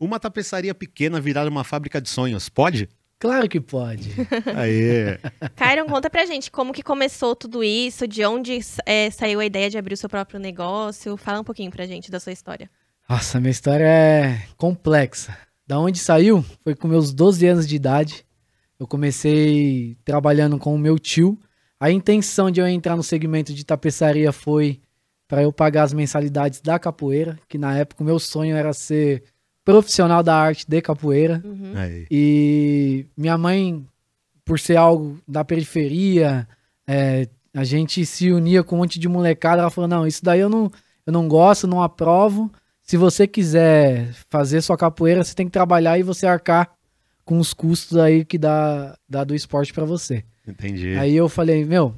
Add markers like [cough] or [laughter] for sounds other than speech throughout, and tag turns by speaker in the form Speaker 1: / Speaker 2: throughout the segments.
Speaker 1: Uma tapeçaria pequena virar uma fábrica de sonhos, pode? Claro que
Speaker 2: pode.
Speaker 3: [laughs] Aê. Cairon, conta pra gente como que começou tudo isso, de onde é, saiu a ideia de abrir o seu próprio negócio. Fala um pouquinho pra gente da sua história.
Speaker 2: Nossa, minha história é complexa. Da onde saiu foi com meus 12 anos de idade. Eu comecei trabalhando com o meu tio. A intenção de eu entrar no segmento de tapeçaria foi para eu pagar as mensalidades da capoeira, que na época o meu sonho era ser profissional da arte de capoeira. Uhum. E minha mãe, por ser algo da periferia, é, a gente se unia com um monte de molecada. Ela falou: Não, isso daí eu não, eu não gosto, não aprovo. Se você quiser fazer sua capoeira, você tem que trabalhar e você arcar com os custos aí que dá, dá do esporte para você. Entendi. Aí eu falei, meu,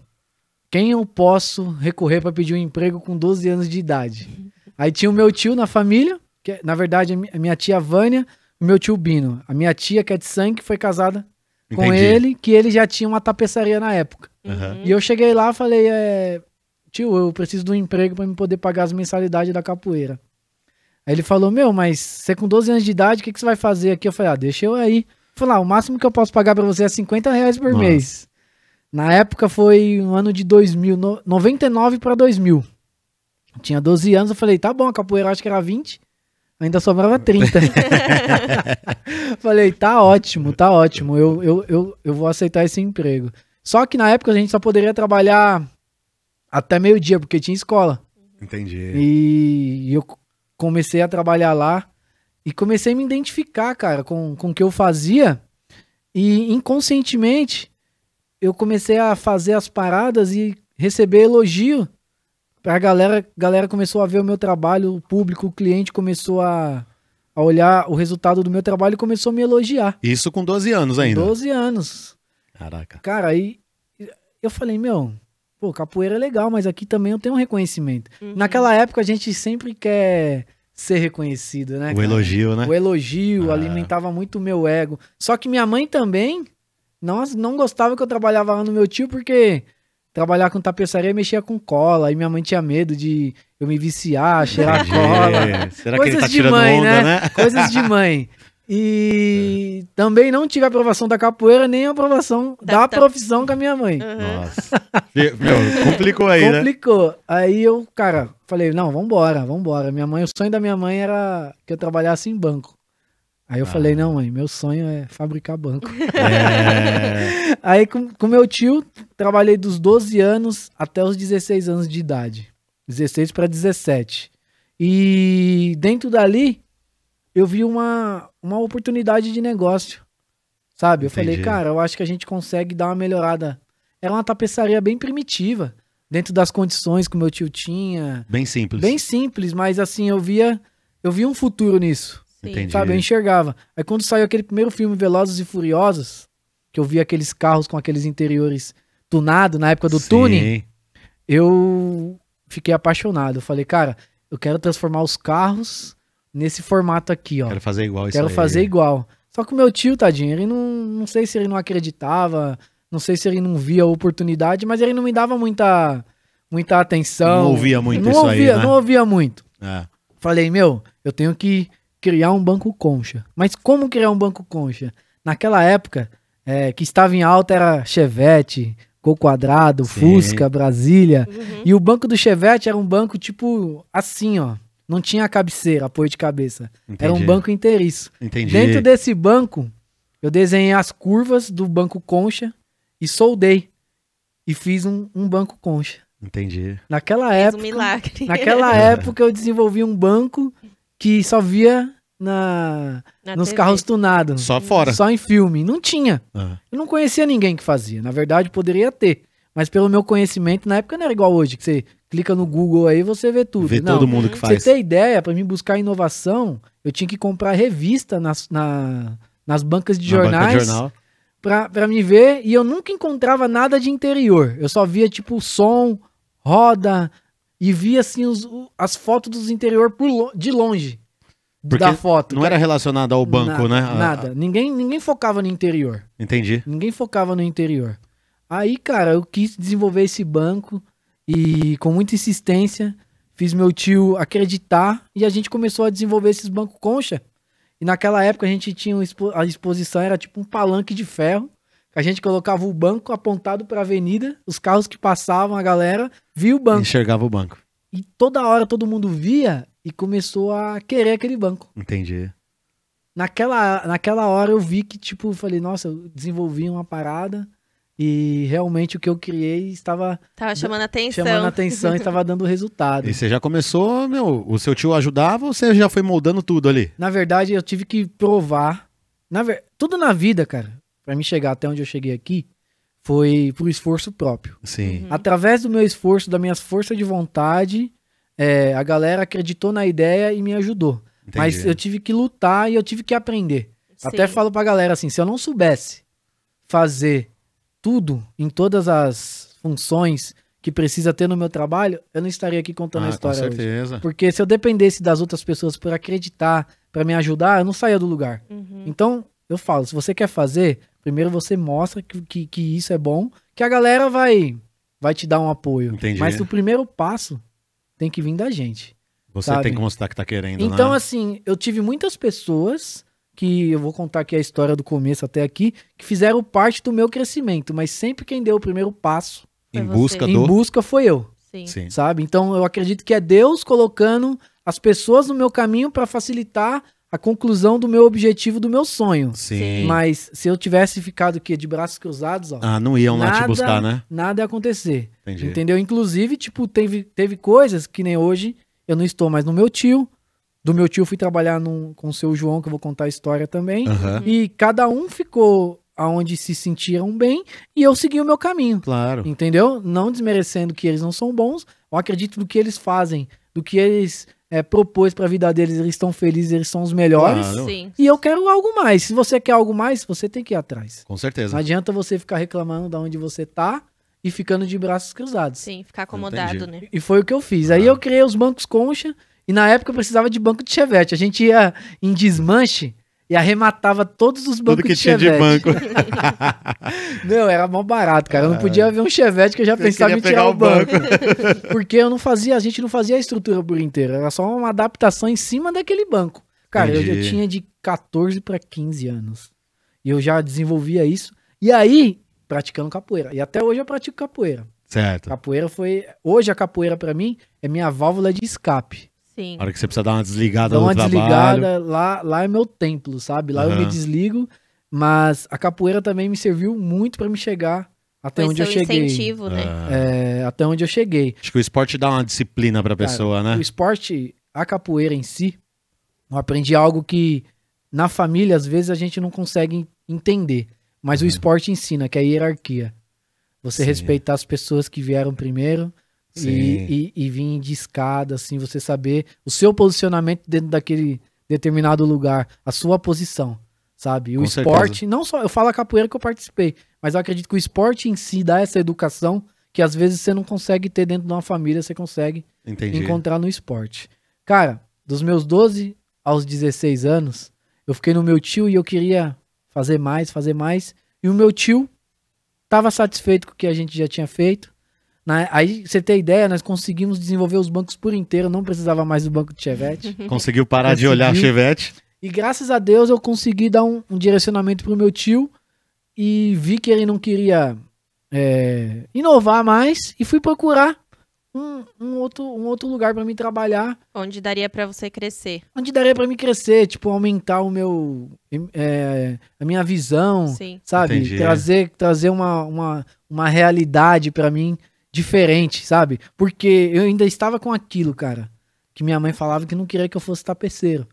Speaker 2: quem eu posso recorrer para pedir um emprego com 12 anos de idade? Aí tinha o meu tio na família, que é, na verdade a minha tia Vânia, o meu tio Bino. A minha tia, que é de sangue, foi casada Entendi. com ele, que ele já tinha uma tapeçaria na época. Uhum. E eu cheguei lá falei, é, tio, eu preciso de um emprego para me poder pagar as mensalidades da capoeira. Aí ele falou, meu, mas você com 12 anos de idade, o que, que você vai fazer aqui? Eu falei, ah, deixa eu aí. Fui lá, o máximo que eu posso pagar para você é 50 reais por Nossa. mês. Na época foi um ano de 2000, no, 99 para 2000. Eu tinha 12 anos, eu falei, tá bom, a capoeira acho que era 20, ainda sobrava 30. [laughs] falei, tá ótimo, tá ótimo, eu, eu, eu, eu vou aceitar esse emprego. Só que na época a gente só poderia trabalhar até meio-dia, porque tinha escola. Entendi. E eu comecei a trabalhar lá e comecei a me identificar, cara, com, com o que eu fazia. E inconscientemente, eu comecei a fazer as paradas e receber elogio. A galera, galera começou a ver o meu trabalho, o público, o cliente começou a, a olhar o resultado do meu trabalho e começou a me elogiar. Isso com 12 anos ainda? 12 anos. Caraca. Cara, aí eu falei, meu, pô, capoeira é legal, mas aqui também eu tenho um reconhecimento. Uhum. Naquela época a gente sempre quer ser reconhecido, né? O cara? elogio, né? O elogio ah. alimentava muito o meu ego. Só que minha mãe também não, não gostava que eu trabalhava lá no meu tio, porque trabalhar com tapeçaria mexia com cola. E minha mãe tinha medo de eu me viciar, cheirar Entendi. cola. Será Coisas que ele tá de tirando mãe, onda, né? né? Coisas de mãe. [laughs] E é. também não tive aprovação da capoeira, nem aprovação da profissão com a minha mãe. Uhum. Nossa.
Speaker 4: Meu,
Speaker 1: complicou aí, complicou. né?
Speaker 2: Complicou. Aí eu, cara, falei, não, vambora, vambora. Minha mãe, o sonho da minha mãe era que eu trabalhasse em banco. Aí eu ah. falei, não, mãe, meu sonho é fabricar banco. É. [laughs] Aí com, com meu tio, trabalhei dos 12 anos até os 16 anos de idade. 16 para 17. E dentro dali, eu vi uma, uma oportunidade de negócio, sabe? Eu Entendi. falei, cara, eu acho que a gente consegue dar uma melhorada. Era uma tapeçaria bem primitiva, dentro das condições que o meu tio tinha. Bem simples. Bem simples, mas assim, eu via, eu via um futuro nisso. Entendi. Sabe, eu enxergava. Aí quando saiu aquele primeiro filme Velozes e Furiosos, que eu vi aqueles carros com aqueles interiores tunados na época do Sim. tuning, eu fiquei apaixonado. Eu falei, cara, eu quero transformar os carros nesse formato aqui, ó. Quero fazer igual isso Quero aí. fazer igual. Só que o meu tio, tadinho, ele não, não sei se ele não acreditava, não sei se ele não via a oportunidade, mas ele não me dava muita, muita atenção. Não ouvia muito não isso ouvia, aí, né? Não ouvia muito. É. Falei, meu, eu tenho que criar um banco concha. Mas como criar um banco concha? Naquela época, é, que estava em alta era Chevette, Gol Quadrado, Sim. Fusca, Brasília. Uhum. E o banco do Chevette era um banco tipo assim, ó. Não tinha cabeceira, apoio de cabeça. Entendi. Era um banco inteiriço. Entendi. Dentro desse banco, eu desenhei as curvas do banco concha e soldei. E fiz um, um banco concha. Entendi. Naquela Fez época. Um milagre. Naquela [laughs] época eu desenvolvi um banco que só via na, na nos TV. carros tunados. Só fora. Só em filme. Não tinha. Uhum. Eu não conhecia ninguém que fazia. Na verdade, poderia ter. Mas pelo meu conhecimento, na época não era igual hoje, que você clica no Google aí você vê tudo. Vê não, todo mundo que faz. Pra você ter ideia, para mim buscar inovação, eu tinha que comprar revista nas, na, nas bancas de na jornais. Banca de jornal. Pra, pra me ver, e eu nunca encontrava nada de interior. Eu só via, tipo, som, roda, e via, assim, os, as fotos dos interior por, de longe. Porque da foto. Não era relacionado ao banco, né? Nada. Ninguém, ninguém focava no interior. Entendi. Ninguém focava no interior. Aí, cara, eu quis desenvolver esse banco e com muita insistência fiz meu tio acreditar e a gente começou a desenvolver esses bancos concha. E naquela época a gente tinha expo a exposição era tipo um palanque de ferro. A gente colocava o banco apontado para a avenida, os carros que passavam, a galera via o banco.
Speaker 1: Enxergava o banco.
Speaker 2: E toda hora todo mundo via e começou a querer aquele banco. Entendi. Naquela, naquela hora eu vi que, tipo, falei, nossa, eu desenvolvi uma parada e realmente o que eu criei estava. Tava chamando atenção. Chamando atenção e estava [laughs] dando resultado. E
Speaker 1: você já começou, meu, o seu tio ajudava ou você já foi moldando tudo ali?
Speaker 2: Na verdade, eu tive que provar. Na ver... Tudo na vida, cara, para mim chegar até onde eu cheguei aqui, foi por esforço próprio. Sim. Uhum. Através do meu esforço, da minha força de vontade, é, a galera acreditou na ideia e me ajudou. Entendi. Mas eu tive que lutar e eu tive que aprender. Sim. Até falo pra galera assim: se eu não soubesse fazer tudo, em todas as funções que precisa ter no meu trabalho, eu não estaria aqui contando ah, a história. Com certeza. Hoje. Porque se eu dependesse das outras pessoas por acreditar, para me ajudar, eu não saía do lugar. Uhum. Então, eu falo, se você quer fazer, primeiro você mostra que, que, que, isso é bom, que a galera vai vai te dar um apoio. Entendi. Mas o primeiro passo tem que vir da gente. Você sabe? tem que mostrar que tá querendo. Então, né? assim, eu tive muitas pessoas que eu vou contar aqui a história do começo até aqui, que fizeram parte do meu crescimento, mas sempre quem deu o primeiro passo em busca, do... em busca foi eu. Sim. Sabe? Então eu acredito que é Deus colocando as pessoas no meu caminho para facilitar a conclusão do meu objetivo, do meu sonho. Sim. Mas se eu tivesse ficado aqui de braços cruzados, ó. Ah, não iam nada, lá te buscar, né? Nada ia acontecer. Entendi. Entendeu? Inclusive, tipo, teve, teve coisas que nem hoje eu não estou mais no meu tio, do meu tio fui trabalhar num, com o seu João, que eu vou contar a história também. Uhum. E cada um ficou aonde se sentiram bem e eu segui o meu caminho. Claro. Entendeu? Não desmerecendo que eles não são bons, eu acredito no que eles fazem, do que eles é, propôs para a vida deles, eles estão felizes, eles são os melhores. Claro. E eu quero algo mais. Se você quer algo mais, você tem que ir atrás. Com certeza. Não adianta você ficar reclamando de onde você tá e ficando de braços cruzados. Sim, ficar acomodado, né? E foi o que eu fiz. Ah. Aí eu criei os bancos Concha e na época eu precisava de banco de chevette. A gente ia em desmanche e arrematava todos os bancos Tudo que de tinha chevette. de banco. [laughs] não, era mal barato, cara. Eu não ah. podia ver um chevette que eu já pensava em tirar o banco. banco. [laughs] Porque eu não fazia, a gente não fazia a estrutura por inteiro. Era só uma adaptação em cima daquele banco. Cara, eu, eu, tinha de 14 para 15 anos. E eu já desenvolvia isso. E aí, praticando capoeira. E até hoje eu pratico capoeira. Certo. Capoeira foi. Hoje a capoeira para mim é minha válvula de escape. Sim.
Speaker 1: A hora que você precisa dar uma desligada Dá uma do desligada, trabalho.
Speaker 2: Lá, lá é meu templo, sabe? Lá uhum. eu me desligo, mas a capoeira também me serviu muito para me chegar até Foi onde eu cheguei. incentivo, né? É. é, até onde eu cheguei. Acho que o
Speaker 1: esporte dá uma disciplina pra pessoa, Cara, né? O
Speaker 2: esporte, a capoeira em si, eu aprendi algo que na família às vezes a gente não consegue entender, mas uhum. o esporte ensina, que é a hierarquia. Você Sim. respeitar as pessoas que vieram primeiro, e, e, e, vir de escada, assim, você saber o seu posicionamento dentro daquele determinado lugar, a sua posição, sabe? o certeza. esporte, não só, eu falo a capoeira que eu participei, mas eu acredito que o esporte em si dá essa educação que às vezes você não consegue ter dentro de uma família, você consegue Entendi. encontrar no esporte. Cara, dos meus 12 aos 16 anos, eu fiquei no meu tio e eu queria fazer mais, fazer mais, e o meu tio tava satisfeito com o que a gente já tinha feito, né? Aí, você tem ideia, nós conseguimos desenvolver os bancos por inteiro, não precisava mais do banco de Chevette. [laughs] Conseguiu parar Conseguiu. de olhar a Chevette. E graças a Deus eu consegui dar um, um direcionamento pro meu tio e vi que ele não queria é, inovar mais e fui procurar um, um, outro, um outro lugar para me trabalhar. Onde daria para você crescer. Onde daria para me crescer, tipo, aumentar o meu. É, a minha visão, Sim. sabe? Entendi. Trazer, trazer uma, uma, uma realidade para mim diferente, sabe? Porque eu ainda estava com aquilo, cara, que minha mãe falava que não queria que eu fosse tapeceiro.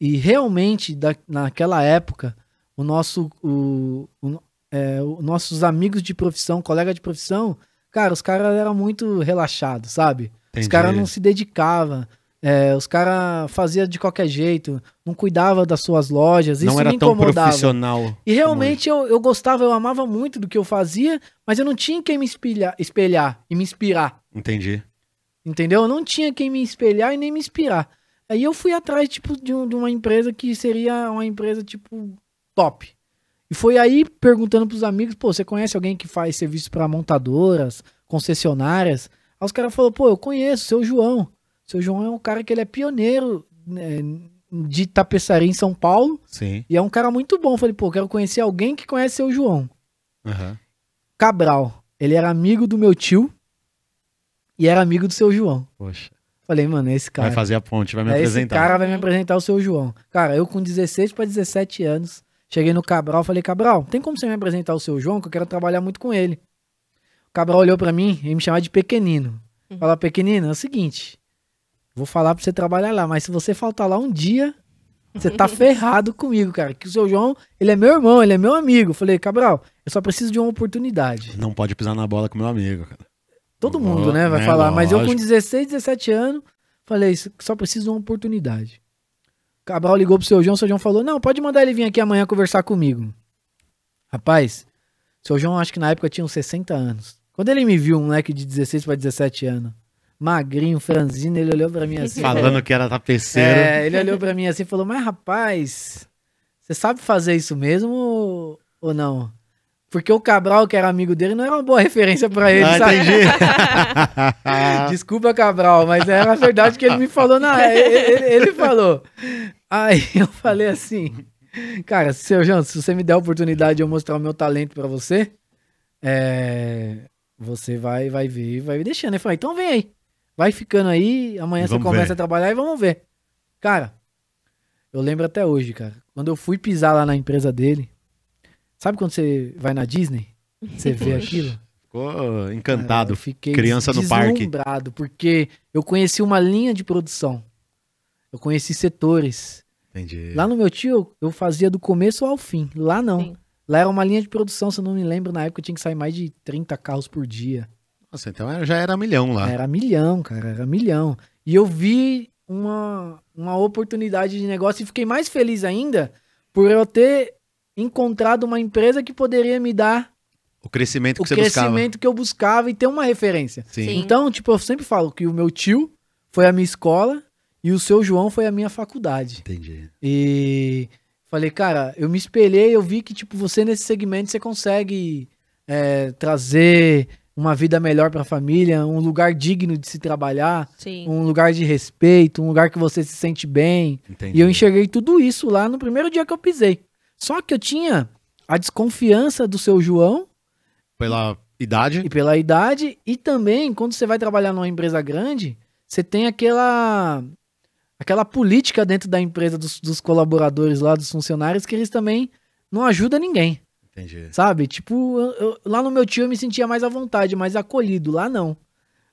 Speaker 2: E realmente, da, naquela época, o nosso, o, o, é, o, nossos amigos de profissão, colega de profissão, cara, os caras eram muito relaxados, sabe? Entendi. Os caras não se dedicavam. É, os caras faziam de qualquer jeito, não cuidava das suas lojas, não isso era me incomodava. Tão profissional e realmente eu, eu gostava, eu amava muito do que eu fazia, mas eu não tinha quem me espelhar, espelhar e me inspirar. Entendi. Entendeu? Eu não tinha quem me espelhar e nem me inspirar. Aí eu fui atrás, tipo, de, um, de uma empresa que seria uma empresa, tipo, top. E foi aí perguntando pros amigos, pô, você conhece alguém que faz serviço para montadoras, concessionárias? Aí os caras falaram, pô, eu conheço, seu João. Seu João é um cara que ele é pioneiro né, de tapeçaria em São Paulo. Sim. E é um cara muito bom. Falei, pô, quero conhecer alguém que conhece seu João. Uhum. Cabral. Ele era amigo do meu tio e era amigo do seu João. Poxa. Falei, mano, esse cara. Vai fazer a ponte, vai me é, apresentar. Esse cara vai me apresentar o seu João. Cara, eu com 16 para 17 anos, cheguei no Cabral, falei, Cabral, tem como você me apresentar o seu João? Que eu quero trabalhar muito com ele. O Cabral olhou para mim e me chamava de pequenino. Uhum. Falou, pequenino, é o seguinte, Vou falar pra você trabalhar lá, mas se você faltar lá um dia, você tá [laughs] ferrado comigo, cara. Que o seu João, ele é meu irmão, ele é meu amigo. falei, Cabral, eu só preciso de uma oportunidade.
Speaker 1: Não pode pisar na bola com meu amigo, cara. Todo mundo, né, vai é, falar. Mas eu com
Speaker 2: 16, 17 anos, falei, só preciso de uma oportunidade. Cabral ligou pro seu João, o seu João falou, não, pode mandar ele vir aqui amanhã conversar comigo. Rapaz, seu João acho que na época tinha uns 60 anos. Quando ele me viu, um moleque de 16 para 17 anos, magrinho, franzino, ele olhou para mim assim. [laughs] Falando que era tapeceiro. É, ele olhou para mim assim e falou: Mas rapaz, você sabe fazer isso mesmo ou não? Porque o Cabral, que era amigo dele, não era uma boa referência para ele, ah, sabe? Entendi. [laughs] Desculpa, Cabral, mas era a verdade que ele me falou na. Ele, ele falou. Aí eu falei assim, cara, seu João, se você me der a oportunidade de eu mostrar o meu talento para você, é, você vai vai ver vai me deixando. Ele falou, então vem aí. Vai ficando aí, amanhã você começa ver. a trabalhar e vamos ver. Cara, eu lembro até hoje, cara. Quando eu fui pisar lá na empresa dele, sabe quando você vai na Disney? Você vê [laughs] aquilo?
Speaker 1: Ficou encantado. Cara, fiquei criança no parque.
Speaker 2: Deslumbrado, porque eu conheci uma linha de produção. Eu conheci setores. Entendi. Lá no meu tio, eu fazia do começo ao fim. Lá não. Sim. Lá era uma linha de produção, se eu não me lembro, na época tinha que sair mais de 30 carros por dia. Nossa, então é, já era milhão lá. Era milhão, cara, era milhão. E eu vi uma, uma oportunidade de negócio e fiquei mais feliz ainda por eu ter encontrado uma empresa que poderia me dar
Speaker 1: o crescimento que o você crescimento
Speaker 2: buscava. que eu buscava e ter uma referência. Sim. Sim. Então, tipo, eu sempre falo que o meu tio foi a minha escola e o seu João foi a minha faculdade. Entendi. E falei, cara, eu me espelhei, eu vi que, tipo, você nesse segmento, você consegue é, trazer uma vida melhor para a família, um lugar digno de se trabalhar, Sim. um lugar de respeito, um lugar que você se sente bem. Entendi. E eu enxerguei tudo isso lá no primeiro dia que eu pisei. Só que eu tinha a desconfiança do seu João. Pela idade. E pela idade. E também, quando você vai trabalhar numa empresa grande, você tem aquela aquela política dentro da empresa dos, dos colaboradores lá, dos funcionários, que eles também não ajudam ninguém. Entendi. Sabe? Tipo, eu, eu, lá no meu tio eu me sentia mais à vontade, mais acolhido. Lá não.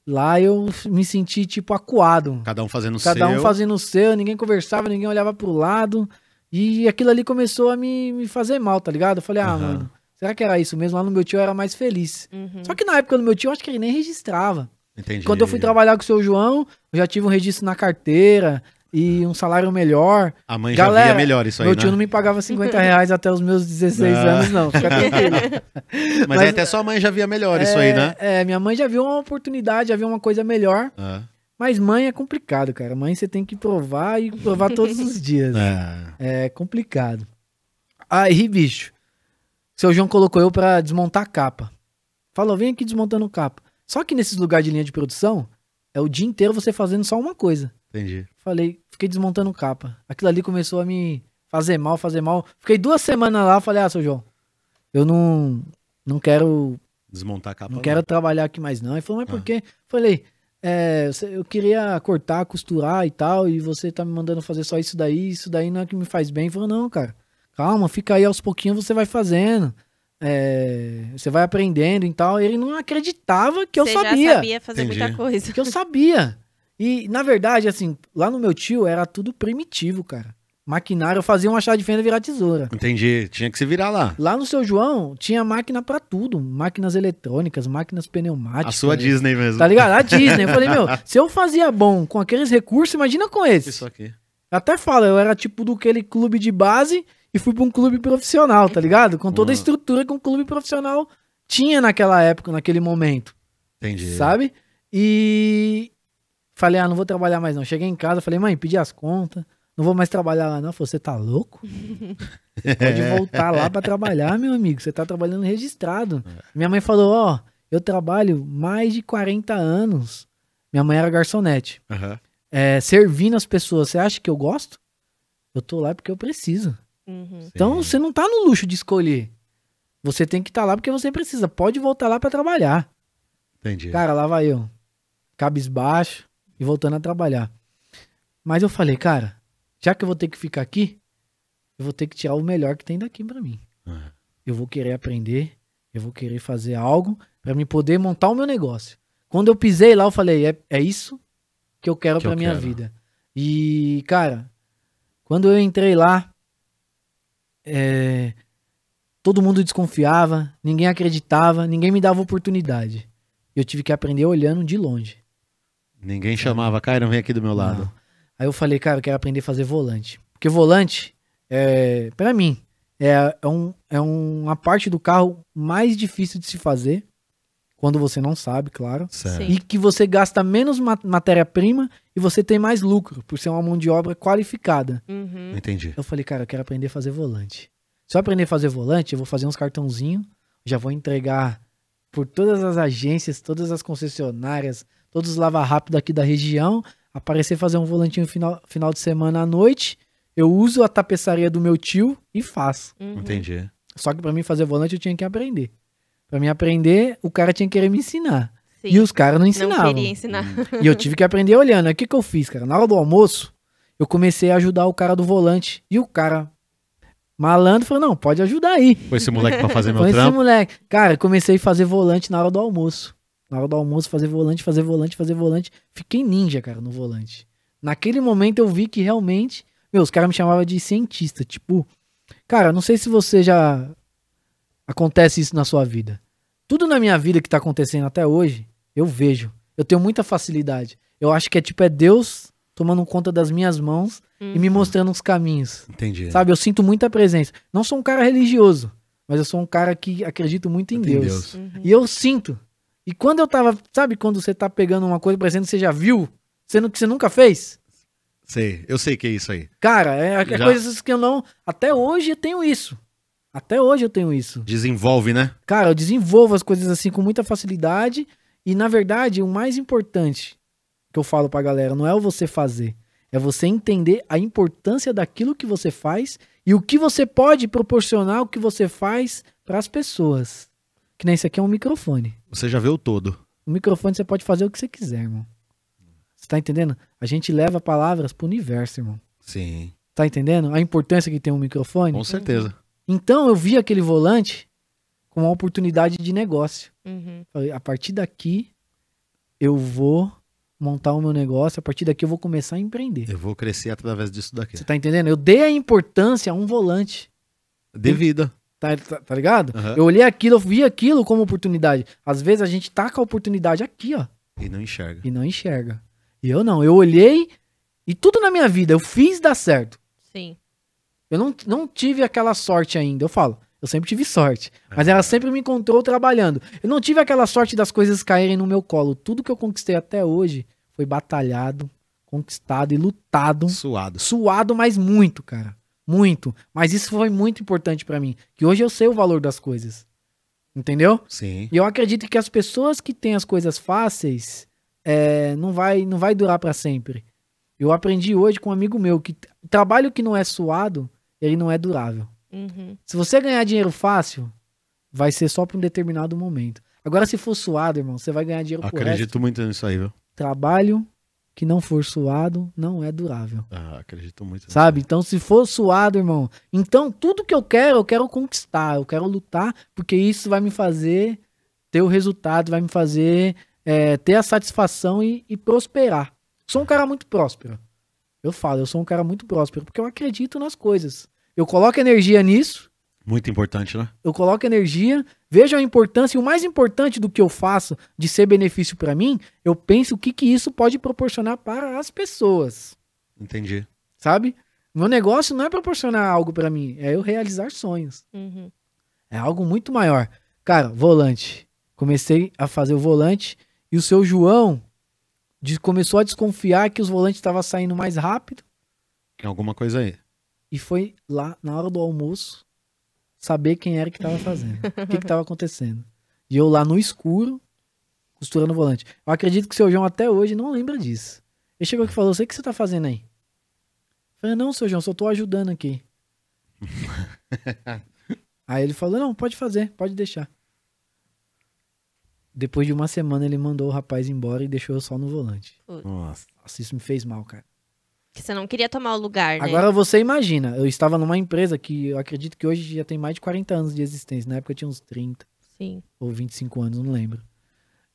Speaker 2: Lá eu me senti, tipo, acuado.
Speaker 1: Cada um fazendo o seu. Cada um fazendo
Speaker 2: o seu, ninguém conversava, ninguém olhava pro lado. E aquilo ali começou a me, me fazer mal, tá ligado? Eu falei, ah, uhum. mano, será que era isso mesmo? Lá no meu tio eu era mais feliz. Uhum. Só que na época do meu tio eu acho que ele nem registrava. Entendi. Quando eu fui trabalhar com o seu João, eu já tive um registro na carteira, e é. um salário melhor. A mãe Galera, já via melhor isso aí, Meu tio né? não me pagava 50 [laughs] reais até os meus 16 ah. anos, não. [laughs] Mas, Mas é, até sua mãe já via melhor é, isso aí, é, né? É, minha mãe já viu uma oportunidade, já viu uma coisa melhor. Ah. Mas mãe é complicado, cara. Mãe você tem que provar e provar todos os [laughs] dias. Ah. É complicado. Aí, bicho, seu João colocou eu para desmontar a capa. Falou, vem aqui desmontando capa. Só que nesses lugares de linha de produção, é o dia inteiro você fazendo só uma coisa. Entendi. Falei, fiquei desmontando capa. Aquilo ali começou a me fazer mal, fazer mal. Fiquei duas semanas lá, falei, ah, seu João, eu não, não quero...
Speaker 1: Desmontar a capa. Não lá. quero
Speaker 2: trabalhar aqui mais não. Ele falou, mas ah. por quê? Falei, é, eu queria cortar, costurar e tal, e você tá me mandando fazer só isso daí, isso daí não é que me faz bem. Ele falou, não, cara, calma, fica aí aos pouquinhos, você vai fazendo. É, você vai aprendendo e tal. Ele não acreditava que eu sabia. já sabia fazer Entendi. muita coisa. Que eu sabia. E, na verdade, assim, lá no meu tio era tudo primitivo, cara. Maquinário fazia uma chave de fenda virar tesoura.
Speaker 1: Entendi, tinha que se virar lá.
Speaker 2: Lá no seu João tinha máquina para tudo, máquinas eletrônicas, máquinas pneumáticas. A sua
Speaker 1: Disney mesmo. Tá ligado? A [laughs] Disney. Eu falei, meu,
Speaker 2: se eu fazia bom com aqueles recursos, imagina com esses. Isso aqui. Até fala, eu era tipo do aquele clube de base e fui para um clube profissional, tá ligado? Com toda a estrutura que um clube profissional tinha naquela época, naquele momento.
Speaker 4: Entendi. Sabe?
Speaker 2: E Falei, ah, não vou trabalhar mais não. Cheguei em casa, falei, mãe, pedi as contas. Não vou mais trabalhar lá, não. Falei, você tá louco?
Speaker 4: Pode
Speaker 2: voltar lá para trabalhar, meu amigo. Você tá trabalhando registrado. É. Minha mãe falou, ó, oh, eu trabalho mais de 40 anos. Minha mãe era garçonete. Uhum. É, servindo as pessoas, você acha que eu gosto? Eu tô lá porque eu preciso. Uhum. Então você não tá no luxo de escolher. Você tem que estar tá lá porque você precisa. Pode voltar lá para trabalhar. Entendi. Cara, lá vai eu. Cabisbaixo e voltando a trabalhar. Mas eu falei, cara, já que eu vou ter que ficar aqui, eu vou ter que tirar o melhor que tem daqui para mim. Uhum. Eu vou querer aprender, eu vou querer fazer algo para me poder montar o meu negócio. Quando eu pisei lá, eu falei, é, é isso que eu quero que para minha quero. vida. E, cara, quando eu entrei lá, é, todo mundo desconfiava, ninguém acreditava, ninguém me dava oportunidade. Eu tive que aprender olhando de longe.
Speaker 1: Ninguém chamava, Cairo, vem aqui do meu lado. Não.
Speaker 2: Aí eu falei, cara, eu quero aprender a fazer volante. Porque volante, é, para mim, é, é, um, é uma parte do carro mais difícil de se fazer. Quando você não sabe, claro. Certo. E que você gasta menos mat matéria-prima e você tem mais lucro, por ser uma mão de obra qualificada. Uhum. Entendi. Eu falei, cara, eu quero aprender a fazer volante. Se eu aprender a fazer volante, eu vou fazer uns cartãozinhos, já vou entregar por todas as agências, todas as concessionárias, todos os lava rápido aqui da região. Aparecer fazer um volantinho final, final de semana à noite, eu uso a tapeçaria do meu tio e faço. Uhum. Entendi. Só que para mim fazer volante eu tinha que aprender. Para mim aprender, o cara tinha que querer me ensinar. Sim. E os caras não ensinavam. Não queria
Speaker 3: ensinar. Uhum. E eu tive
Speaker 2: que aprender olhando. O que, que eu fiz, cara? Na hora do almoço, eu comecei a ajudar o cara do volante. E o cara, malandro, falou: não, pode ajudar aí. Foi esse moleque pra fazer [laughs] meu Foi trampo? Foi esse moleque. Cara, comecei a fazer volante na hora do almoço. Na hora do almoço, fazer volante, fazer volante, fazer volante. Fiquei ninja, cara, no volante. Naquele momento eu vi que realmente. Meu, os caras me chamavam de cientista. Tipo, cara, não sei se você já. Acontece isso na sua vida. Tudo na minha vida que tá acontecendo até hoje, eu vejo. Eu tenho muita facilidade. Eu acho que é tipo, é Deus tomando conta das minhas mãos e me uhum. mostrando os caminhos. Entendi. Sabe, eu sinto muita presença. Não sou um cara religioso, mas eu sou um cara que acredito muito em Deus. Deus. Uhum. E eu sinto e quando eu tava, sabe quando você tá pegando uma coisa parecendo que você já viu, sendo que você nunca fez?
Speaker 1: Sei, eu sei que é isso aí.
Speaker 2: Cara, é, é coisas que eu não. Até hoje eu tenho isso. Até hoje eu tenho isso.
Speaker 1: Desenvolve, né?
Speaker 2: Cara, eu desenvolvo as coisas assim com muita facilidade. E na verdade, o mais importante que eu falo pra galera não é o você fazer, é você entender a importância daquilo que você faz e o que você pode proporcionar o que você faz para as pessoas. Que nem isso aqui é um microfone.
Speaker 1: Você já vê o todo.
Speaker 2: O microfone você pode fazer o que você quiser, irmão. Você tá entendendo? A gente leva palavras pro universo, irmão. Sim. Tá entendendo? A importância que tem um microfone. Com certeza. Então eu vi aquele volante como uma oportunidade de negócio. Uhum. a partir daqui eu vou montar o meu negócio, a partir daqui eu vou começar a empreender.
Speaker 1: Eu vou crescer através disso daqui. Você tá
Speaker 2: entendendo? Eu dei a importância a um volante. Devida. Tá, tá, tá ligado? Uhum. Eu olhei aquilo, eu vi aquilo como oportunidade. Às vezes a gente taca tá a oportunidade aqui, ó. E não enxerga. E não enxerga. E eu não. Eu olhei e tudo na minha vida eu fiz dar certo. Sim. Eu não, não tive aquela sorte ainda. Eu falo, eu sempre tive sorte. Mas ah. ela sempre me encontrou trabalhando. Eu não tive aquela sorte das coisas caírem no meu colo. Tudo que eu conquistei até hoje foi batalhado, conquistado e lutado. Suado. Suado, mas muito, cara. Muito. Mas isso foi muito importante para mim. Que hoje eu sei o valor das coisas. Entendeu? Sim. E eu acredito que as pessoas que têm as coisas fáceis é, não, vai, não vai durar para sempre. Eu aprendi hoje com um amigo meu que trabalho que não é suado, ele não é durável. Uhum. Se você ganhar dinheiro fácil, vai ser só para um determinado momento. Agora, se for suado, irmão, você vai ganhar dinheiro Acredito pro resto.
Speaker 1: muito nisso aí, viu?
Speaker 2: Trabalho que não for suado não é durável. Ah,
Speaker 1: acredito muito.
Speaker 2: Sabe? Né? Então, se for suado, irmão, então tudo que eu quero, eu quero conquistar, eu quero lutar, porque isso vai me fazer ter o resultado, vai me fazer é, ter a satisfação e, e prosperar. Sou um cara muito próspero. Eu falo, eu sou um cara muito próspero, porque eu acredito nas coisas. Eu coloco energia nisso,
Speaker 1: muito importante, né?
Speaker 2: Eu coloco energia, vejo a importância, e o mais importante do que eu faço de ser benefício para mim, eu penso o que, que isso pode proporcionar para as pessoas. Entendi. Sabe? Meu negócio não é proporcionar algo para mim, é eu realizar sonhos. Uhum. É algo muito maior. Cara, volante. Comecei a fazer o volante e o seu João começou a desconfiar que os volantes estavam saindo mais rápido.
Speaker 4: Tem
Speaker 1: alguma coisa aí.
Speaker 2: E foi lá na hora do almoço saber quem era que tava fazendo, o que que tava acontecendo. E eu lá no escuro, costurando o volante. Eu acredito que o seu João até hoje não lembra disso. Ele chegou aqui e falou: "Sei que você tá fazendo aí?" Eu falei: "Não, seu João, só tô ajudando aqui." [laughs] aí ele falou: "Não, pode fazer, pode deixar." Depois de uma semana ele mandou o rapaz embora e deixou eu só no volante. Nossa. Nossa, isso me fez mal, cara.
Speaker 3: Que você não queria tomar o lugar, né? Agora
Speaker 2: você imagina, eu estava numa empresa que eu acredito que hoje já tem mais de 40 anos de existência. Na época eu tinha uns 30. Sim. Ou 25 anos, não lembro.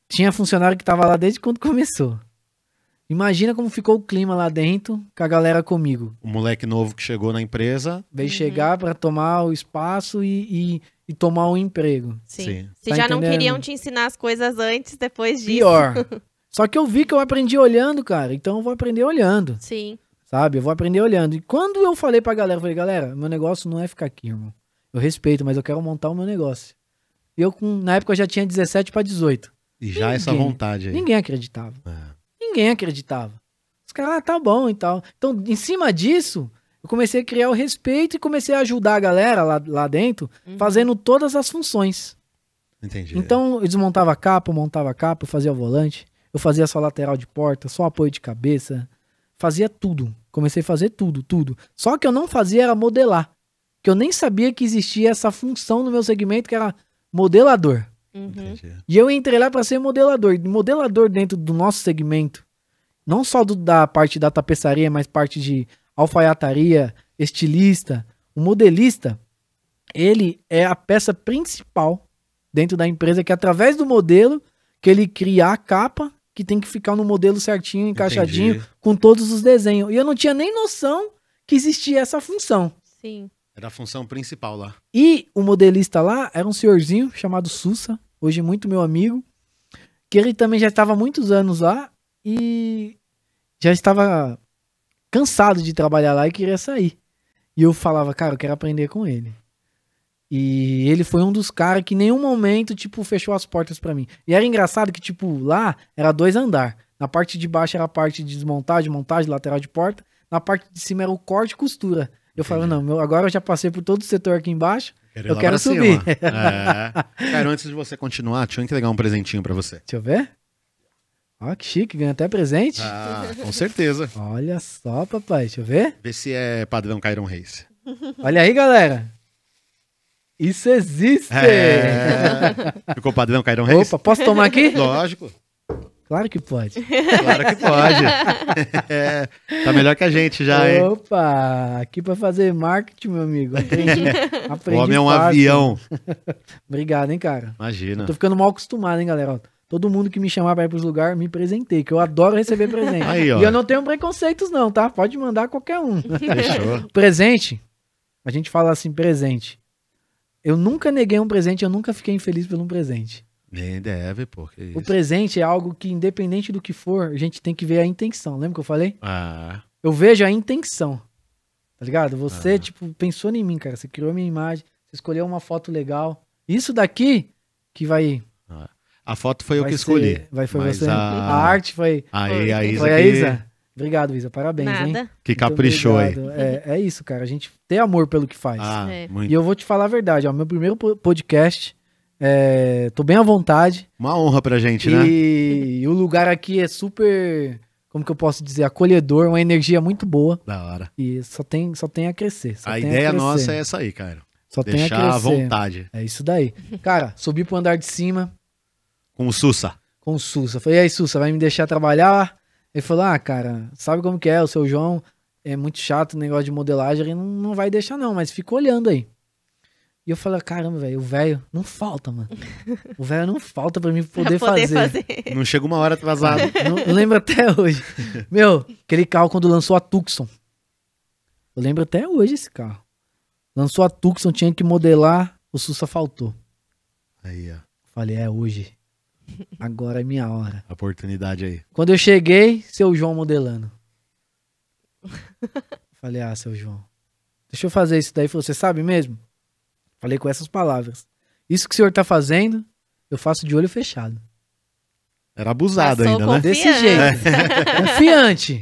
Speaker 2: Tinha funcionário que estava lá desde quando começou. Imagina como ficou o clima lá dentro, com a galera comigo.
Speaker 1: O moleque novo que chegou na empresa.
Speaker 2: Veio uhum. chegar para tomar o espaço e, e, e tomar o um emprego. Sim. Sim. Se tá já entendendo? não queriam te
Speaker 3: ensinar as coisas antes, depois disso. Pior. [laughs]
Speaker 2: Só que eu vi que eu aprendi olhando, cara. Então eu vou aprender olhando. Sim. Sabe? Eu vou aprender olhando. E quando eu falei pra galera, eu falei, galera, meu negócio não é ficar aqui, irmão. Eu respeito, mas eu quero montar o meu negócio. E eu, com, na época, já tinha 17 para 18. E já ninguém, essa vontade aí. Ninguém acreditava. É. Ninguém acreditava. Os caras, ah, tá bom e tal. Então, em cima disso, eu comecei a criar o respeito e comecei a ajudar a galera lá, lá dentro, uhum. fazendo todas as funções. Entendi. Então, eu desmontava a capa, montava a capa, eu fazia volante, eu fazia só lateral de porta, só apoio de cabeça, Fazia tudo. Comecei a fazer tudo, tudo. Só que eu não fazia era modelar. Que eu nem sabia que existia essa função no meu segmento que era modelador. Uhum. E eu entrei lá para ser modelador. Modelador dentro do nosso segmento, não só do, da parte da tapeçaria, mas parte de alfaiataria, estilista, o modelista, ele é a peça principal dentro da empresa que é através do modelo que ele cria a capa que tem que ficar no modelo certinho, encaixadinho, Entendi. com todos os desenhos. E eu não tinha nem noção que existia essa função.
Speaker 1: Sim. Era a função principal lá.
Speaker 2: E o modelista lá era um senhorzinho chamado Sussa, hoje muito meu amigo, que ele também já estava muitos anos lá e já estava cansado de trabalhar lá e queria sair. E eu falava, cara, eu quero aprender com ele. E ele foi um dos caras que em nenhum momento, tipo, fechou as portas para mim. E era engraçado que, tipo, lá era dois andar. Na parte de baixo era a parte de desmontagem, montagem, lateral de porta. Na parte de cima era o corte e costura. Eu falei, não, meu, agora eu já passei por todo o setor aqui embaixo. Quero eu quero subir. é. Cara,
Speaker 1: antes de você continuar, deixa eu entregar um presentinho para você. Deixa eu
Speaker 2: ver. Ó, que chique, ganha até presente.
Speaker 1: Ah, com certeza. Olha só, papai, deixa eu ver. Vê se é padrão Cairon Reis. Olha
Speaker 2: aí, galera. Isso existe! É... [laughs] Ficou padrão, Cairão Reis? Opa, posso tomar aqui? Lógico. Claro que pode. Claro que pode. [laughs] é, tá melhor que a gente já, Opa, hein? Opa, aqui para fazer marketing, meu amigo. Aprendi, [laughs] aprendi o homem é um fácil. avião. Obrigado, hein, cara. Imagina. Eu tô ficando mal acostumado, hein, galera. Todo mundo que me chamar para ir pros lugares, me presentei, que eu adoro receber presente. Aí, ó. E eu não tenho preconceitos não, tá? Pode mandar qualquer um. Fechou. presente, a gente fala assim, presente. Eu nunca neguei um presente, eu nunca fiquei infeliz por um presente.
Speaker 1: Nem deve, porque. O presente
Speaker 2: é algo que, independente do que for, a gente tem que ver a intenção. Lembra que eu falei? Ah. Eu vejo a intenção. Tá ligado? Você, ah. tipo, pensou em mim, cara. Você criou minha imagem, você escolheu uma foto legal. Isso daqui que vai. Ah.
Speaker 1: A foto foi vai eu que escolhi. vai, foi você. A... a... arte foi. Aí, a Isa. Foi a Isa.
Speaker 2: Obrigado, Isa. Parabéns, Nada. hein? Que caprichou aí. É, é, isso, cara. A gente tem amor pelo que faz. Ah, é. E eu vou te falar a verdade. meu primeiro podcast. É, tô bem à vontade. Uma honra pra gente, e... né? E o lugar aqui é super como que eu posso dizer, acolhedor, uma energia muito boa. Da hora. E só tem, só tem a crescer. a ideia a crescer. nossa é essa aí, cara. Só Deixar tem a crescer. Deixar à vontade. É isso daí. Cara, subi pro andar de cima.
Speaker 1: Com o Sussa.
Speaker 2: Com o Sussa. Falei, e aí, Sussa, vai me deixar trabalhar? Ele falou: Ah, cara, sabe como que é? O seu João é muito chato o negócio de modelagem, ele não, vai deixar, não, mas fica olhando aí. E eu falei, caramba, velho, o velho não falta, mano. O velho não falta pra mim [laughs] poder, pra poder fazer. fazer. Não chega
Speaker 1: uma hora atrasado. não, lembro
Speaker 2: até hoje. [laughs] Meu, aquele carro quando lançou a Tucson. Eu lembro até hoje esse carro. Lançou a Tucson, tinha que modelar, o Sussa faltou. Aí, ó. Falei, é hoje. Agora é minha hora. A oportunidade aí. Quando eu cheguei, seu João modelando. [laughs] Falei, ah, seu João, deixa eu fazer isso daí. Falou, você sabe mesmo? Falei com essas palavras. Isso que o senhor tá fazendo, eu faço de olho fechado. Era abusado Passou ainda, confiante. né? Desse jeito. É. [laughs] confiante.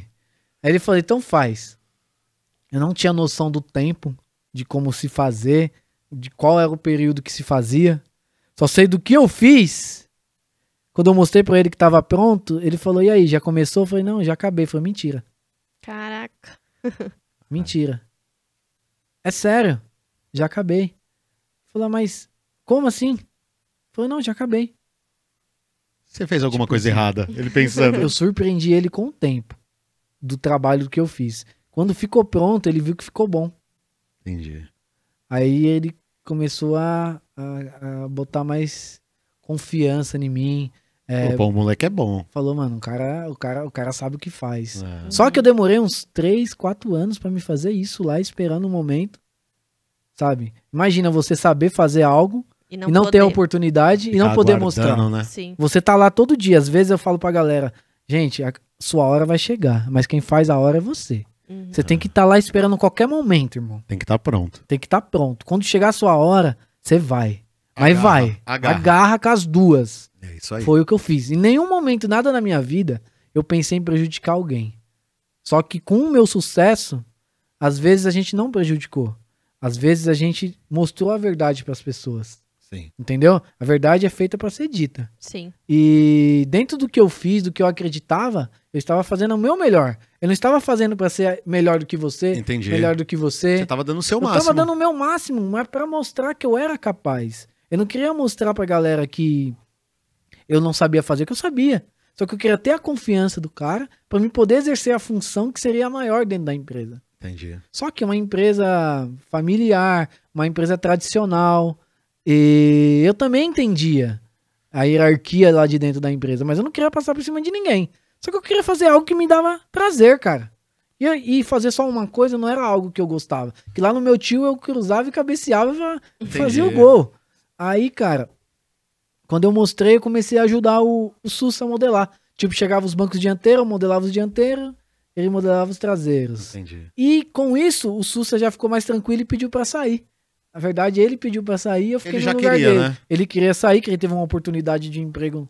Speaker 2: Aí ele falou, então faz. Eu não tinha noção do tempo, de como se fazer, de qual era o período que se fazia. Só sei do que eu fiz quando eu mostrei para ele que tava pronto, ele falou: "E aí, já começou?" Eu falei: "Não, já acabei". Foi mentira. Caraca. [laughs] mentira. É sério? Já acabei. Falou: "Mas como assim?" Falou: "Não, já acabei".
Speaker 1: Você fez alguma tipo, coisa assim, errada, ele pensando. [laughs] eu
Speaker 2: surpreendi ele com o tempo do trabalho que eu fiz. Quando ficou pronto, ele viu que ficou bom. Entendi. Aí ele começou a, a, a botar mais confiança em mim, é, Opa, o moleque é bom. Falou, mano, o cara, o cara, o cara sabe o que faz. É. Só que eu demorei uns 3, 4 anos para me fazer isso lá, esperando o um momento. Sabe? Imagina você saber fazer algo e não, e não ter a oportunidade Ficar e não tá poder mostrar. Né? Sim. Você tá lá todo dia. Às vezes eu falo pra galera, gente, a sua hora vai chegar, mas quem faz a hora é você. Uhum. Você tem que estar tá lá esperando qualquer momento, irmão. Tem que estar tá pronto. Tem que estar tá pronto. Quando chegar a sua hora, você vai. Mas agarra, vai. Agarra. agarra com as duas. É isso aí. Foi o que eu fiz. Em nenhum momento, nada na minha vida, eu pensei em prejudicar alguém. Só que com o meu sucesso, às vezes a gente não prejudicou. Às vezes a gente mostrou a verdade para as pessoas. Sim. Entendeu? A verdade é feita para ser dita. Sim. E dentro do que eu fiz, do que eu acreditava, eu estava fazendo o meu melhor. Eu não estava fazendo para ser melhor do que você, Entendi. melhor do que você. Você estava dando o seu eu máximo. Eu estava dando o meu máximo, mas para mostrar que eu era capaz. Eu não queria mostrar para a galera que eu não sabia fazer o que eu sabia. Só que eu queria ter a confiança do cara para me poder exercer a função que seria a maior dentro da empresa. Entendi. Só que uma empresa familiar, uma empresa tradicional, e eu também entendia a hierarquia lá de dentro da empresa, mas eu não queria passar por cima de ninguém. Só que eu queria fazer algo que me dava prazer, cara. E, e fazer só uma coisa não era algo que eu gostava. Que lá no meu tio eu cruzava e cabeceava e fazia o gol. Aí, cara, quando eu mostrei, eu comecei a ajudar o, o SUS a modelar. Tipo, chegava os bancos dianteiros, eu modelava os dianteiros, ele modelava os traseiros. Entendi. E com isso, o Sussa já ficou mais tranquilo e pediu para sair. Na verdade, ele pediu para sair eu fiquei ele já no lugar queria, dele. Né? Ele queria sair, que ele teve uma oportunidade de emprego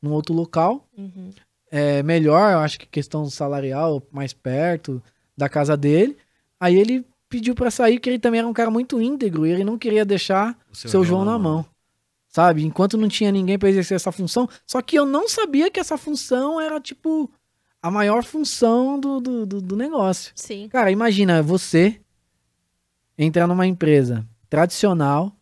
Speaker 2: num outro local. Uhum. É, melhor, eu acho que questão salarial, mais perto da casa dele. Aí ele pediu para sair, que ele também era um cara muito íntegro e ele não queria deixar o seu, seu João, João na mão. mão sabe? Enquanto não tinha ninguém para exercer essa função, só que eu não sabia que essa função era, tipo, a maior função do, do, do, do negócio. Sim. Cara, imagina você entrar numa empresa tradicional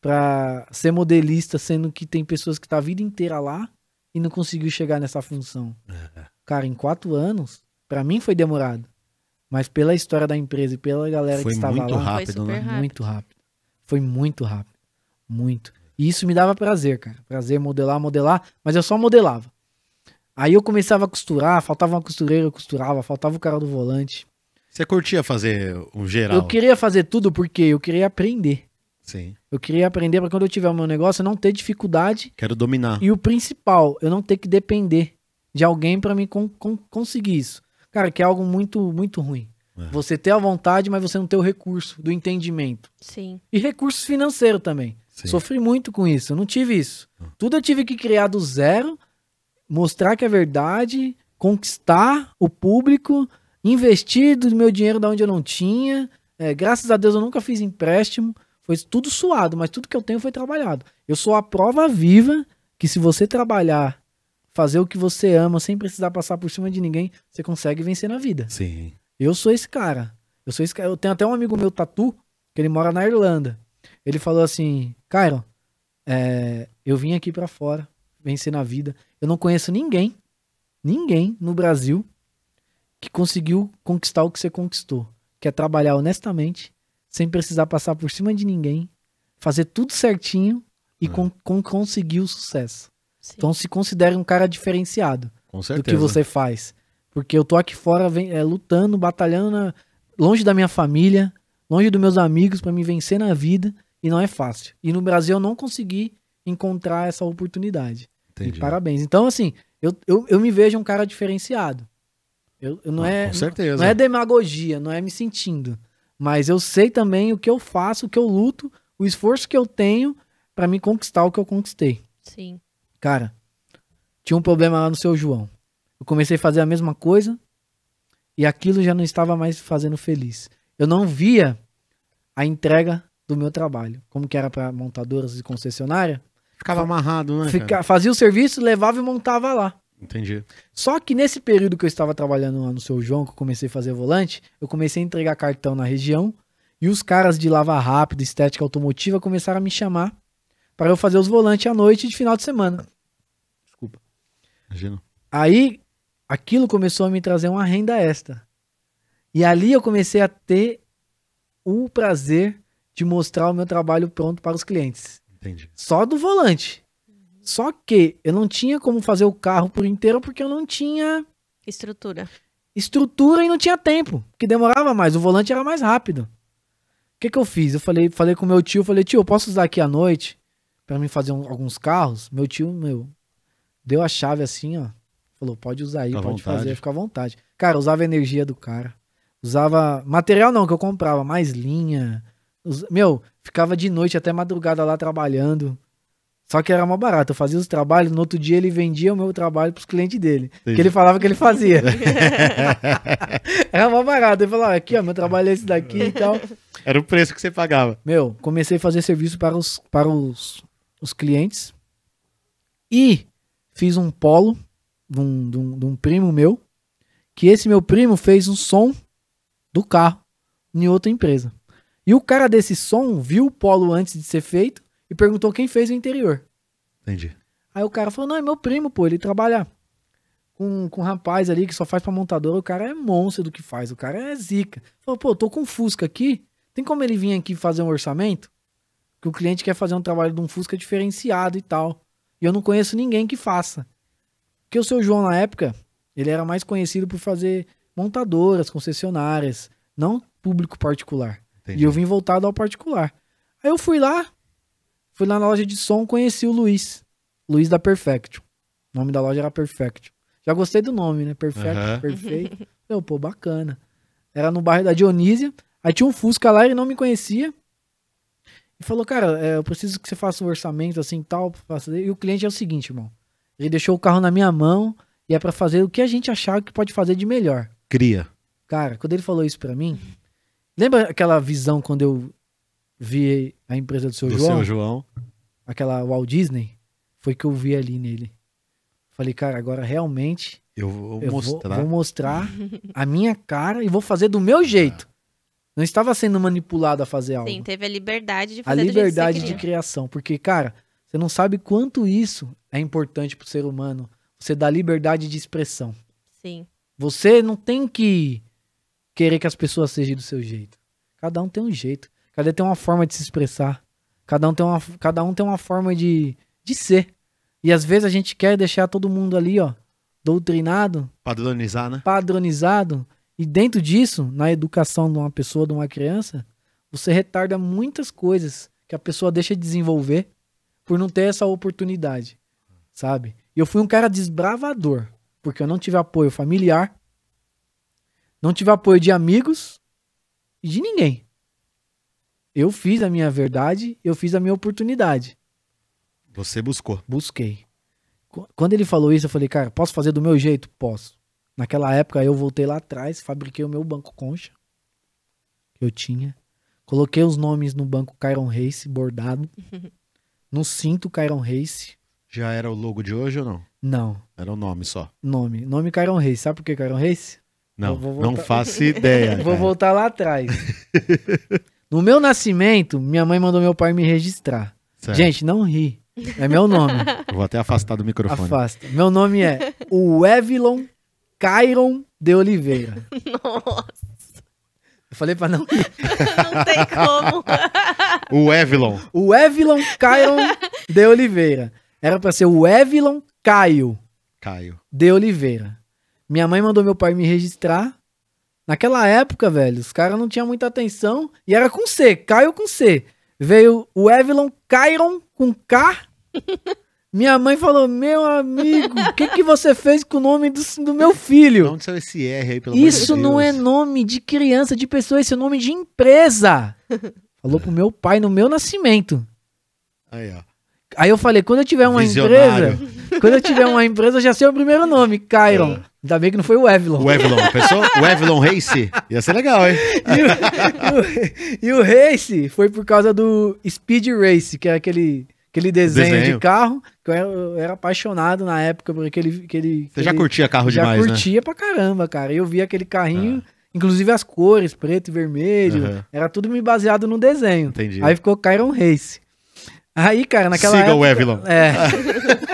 Speaker 2: para ser modelista, sendo que tem pessoas que tá a vida inteira lá e não conseguiu chegar nessa função. É. Cara, em quatro anos, para mim foi demorado. Mas pela história da empresa e pela galera foi que estava lá, rápido, foi né? muito rápido. Foi muito rápido. Muito. E isso me dava prazer, cara. Prazer modelar, modelar, mas eu só modelava. Aí eu começava a costurar, faltava uma costureira, eu costurava, faltava o cara do volante.
Speaker 1: Você curtia fazer o geral? Eu queria
Speaker 2: fazer tudo porque eu queria aprender. Sim. Eu queria aprender para quando eu tiver o meu negócio eu não ter dificuldade.
Speaker 1: Quero dominar. E
Speaker 2: o principal, eu não ter que depender de alguém para me con con conseguir isso. Cara, que é algo muito muito ruim. É. Você ter a vontade, mas você não ter o recurso do entendimento. Sim. E recursos financeiros também. Sim. Sofri muito com isso, eu não tive isso. Ah. Tudo eu tive que criar do zero, mostrar que é verdade, conquistar o público, investir do meu dinheiro da onde eu não tinha. É, graças a Deus eu nunca fiz empréstimo, foi tudo suado, mas tudo que eu tenho foi trabalhado. Eu sou a prova viva que se você trabalhar, fazer o que você ama sem precisar passar por cima de ninguém, você consegue vencer na vida. Sim. Eu sou esse cara. Eu sou esse cara. Eu tenho até um amigo meu, Tatu, que ele mora na Irlanda. Ele falou assim: Cairo, é, eu vim aqui para fora, vencer na vida. Eu não conheço ninguém, ninguém no Brasil que conseguiu conquistar o que você conquistou, que é trabalhar honestamente, sem precisar passar por cima de ninguém, fazer tudo certinho e é. con conseguir o sucesso. Sim. Então se considere um cara diferenciado do que você faz. Porque eu tô aqui fora vem, é, lutando, batalhando, na, longe da minha família, longe dos meus amigos para me vencer na vida. E não é fácil. E no Brasil eu não consegui encontrar essa oportunidade. Entendi. E parabéns. Então, assim, eu, eu, eu me vejo um cara diferenciado. Eu, eu não ah, é, com certeza. Não é demagogia, não é me sentindo. Mas eu sei também o que eu faço, o que eu luto, o esforço que eu tenho para me conquistar o que eu conquistei. Sim. Cara, tinha um problema lá no seu João. Eu comecei a fazer a mesma coisa e aquilo já não estava mais fazendo feliz. Eu não via a entrega do meu trabalho. Como que era para montadoras e concessionária? Ficava amarrado, né? Fica, fazia o serviço, levava e montava lá. Entendi. Só que nesse período que eu estava trabalhando lá no seu João, que eu comecei a fazer volante, eu comecei a entregar cartão na região e os caras de lava rápida, estética automotiva começaram a me chamar para eu fazer os volantes à noite de final de semana. Desculpa. Imagina. Aí aquilo começou a me trazer uma renda extra. E ali eu comecei a ter o prazer de mostrar o meu trabalho pronto para os clientes. Entendi. Só do volante. Uhum. Só que eu não tinha como fazer o carro por inteiro porque eu não tinha estrutura. Estrutura e não tinha tempo, que demorava mais, o volante era mais rápido. O que que eu fiz? Eu falei, falei com meu tio, falei: "Tio, eu posso usar aqui à noite para mim fazer um, alguns carros?" Meu tio, meu, deu a chave assim, ó. Falou: "Pode usar aí, fica pode vontade. fazer, fica à vontade". Cara, usava a energia do cara. Usava material não que eu comprava, mais linha, meu, ficava de noite até madrugada lá trabalhando. Só que era mais barato. Eu fazia os trabalhos, no outro dia ele vendia o meu trabalho pros clientes dele. Entendi. Que ele falava que ele fazia. [laughs] era mais barato. Ele falava, aqui, ó, meu trabalho é esse daqui e tal. Era o preço que você pagava. Meu, comecei a fazer serviço para os, para os, os clientes. E fiz um polo de um, de, um, de um primo meu. Que esse meu primo fez um som do carro em outra empresa. E o cara desse som viu o polo antes de ser feito e perguntou quem fez o interior. Entendi. Aí o cara falou: não, é meu primo, pô, ele trabalha com, com um rapaz ali que só faz pra montador O cara é monstro do que faz, o cara é zica. Falou: pô, tô com um Fusca aqui, tem como ele vir aqui fazer um orçamento? Que o cliente quer fazer um trabalho de um Fusca diferenciado e tal. E eu não conheço ninguém que faça. Porque o seu João, na época, ele era mais conhecido por fazer montadoras, concessionárias, não público particular. Entendi. E eu vim voltado ao particular. Aí eu fui lá, fui lá na loja de som, conheci o Luiz. Luiz da Perfect. O nome da loja era Perfect. Já gostei do nome, né? Perfect, uhum. perfeito. Meu, pô, bacana. Era no bairro da Dionísia. Aí tinha um Fusca lá, ele não me conhecia. E falou, cara, é, eu preciso que você faça um orçamento assim tal. E o cliente é o seguinte, irmão. Ele deixou o carro na minha mão e é para fazer o que a gente achar que pode fazer de melhor. Cria. Cara, quando ele falou isso para mim, Lembra aquela visão quando eu vi a empresa do seu do João? Seu João. Aquela Walt Disney? Foi que eu vi ali nele. Falei, cara, agora realmente eu vou, eu mostrar. Vou, vou mostrar [laughs] a minha cara e vou fazer do meu jeito. É. Não estava sendo manipulado a fazer algo. Sim,
Speaker 3: teve a liberdade de fazer A liberdade de
Speaker 2: criação. Porque, cara, você não sabe quanto isso é importante pro ser humano. Você dá liberdade de expressão. Sim. Você não tem que querer que as pessoas sejam do seu jeito. Cada um tem um jeito. Cada um tem uma forma de se expressar. Cada um tem uma, cada um tem uma forma de, de ser. E às vezes a gente quer deixar todo mundo ali, ó, doutrinado.
Speaker 1: Padronizar,
Speaker 2: né? Padronizado. E dentro disso, na educação de uma pessoa, de uma criança, você retarda muitas coisas que a pessoa deixa de desenvolver por não ter essa oportunidade, sabe? E eu fui um cara desbravador, porque eu não tive apoio familiar, não tive apoio de amigos e de ninguém. Eu fiz a minha verdade, eu fiz a minha oportunidade. Você buscou. Busquei. Quando ele falou isso, eu falei, cara, posso fazer do meu jeito? Posso. Naquela época eu voltei lá atrás, fabriquei o meu banco concha que eu tinha. Coloquei os nomes no banco Cairon Race bordado. [laughs] no cinto Cairon Race.
Speaker 1: Já era o logo de hoje ou não? Não. Era o nome só.
Speaker 2: Nome. Nome Kyron Race. Sabe por que Cairon Race? Não, voltar... não faço [laughs] ideia. vou cara. voltar lá atrás. [laughs] no meu nascimento, minha mãe mandou meu pai me registrar. Certo. Gente, não ri. É meu nome.
Speaker 1: Eu [laughs] vou até afastar do microfone. Afasta.
Speaker 2: Meu nome é o Evelon Cairon de Oliveira. Nossa. Eu falei pra não. não tem como. o Evelon. O Evelon Caio de Oliveira. Era pra ser o Evelon Caio. Caio. De Oliveira. Minha mãe mandou meu pai me registrar. Naquela época, velho, os caras não tinham muita atenção. E era com C, Caio com C. Veio o Evelyn Cairon com K. [laughs] Minha mãe falou: Meu amigo, o que, que você fez com o nome do, do meu filho? Onde saiu
Speaker 1: esse R aí, pelo Isso de não é
Speaker 2: nome de criança, de pessoa, isso é nome de empresa. [laughs] Falou pro meu pai no meu nascimento. Aí, ó. Aí eu falei: Quando eu tiver uma Visionário. empresa. Quando eu tiver uma empresa, eu já sei o primeiro nome, Cairon. É. Ainda bem que não foi o Evelon. O Evelon, pessoal. O Evelon Race? Ia ser legal, hein? E o, e, o, Race foi por causa do Speed Race, que é aquele, aquele desenho, desenho. de carro. Que eu era, eu era, apaixonado na época por aquele. aquele Você já curtia carro já demais, né? Já curtia pra caramba, cara. Eu via aquele carrinho. Ah. Inclusive as cores, preto e vermelho, uhum. era tudo me baseado no desenho. Entendi. Aí ficou Cairon Race. Aí, cara, naquela Siga época... o Evelyn. É.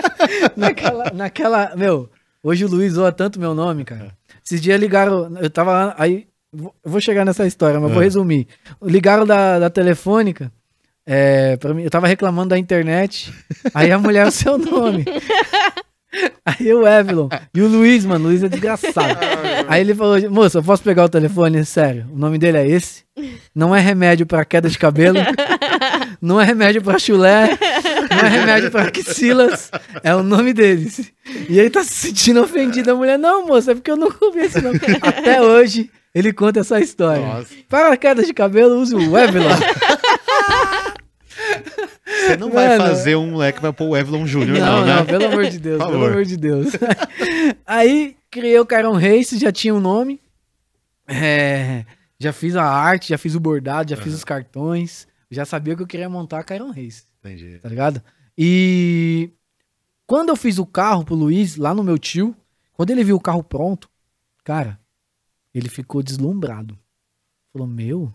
Speaker 2: [laughs] [laughs] naquela, naquela. Meu, hoje o Luiz zoa tanto meu nome, cara. Esses dias ligaram. Eu tava lá. Aí. Eu vou chegar nessa história, mas é. vou ah. resumir. Ligaram da, da telefônica. É, pra mim, eu tava reclamando da internet. Aí a mulher, o seu nome. [laughs] Aí o Evelyn e o Luiz, mano, Luiz é desgraçado. Ah, aí ele falou: Moça, eu posso pegar o telefone? Sério, o nome dele é esse? Não é remédio para queda de cabelo? [laughs] Não é remédio para chulé? é remédio para axilas, é o nome deles. E ele tá se sentindo ofendido. A mulher, não, moça, é porque eu não comi esse nome. Até hoje, ele conta essa história. Nossa. Para queda de cabelo, use o Evelyn.
Speaker 1: Você não Mano. vai fazer
Speaker 2: um moleque vai pôr o Evelyn Júnior, não, não, né? Não, pelo amor de Deus, pelo amor de Deus. [laughs] Aí criei o Cairão Race, já tinha o um nome. É, já fiz a arte, já fiz o bordado, já uhum. fiz os cartões. Já sabia que eu queria montar a Cairão Race. Entendi. Tá ligado? E quando eu fiz o carro pro Luiz, lá no meu tio, quando ele viu o carro pronto, cara, ele ficou deslumbrado. Falou, meu.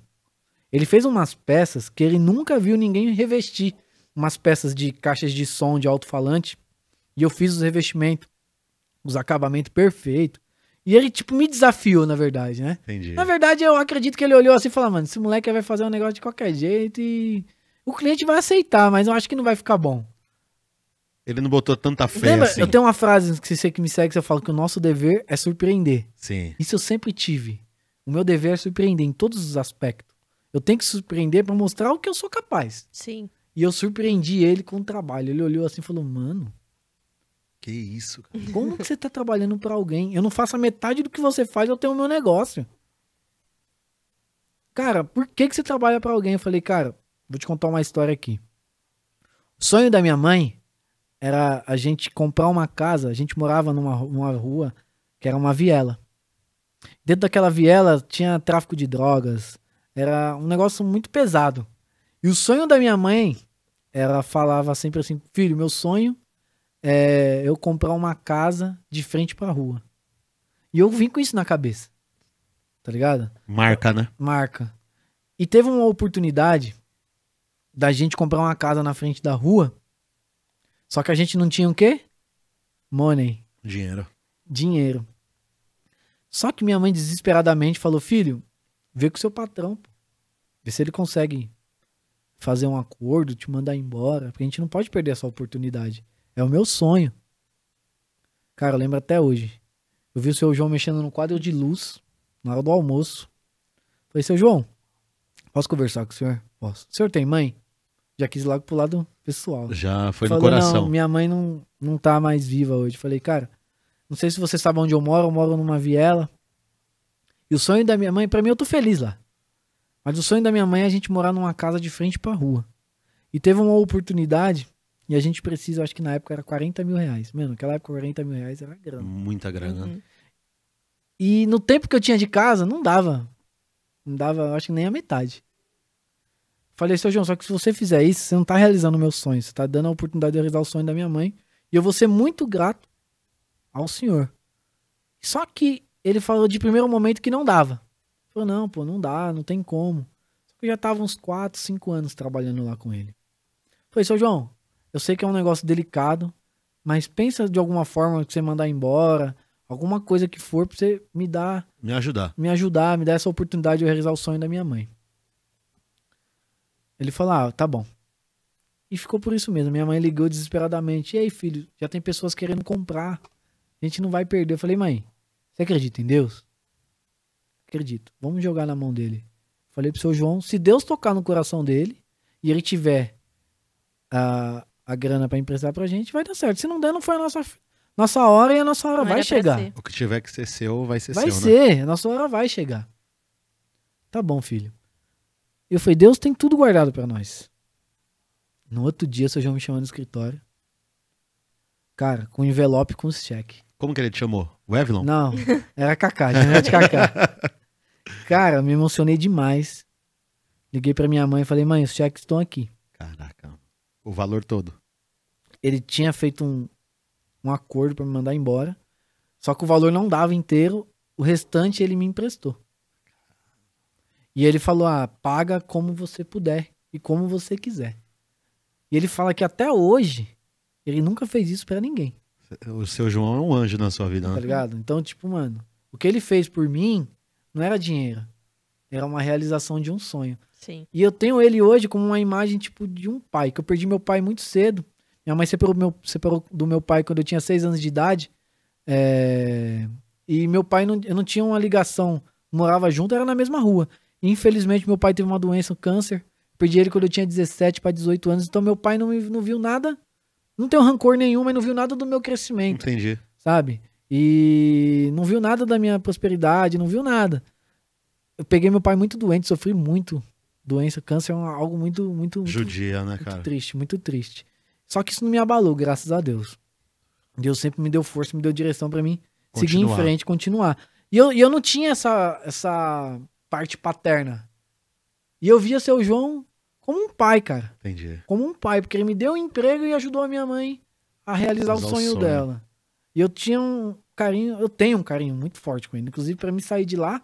Speaker 2: Ele fez umas peças que ele nunca viu ninguém revestir. Umas peças de caixas de som, de alto-falante. E eu fiz os revestimentos, os acabamentos perfeitos. E ele, tipo, me desafiou, na verdade, né? Entendi. Na verdade, eu acredito que ele olhou assim e falou, ah, mano, esse moleque vai fazer um negócio de qualquer jeito e o cliente vai aceitar, mas eu acho que não vai ficar bom. Ele
Speaker 1: não botou tanta
Speaker 2: fé Lembra, assim. Eu tenho uma frase que você que me segue, você fala que o nosso dever é surpreender. Sim. Isso eu sempre tive. O meu dever é surpreender em todos os aspectos. Eu tenho que surpreender para mostrar o que eu sou capaz. Sim. E eu surpreendi ele com o trabalho. Ele olhou assim e falou: "Mano, que isso, cara? [laughs] Como que você tá trabalhando para alguém? Eu não faço a metade do que você faz, eu tenho o meu negócio. Cara, por que que você trabalha para alguém? Eu falei: "Cara, Vou te contar uma história aqui. O sonho da minha mãe era a gente comprar uma casa. A gente morava numa, numa rua que era uma viela. Dentro daquela viela tinha tráfico de drogas. Era um negócio muito pesado. E o sonho da minha mãe, ela falava sempre assim: Filho, meu sonho é eu comprar uma casa de frente pra rua. E eu vim com isso na cabeça. Tá ligado? Marca, né? Marca. E teve uma oportunidade da gente comprar uma casa na frente da rua. Só que a gente não tinha o quê? Money. Dinheiro. Dinheiro. Só que minha mãe desesperadamente falou: Filho, vê com o seu patrão. Pô. Vê se ele consegue fazer um acordo, te mandar embora. Porque a gente não pode perder essa oportunidade. É o meu sonho. Cara, eu lembro até hoje. Eu vi o seu João mexendo no quadro de luz na hora do almoço. Falei: Seu João, posso conversar com o senhor? Posso. O senhor tem mãe? já quis ir logo pro lado pessoal. Já foi Falou, no coração. Não, minha mãe não, não tá mais viva hoje. Falei, cara, não sei se você sabe onde eu moro, eu moro numa viela. E o sonho da minha mãe, para mim eu tô feliz lá. Mas o sonho da minha mãe é a gente morar numa casa de frente pra rua. E teve uma oportunidade, e a gente precisa, acho que na época era 40 mil reais. Mano, naquela época 40 mil reais era grana.
Speaker 1: Muita grana. Uhum.
Speaker 2: E no tempo que eu tinha de casa, não dava. Não dava, acho que nem a metade. Falei, seu João, só que se você fizer isso, você não tá realizando meus sonhos. Você tá dando a oportunidade de realizar o sonho da minha mãe. E eu vou ser muito grato ao senhor. Só que ele falou de primeiro momento que não dava. Falou, não, pô, não dá, não tem como. Só que eu já tava uns 4, 5 anos trabalhando lá com ele. Falei, seu João, eu sei que é um negócio delicado, mas pensa de alguma forma que você mandar embora, alguma coisa que for pra você me dar. Me ajudar. Me ajudar, me dar essa oportunidade de realizar o sonho da minha mãe. Ele falou: ah, tá bom. E ficou por isso mesmo. Minha mãe ligou desesperadamente: e aí, filho, já tem pessoas querendo comprar. A gente não vai perder. Eu falei: mãe, você acredita em Deus? Acredito. Vamos jogar na mão dele. Falei pro seu João: se Deus tocar no coração dele e ele tiver a, a grana para emprestar pra gente, vai dar certo. Se não der, não foi a nossa, nossa hora e a nossa hora não vai chegar.
Speaker 1: O que tiver que ser seu, vai ser vai seu. Vai
Speaker 2: né? ser, né? a nossa hora vai chegar. Tá bom, filho. Eu falei, Deus tem tudo guardado para nós. No outro dia, seu João me chamou no escritório. Cara, com envelope com os cheques.
Speaker 1: Como que ele te chamou? O Evelyn? Não, era Kaká, de Kaká.
Speaker 2: [laughs] Cara, me emocionei demais. Liguei para minha mãe e falei, mãe, os cheques estão aqui. Caraca,
Speaker 1: o valor todo.
Speaker 2: Ele tinha feito um, um acordo para me mandar embora, só que o valor não dava inteiro, o restante ele me emprestou. E ele falou: ah, paga como você puder e como você quiser. E ele fala que até hoje ele nunca fez isso para ninguém.
Speaker 1: O seu João é um anjo na sua vida, tá né? Tá
Speaker 2: ligado? Então, tipo, mano, o que ele fez por mim não era dinheiro. Era uma realização de um sonho. Sim. E eu tenho ele hoje como uma imagem, tipo, de um pai. Que eu perdi meu pai muito cedo. Minha mãe separou, meu, separou do meu pai quando eu tinha seis anos de idade. É... E meu pai, não, eu não tinha uma ligação. Morava junto, era na mesma rua. Infelizmente, meu pai teve uma doença, um câncer. Perdi ele quando eu tinha 17 para 18 anos. Então, meu pai não, não viu nada. Não tenho rancor nenhum, mas não viu nada do meu crescimento. Entendi. Sabe? E não viu nada da minha prosperidade, não viu nada. Eu peguei meu pai muito doente, sofri muito. Doença, câncer é algo muito, muito. Judia, né, muito, né, cara? Muito triste, muito triste. Só que isso não me abalou, graças a Deus. Deus sempre me deu força, me deu direção para mim continuar. seguir em frente, continuar. E eu, e eu não tinha essa, essa parte paterna. E eu via seu João como um pai, cara. Entendi. Como um pai, porque ele me deu um emprego e ajudou a minha mãe a realizar, o, sonho o sonho dela. E eu tinha um carinho, eu tenho um carinho muito forte com ele. Inclusive, para mim sair de lá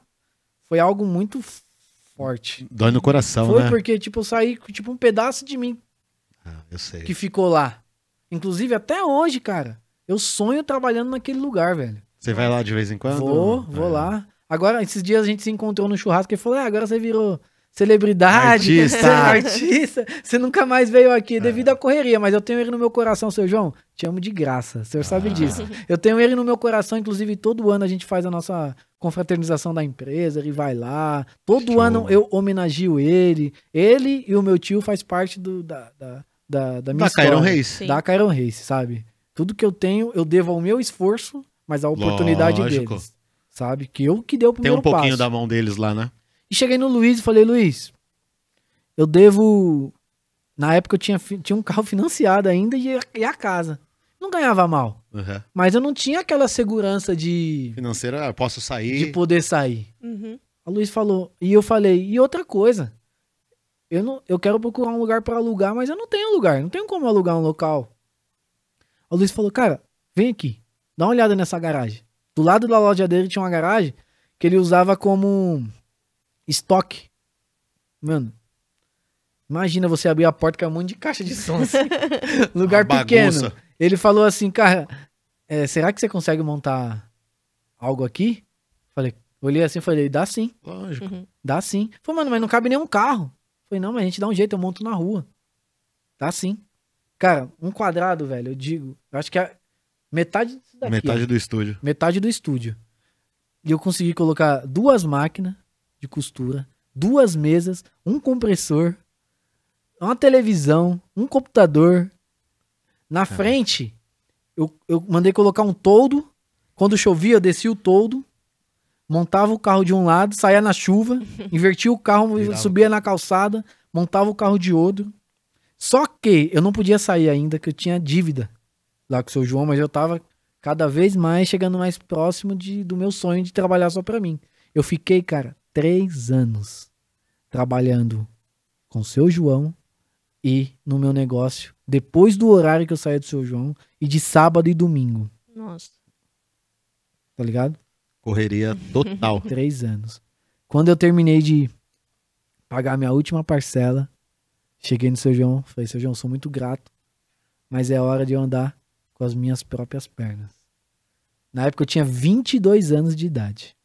Speaker 2: foi algo muito forte. Dói no coração, foi né? Foi porque, tipo, eu saí com tipo, um pedaço de mim.
Speaker 1: Ah, eu sei. Que
Speaker 2: ficou lá. Inclusive, até hoje, cara, eu sonho trabalhando naquele lugar, velho.
Speaker 1: Você vai lá de vez em quando? Vou,
Speaker 2: vou é. lá. Agora, esses dias a gente se encontrou no churrasco e falou: ah, agora você virou celebridade, né? artista. Você, [laughs] artista, você nunca mais veio aqui é. devido à correria, mas eu tenho ele no meu coração, seu João. Te amo de graça, o senhor sabe ah. disso. Eu tenho ele no meu coração, inclusive todo ano a gente faz a nossa confraternização da empresa, ele vai lá. Todo Show. ano eu homenagio ele. Ele e o meu tio faz parte do, da, da, da, da minha da história. Cairon Reis. Da Cairon Reis, sabe? Tudo que eu tenho, eu devo ao meu esforço, mas à oportunidade Lógico. deles sabe? Que eu que deu o primeiro passo. Tem um pouquinho passo. da
Speaker 1: mão deles lá, né?
Speaker 2: E cheguei no Luiz e falei, Luiz, eu devo... Na época eu tinha, tinha um carro [laughs] financiado ainda e, e a casa. Não ganhava mal. Uhum. Mas eu não tinha aquela segurança de... Financeira, ah, eu posso sair. De poder sair. Uhum. A Luiz falou. E eu falei, e outra coisa. Eu, não, eu quero procurar um lugar para alugar, mas eu não tenho lugar. Não tenho como alugar um local. A Luiz falou, cara, vem aqui. Dá uma olhada nessa garagem. Do lado da loja dele tinha uma garagem que ele usava como estoque. Mano, imagina você abrir a porta com um monte de caixa de som. Assim, [laughs] lugar pequeno. Ele falou assim, cara, é, será que você consegue montar algo aqui? Falei, olhei assim e falei, dá sim. Lógico. Uhum. Dá sim. Falei, mano, mas não cabe nenhum carro. Falei, não, mas a gente dá um jeito, eu monto na rua. Dá sim. Cara, um quadrado, velho, eu digo. Eu acho que a, Metade daqui, Metade do estúdio. Metade do estúdio. E eu consegui colocar duas máquinas de costura, duas mesas, um compressor, uma televisão, um computador. Na é. frente, eu, eu mandei colocar um toldo. Quando chovia, eu descia o toldo, montava o carro de um lado, saía na chuva, [laughs] invertia o carro, Virava. subia na calçada, montava o carro de outro. Só que eu não podia sair ainda, que eu tinha dívida lá com o seu João, mas eu tava cada vez mais chegando mais próximo de, do meu sonho de trabalhar só para mim. Eu fiquei, cara, três anos trabalhando com o seu João e no meu negócio depois do horário que eu saía do seu João e de sábado e domingo. Nossa. Tá ligado?
Speaker 1: Correria total. [laughs] Três
Speaker 2: anos. Quando eu terminei de pagar minha última parcela, cheguei no seu João, falei, seu João, sou muito grato, mas é hora de eu andar com as minhas próprias pernas. Na época eu tinha 22 anos de idade.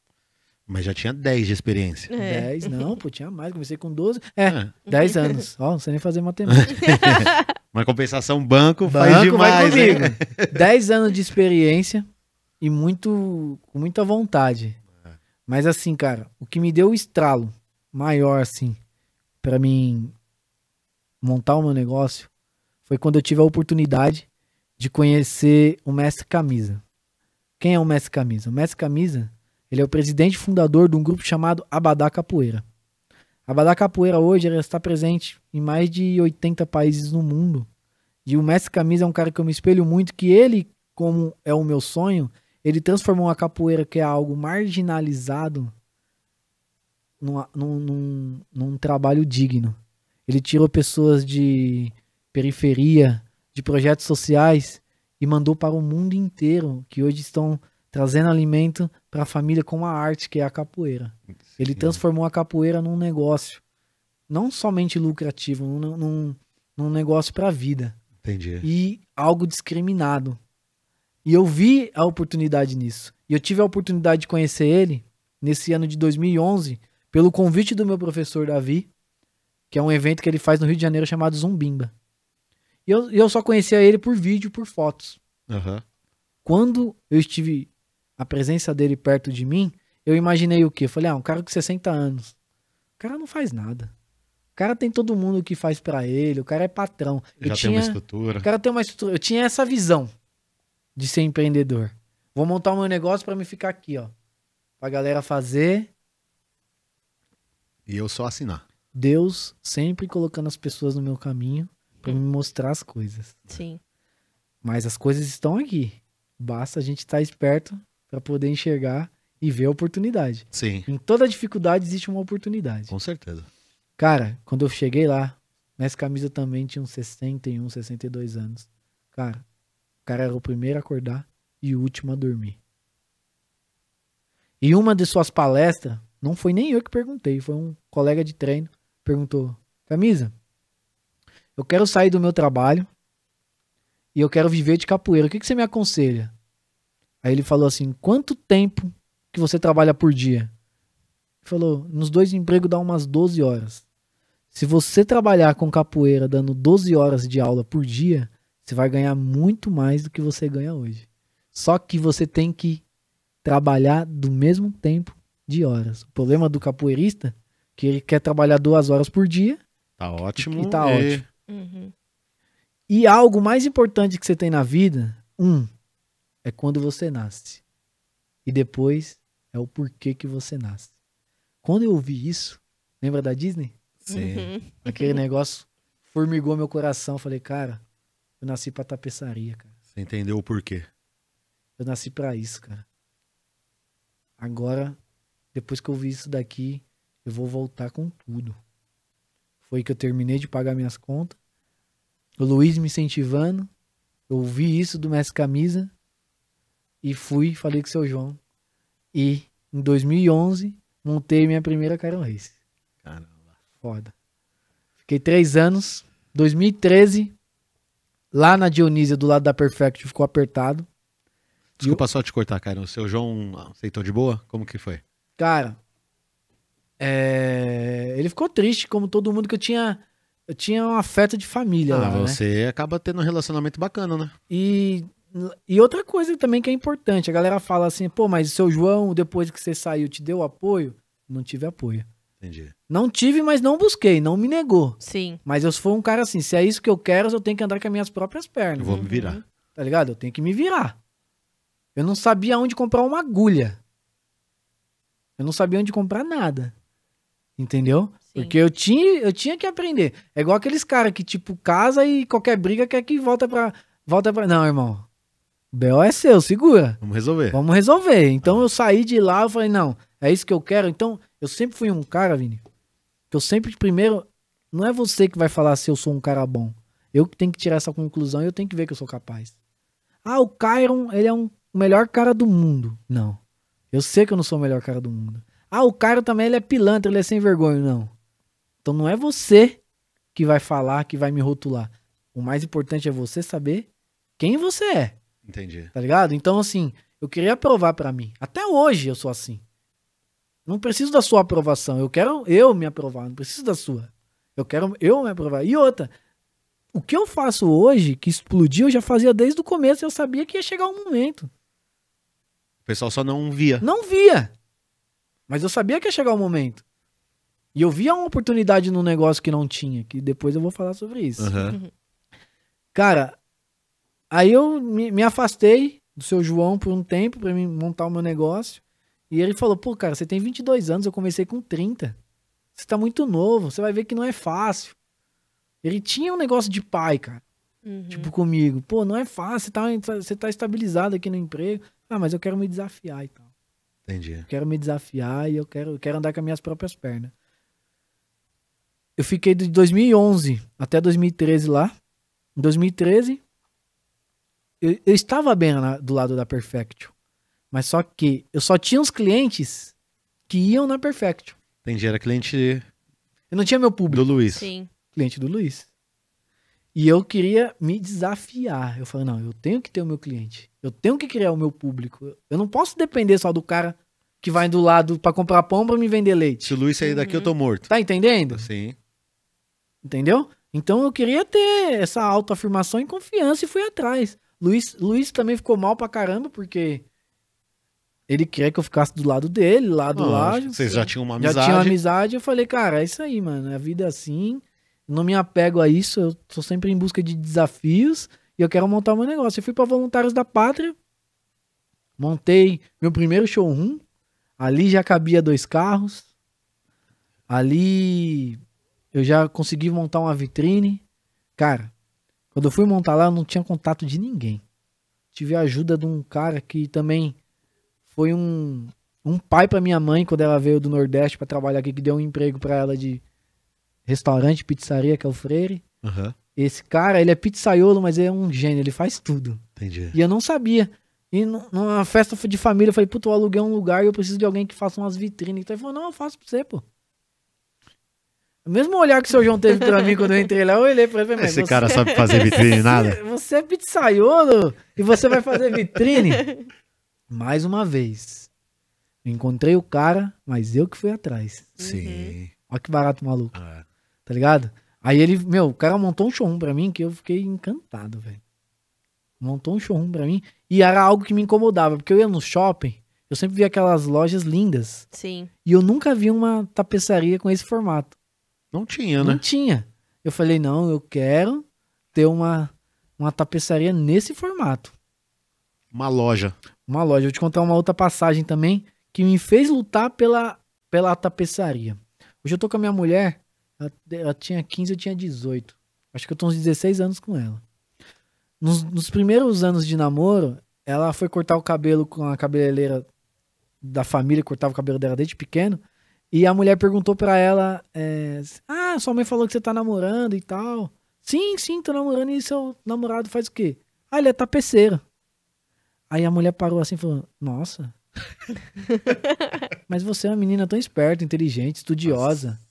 Speaker 1: Mas já tinha 10 de experiência. É.
Speaker 2: 10, não, pô, tinha mais. Comecei com 12. É, ah. 10 [laughs] anos. Ó, não sei nem fazer matemática.
Speaker 1: Uma [laughs] compensação banco, faz demais. Vai comigo. Né? 10
Speaker 2: anos de experiência e muito com muita vontade. É. Mas assim, cara, o que me deu o estralo maior, assim, para mim montar o meu negócio foi quando eu tive a oportunidade de conhecer o Mestre Camisa. Quem é o Mestre Camisa? O Mestre Camisa, ele é o presidente e fundador de um grupo chamado Abadá Capoeira. Abadá Capoeira hoje ela está presente em mais de 80 países no mundo. E o Mestre Camisa é um cara que eu me espelho muito, que ele, como é o meu sonho, ele transformou a capoeira, que é algo marginalizado, num, num, num trabalho digno. Ele tirou pessoas de periferia, de projetos sociais e mandou para o mundo inteiro, que hoje estão trazendo alimento para a família com a arte que é a capoeira. Sim. Ele transformou a capoeira num negócio, não somente lucrativo, num, num, num negócio para a vida. Entendi. E algo discriminado. E eu vi a oportunidade nisso. E eu tive a oportunidade de conhecer ele nesse ano de 2011 pelo convite do meu professor Davi, que é um evento que ele faz no Rio de Janeiro chamado Zumbimba. E eu, eu só conhecia ele por vídeo, por fotos. Uhum. Quando eu estive a presença dele perto de mim, eu imaginei o quê? Eu falei, ah, um cara com 60 anos. O cara não faz nada. O cara tem todo mundo que faz para ele, o cara é patrão. Eu Já tinha, tem uma estrutura. O cara tem uma estrutura. Eu tinha essa visão de ser empreendedor. Vou montar o meu negócio para me ficar aqui, ó. Pra galera fazer.
Speaker 1: E eu só
Speaker 3: assinar.
Speaker 2: Deus sempre colocando as pessoas no meu caminho para me mostrar as coisas. Sim. Mas as coisas estão aqui. Basta a gente estar tá esperto para poder enxergar e ver a oportunidade. Sim. Em toda dificuldade existe uma oportunidade. Com certeza. Cara, quando eu cheguei lá, nessa camisa também tinha uns 61, 62 anos. Cara, o cara era o primeiro a acordar e o último a dormir. E uma de suas palestras, não foi nem eu que perguntei, foi um colega de treino, perguntou: Camisa, eu quero sair do meu trabalho e eu quero viver de capoeira. O que, que você me aconselha? Aí ele falou assim: quanto tempo que você trabalha por dia? Ele falou: nos dois empregos dá umas 12 horas. Se você trabalhar com capoeira dando 12 horas de aula por dia, você vai ganhar muito mais do que você ganha hoje. Só que você tem que trabalhar do mesmo tempo de horas. O problema do capoeirista é que ele quer trabalhar duas horas por dia. Tá ótimo. E, e tá e... ótimo. Uhum. E algo mais importante que você tem na vida, um, é quando você nasce. E depois é o porquê que você nasce. Quando eu ouvi isso, lembra da Disney? Sim. Uhum. Aquele [laughs] negócio formigou meu coração. Falei, cara, eu nasci pra tapeçaria, cara.
Speaker 1: Você entendeu o porquê?
Speaker 2: Eu nasci pra isso, cara. Agora, depois que eu vi isso daqui, eu vou voltar com tudo. Foi que eu terminei de pagar minhas contas. O Luiz me incentivando. Eu ouvi isso do Mestre Camisa. E fui, falei com o seu João. E em 2011, montei minha primeira Caron Race. Caramba. Foda. Fiquei três anos. 2013, lá na Dionísia, do lado da Perfect, ficou apertado.
Speaker 1: Desculpa eu... só te cortar, cara. O seu João aceitou de boa? Como que foi?
Speaker 2: Cara, é... Ele ficou triste, como todo mundo que eu tinha. Eu tinha um afeto de família ah, lá. Né? Você né? acaba tendo um relacionamento bacana, né? E, e outra coisa também que é importante: a galera fala assim, pô, mas o seu João, depois que você saiu, te deu apoio? Não tive apoio. Entendi. Não tive, mas não busquei, não me negou. Sim. Mas eu sou um cara assim, se é isso que eu quero, eu tenho que andar com as minhas próprias pernas. Eu vou me uhum. virar. Tá ligado? Eu tenho que me virar. Eu não sabia onde comprar uma agulha. Eu não sabia onde comprar nada. Entendeu? Sim. Porque eu tinha, eu tinha que aprender. É igual aqueles caras que, tipo, casa e qualquer briga quer que volta pra. Volta pra. Não, irmão. O BO é seu, segura. Vamos resolver. Vamos resolver. Então ah. eu saí de lá, eu falei, não, é isso que eu quero. Então, eu sempre fui um cara, Vini, que eu sempre, primeiro, não é você que vai falar se eu sou um cara bom. Eu que tenho que tirar essa conclusão e eu tenho que ver que eu sou capaz. Ah, o Cairon, ele é um, o melhor cara do mundo. Não. Eu sei que eu não sou o melhor cara do mundo. Ah, o cara também ele é pilantra, ele é sem vergonha. Não. Então não é você que vai falar, que vai me rotular. O mais importante é você saber quem você é. Entendi. Tá ligado? Então, assim, eu queria provar para mim. Até hoje eu sou assim. Não preciso da sua aprovação. Eu quero eu me aprovar. Não preciso da sua. Eu quero eu me aprovar. E outra, o que eu faço hoje, que explodiu, eu já fazia desde o começo. Eu sabia que ia chegar um momento. O pessoal só não via. Não via. Mas eu sabia que ia chegar o um momento. E eu via uma oportunidade num negócio que não tinha, que depois eu vou falar sobre isso. Uhum. Cara, aí eu me, me, afastei do seu João por um tempo para montar o meu negócio. E ele falou: pô, cara, você tem 22 anos, eu comecei com 30. Você tá muito novo, você vai ver que não é fácil. Ele tinha um negócio de pai, cara. Uhum. Tipo, comigo. Pô, não é fácil, você tá, você tá estabilizado aqui no emprego. Ah, mas eu quero me desafiar e tal. Entendi. Quero me desafiar e eu quero, quero andar com as minhas próprias pernas. Eu fiquei de 2011 até 2013 lá. Em 2013, eu, eu estava bem na, do lado da Perfection. Mas só que eu só tinha os clientes que iam na Perfection. Entendi, era cliente. Eu não tinha meu público. Do Luiz. Sim. Cliente do Luiz. E eu queria me desafiar. Eu falei, não, eu tenho que ter o meu cliente. Eu tenho que criar o meu público. Eu não posso depender só do cara que vai do lado para comprar pão para me vender leite. Se o Luiz sair daqui, uhum. eu tô uhum. morto. Tá entendendo? Sim. Entendeu? Então eu queria ter essa autoafirmação e confiança e fui atrás. Luiz, Luiz também ficou mal pra caramba, porque ele queria que eu ficasse do lado dele, lá do ah, lado. Vocês já tinham uma amizade? Já tinha uma amizade. Eu falei, cara, é isso aí, mano. É a vida é assim. Não me apego a isso. Eu sou sempre em busca de desafios e eu quero montar meu negócio. Eu fui para Voluntários da Pátria, montei meu primeiro showroom, ali já cabia dois carros, ali eu já consegui montar uma vitrine. Cara, quando eu fui montar lá, eu não tinha contato de ninguém. Tive a ajuda de um cara que também foi um, um pai para minha mãe quando ela veio do Nordeste para trabalhar aqui, que deu um emprego para ela de restaurante, pizzaria, que é o Freire. Uhum. Esse cara, ele é pizzaiolo, mas é um gênio, ele faz tudo. Entendi. E eu não sabia. E numa festa de família, eu falei, puta, eu aluguei é um lugar e eu preciso de alguém que faça umas vitrines. Então ele falou, não, eu faço pra você, pô. O mesmo olhar que o seu João teve pra mim quando eu entrei lá, eu olhei pra ele e falei, Esse cara sabe [laughs] fazer vitrine nada? Você é pizzaiolo e você vai fazer vitrine? [laughs] Mais uma vez. Encontrei o cara, mas eu que fui atrás. Sim. Olha que barato maluco. É. Tá ligado? Aí ele, meu, o cara montou um showroom pra mim que eu fiquei encantado, velho. Montou um showroom pra mim. E era algo que me incomodava, porque eu ia no shopping, eu sempre via aquelas lojas lindas. Sim. E eu nunca vi uma tapeçaria com esse formato. Não tinha, né? Não tinha. Eu falei, não, eu quero ter uma, uma tapeçaria nesse formato. Uma loja. Uma loja. Eu vou te contar uma outra passagem também que me fez lutar pela, pela tapeçaria. Hoje eu tô com a minha mulher ela, tinha 15, eu tinha 18. Acho que eu tô uns 16 anos com ela. Nos, nos primeiros anos de namoro, ela foi cortar o cabelo com a cabeleireira da família, cortava o cabelo dela desde pequeno. E a mulher perguntou para ela: é, Ah, sua mãe falou que você tá namorando e tal. Sim, sim, tô namorando. E seu namorado faz o quê? Ah, ele é tapeceiro. Aí a mulher parou assim falou Nossa. [laughs] Mas você é uma menina tão esperta, inteligente, estudiosa. Nossa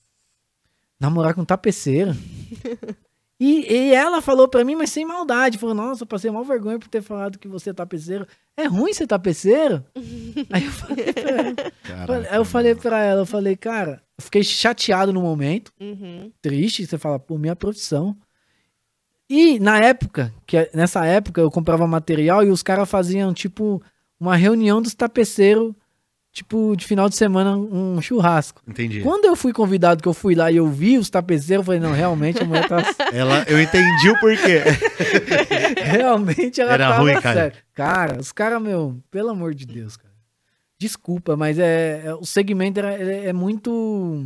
Speaker 2: namorar com tapeceiro. [laughs] e, e ela falou para mim, mas sem maldade. Falou, nossa, passei mal vergonha por ter falado que você é tapeceiro. É ruim ser tapeceiro? [laughs] Aí eu falei pra ela. Caraca, eu falei pra ela, eu falei, cara, eu fiquei chateado no momento. Uhum. Triste, você fala, pô, minha profissão. E na época, que nessa época eu comprava material e os caras faziam, tipo, uma reunião dos tapeceiros tipo, de final de semana, um churrasco.
Speaker 4: Entendi.
Speaker 1: Quando
Speaker 2: eu fui convidado, que eu fui lá e eu vi os tapeceiros, eu falei, não, realmente a mulher tá... [laughs] Ela,
Speaker 1: eu entendi o porquê.
Speaker 2: [laughs] realmente ela Era tava ruim, cara. Cara, os caras, meu, pelo amor de Deus, cara. Desculpa, mas é, é o segmento era, é, é, muito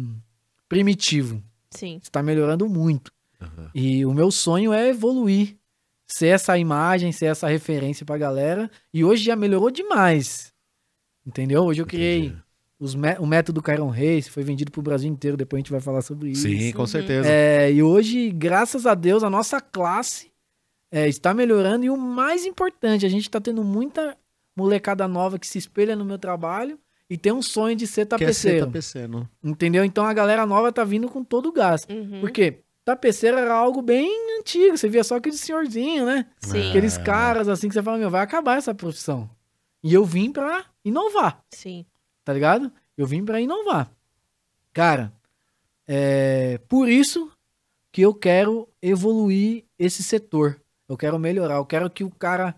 Speaker 2: primitivo. Sim. Está melhorando muito. Uhum. E o meu sonho é evoluir, ser essa imagem, ser essa referência pra galera. E hoje já melhorou demais. Entendeu? Hoje eu criei os o método Cairon Reis, foi vendido para o Brasil inteiro, depois a gente vai falar sobre isso. Sim, com uhum. certeza. É, e hoje, graças a Deus, a nossa classe é, está melhorando. E o mais importante, a gente está tendo muita molecada nova que se espelha no meu trabalho e tem um sonho de ser tapeceiro. Quer ser tapeceiro. Entendeu? Então a galera nova tá vindo com todo o gás. Uhum. Porque tapeceiro era algo bem antigo. Você via só aquele senhorzinho, né? Sim. Aqueles é. caras assim que você fala, meu, vai acabar essa profissão. E eu vim pra inovar. Sim. Tá ligado? Eu vim pra inovar. Cara, é por isso que eu quero evoluir esse setor. Eu quero melhorar. Eu quero que o cara.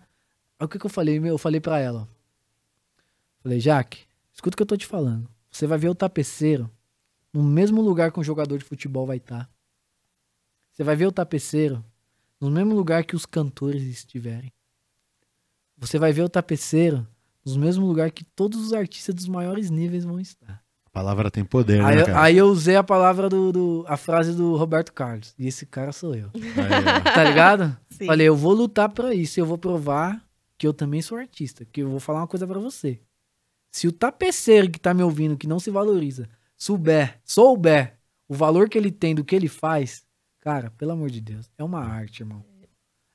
Speaker 2: É o que, que eu falei? Eu falei pra ela. Falei, Jaque, escuta o que eu tô te falando. Você vai ver o tapeceiro no mesmo lugar que um jogador de futebol vai estar. Tá. Você vai ver o tapeceiro no mesmo lugar que os cantores estiverem. Você vai ver o tapeceiro no mesmo lugar que todos os artistas dos maiores níveis vão estar.
Speaker 1: A palavra tem poder, né, aí, né, cara? Aí
Speaker 2: eu usei a palavra do, do, a frase do Roberto Carlos. E esse cara sou eu. Aí, tá ligado? Sim. Falei, eu vou lutar para isso, eu vou provar que eu também sou artista, que eu vou falar uma coisa para você. Se o tapeceiro que tá me ouvindo, que não se valoriza, souber, souber o valor que ele tem do que ele faz, cara, pelo amor de Deus, é uma arte, irmão.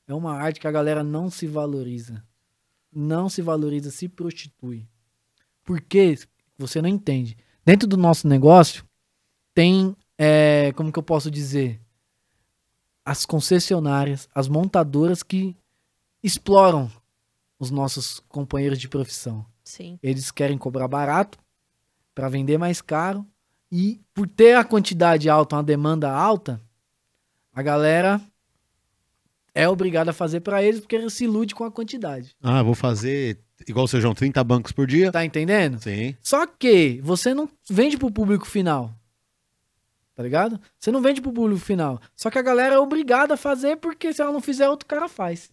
Speaker 2: É uma arte que a galera não se valoriza não se valoriza, se prostitui. Porque você não entende. Dentro do nosso negócio, tem, é, como que eu posso dizer? As concessionárias, as montadoras que exploram os nossos companheiros de profissão. Sim. Eles querem cobrar barato para vender mais caro e por ter a quantidade alta, uma demanda alta, a galera é obrigado a fazer para eles, porque eles se ilude com a quantidade. Ah, vou fazer igual o seu João, 30 bancos por dia. Tá entendendo? Sim. Só que você não vende pro público final. Tá ligado? Você não vende pro público final. Só que a galera é obrigada a fazer porque se ela não fizer, outro cara faz.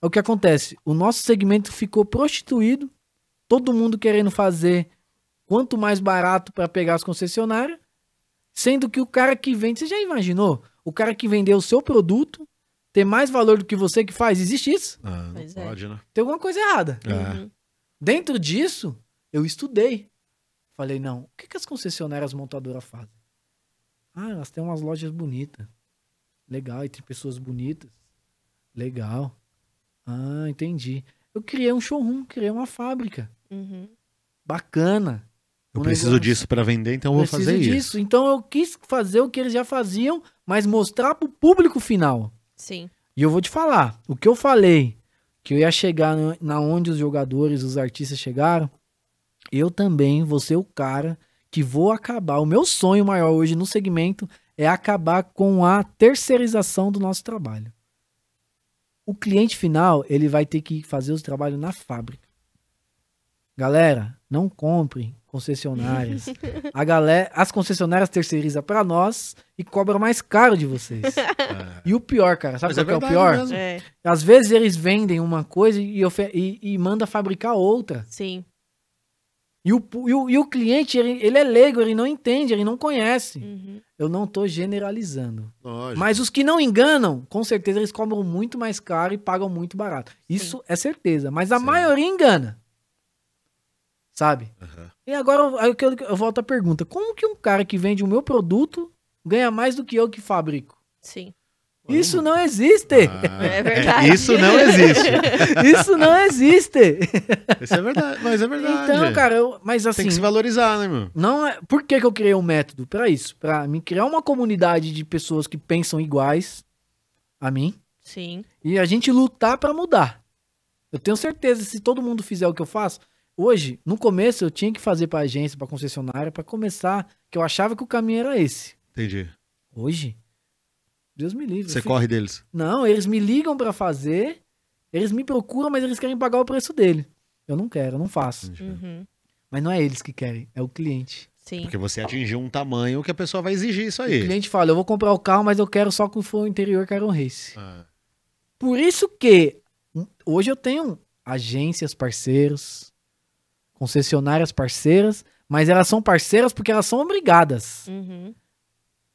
Speaker 2: É o que acontece. O nosso segmento ficou prostituído, todo mundo querendo fazer quanto mais barato para pegar as concessionárias, sendo que o cara que vende, você já imaginou? O cara que vendeu o seu produto ter mais valor do que você que faz? Existe isso? Ah, não é. pode, né? Tem alguma coisa errada. É. Uhum. Dentro disso, eu estudei. Falei, não, o que, que as concessionárias montadoras fazem? Ah, elas têm umas lojas bonitas. Legal, e tem pessoas bonitas. Legal. Ah, entendi. Eu criei um showroom, criei uma fábrica. Uhum. Bacana. Eu um preciso negócio. disso
Speaker 1: para vender, então eu vou fazer disso. isso.
Speaker 2: Então eu quis fazer o que eles já faziam, mas mostrar para o público final. Sim. E eu vou te falar, o que eu falei, que eu ia chegar na onde os jogadores, os artistas chegaram, eu também vou ser o cara que vou acabar. O meu sonho maior hoje no segmento é acabar com a terceirização do nosso trabalho. O cliente final, ele vai ter que fazer o trabalho na fábrica. Galera, não compre concessionárias. A galera, as concessionárias terceirizam para nós e cobram mais caro de vocês. [laughs] É. E o pior, cara, sabe o é que é, é o pior? É. Às vezes eles vendem uma coisa e, e, e manda fabricar outra. Sim. E o, e o, e o cliente, ele, ele, é leigo, ele não entende, ele não conhece. Uhum. Eu não estou generalizando. Lógico. Mas os que não enganam, com certeza eles cobram muito mais caro e pagam muito barato. Isso Sim. é certeza. Mas a Sim. maioria engana sabe? Uhum. E agora eu, eu volto à pergunta: como que um cara que vende o meu produto ganha mais do que eu que fabrico? Sim. Isso não existe. Ah, é verdade. Isso não existe. [laughs] isso não existe. Isso é verdade, mas é verdade. Então, cara, eu, mas assim. Tem que assim, se valorizar, né, meu? Não é, por que, que eu criei um método? Para isso. Para me criar uma comunidade de pessoas que pensam iguais a mim. Sim. E a gente lutar para mudar. Eu tenho certeza, se todo mundo fizer o que eu faço, Hoje, no começo, eu tinha que fazer para agência, para concessionária, para começar, que eu achava que o caminho era esse. Entendi. Hoje, Deus me livre. Você fico... corre deles? Não, eles me ligam para fazer, eles me procuram, mas eles querem pagar o preço dele. Eu não quero, eu não faço. Uhum. Mas não é eles que querem, é o cliente. Sim.
Speaker 1: Porque você atingiu um tamanho que a pessoa vai exigir isso aí. O cliente
Speaker 2: fala, eu vou comprar o carro, mas eu quero só com o interior Caron é Race. Ah. Por isso que hum, hoje eu tenho agências, parceiros, concessionárias parceiras, mas elas são parceiras porque elas são obrigadas. Uhum.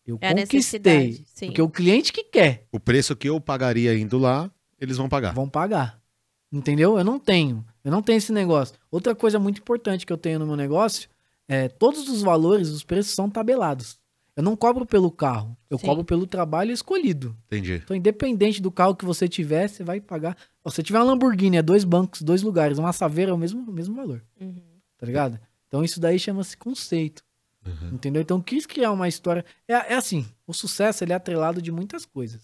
Speaker 3: Eu é conquistei. Porque
Speaker 2: o cliente que quer. O preço que eu pagaria indo lá, eles vão pagar. Vão pagar. Entendeu? Eu não tenho. Eu não tenho esse negócio. Outra coisa muito importante que eu tenho no meu negócio é todos os valores, os preços são tabelados. Eu não cobro pelo carro, eu Sim. cobro pelo trabalho escolhido. Entendi. Então, independente do carro que você tiver, você vai pagar. Se você tiver uma Lamborghini, é dois bancos, dois lugares, uma Saveira é o mesmo, o mesmo valor. Uhum. Tá ligado? Então, isso daí chama-se conceito. Uhum. Entendeu? Então, quis criar uma história. É, é assim: o sucesso ele é atrelado de muitas coisas.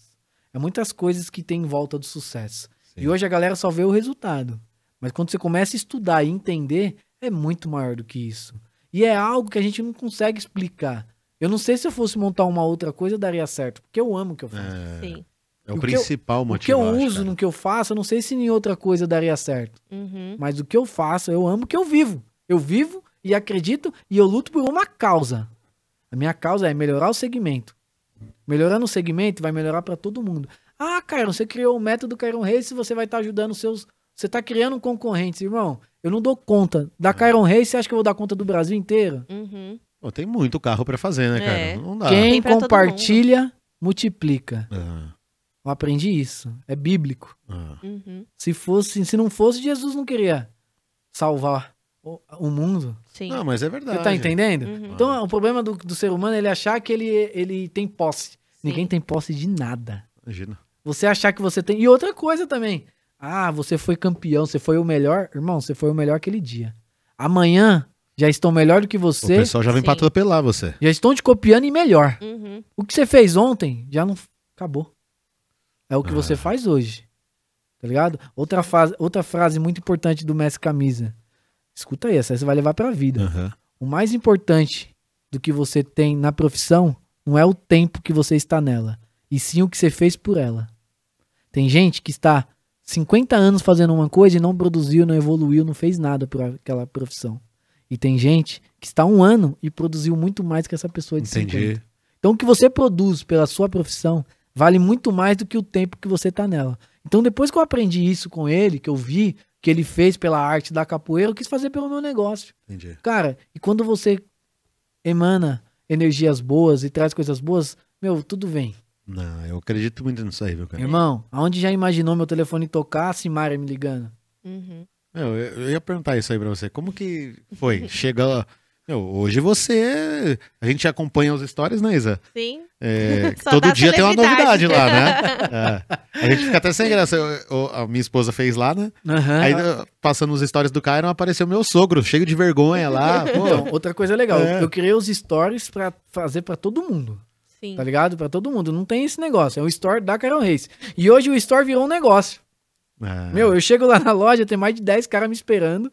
Speaker 2: É muitas coisas que tem em volta do sucesso. Sim. E hoje a galera só vê o resultado. Mas quando você começa a estudar e entender, é muito maior do que isso. E é algo que a gente não consegue explicar. Eu não sei se eu fosse montar uma outra coisa, daria certo, porque eu amo o que eu faço. É, Sim.
Speaker 1: é o, o principal eu, motivo. O que eu uso
Speaker 2: no que eu faço, eu não sei se em outra coisa daria certo. Uhum. Mas o que eu faço, eu amo o que eu vivo. Eu vivo e acredito e eu luto por uma causa. A minha causa é melhorar o segmento. Melhorando o segmento vai melhorar para todo mundo. Ah, Cairo, você criou o método Cairon Race, você vai estar tá ajudando seus. Você está criando concorrentes, irmão. Eu não dou conta. Da é. Cairon Race, você acha que eu vou dar conta do Brasil inteiro? Uhum tem muito carro para fazer, né, cara? É. Não dá. Quem compartilha, multiplica. Ah. Eu aprendi isso. É bíblico. Ah. Uhum. Se fosse, se não fosse, Jesus não queria salvar o, o mundo. Sim. Não, mas é verdade. Você tá entendendo? Uhum. Então, o problema do, do, ser humano é ele achar que ele, ele tem posse. Sim. Ninguém tem posse de nada. Imagina. Você achar que você tem. E outra coisa também. Ah, você foi campeão, você foi o melhor. Irmão, você foi o melhor aquele dia. Amanhã, já estão melhor do que você. O pessoal já vem Sim. pra
Speaker 1: atropelar você.
Speaker 2: Já estão te copiando e melhor. Uhum. O que você fez ontem já não. Acabou. É o que ah. você faz hoje. Tá ligado? Outra, fase, outra frase muito importante do Mestre Camisa. Escuta aí, essa você vai levar pra vida. Uhum. O mais importante do que você tem na profissão não é o tempo que você está nela, e sim o que você fez por ela. Tem gente que está 50 anos fazendo uma coisa e não produziu, não evoluiu, não fez nada por aquela profissão. E tem gente que está um ano e produziu muito mais que essa pessoa de Entendi. 50. Então o que você produz pela sua profissão vale muito mais do que o tempo que você está nela. Então depois que eu aprendi isso com ele, que eu vi que ele fez pela arte da capoeira, eu quis fazer pelo meu negócio. Entendi. Cara, e quando você emana energias boas e traz coisas boas, meu, tudo vem.
Speaker 1: Não, eu acredito muito nisso aí, meu cara. Irmão,
Speaker 2: aonde já imaginou meu telefone tocar, a Simária me ligando?
Speaker 1: Uhum. Eu, eu ia perguntar isso aí pra você. Como que foi? Chega. Meu, hoje você. A gente acompanha as histórias, né, Isa? Sim. É, [laughs] todo dia tem uma novidade lá, né? [laughs] É. A gente fica até sem graça. Eu, eu, a minha esposa fez lá, né? Uhum. Aí, passando os stories do Cairo, apareceu meu sogro, cheio de vergonha lá. Então, outra
Speaker 2: coisa legal, é. eu criei os stories para fazer para todo mundo. Sim. Tá ligado? Para todo mundo. Não tem esse negócio. É o story da Carol Reis. E hoje o story virou um negócio. É. Meu, eu chego lá na loja, tem mais de 10 caras me esperando.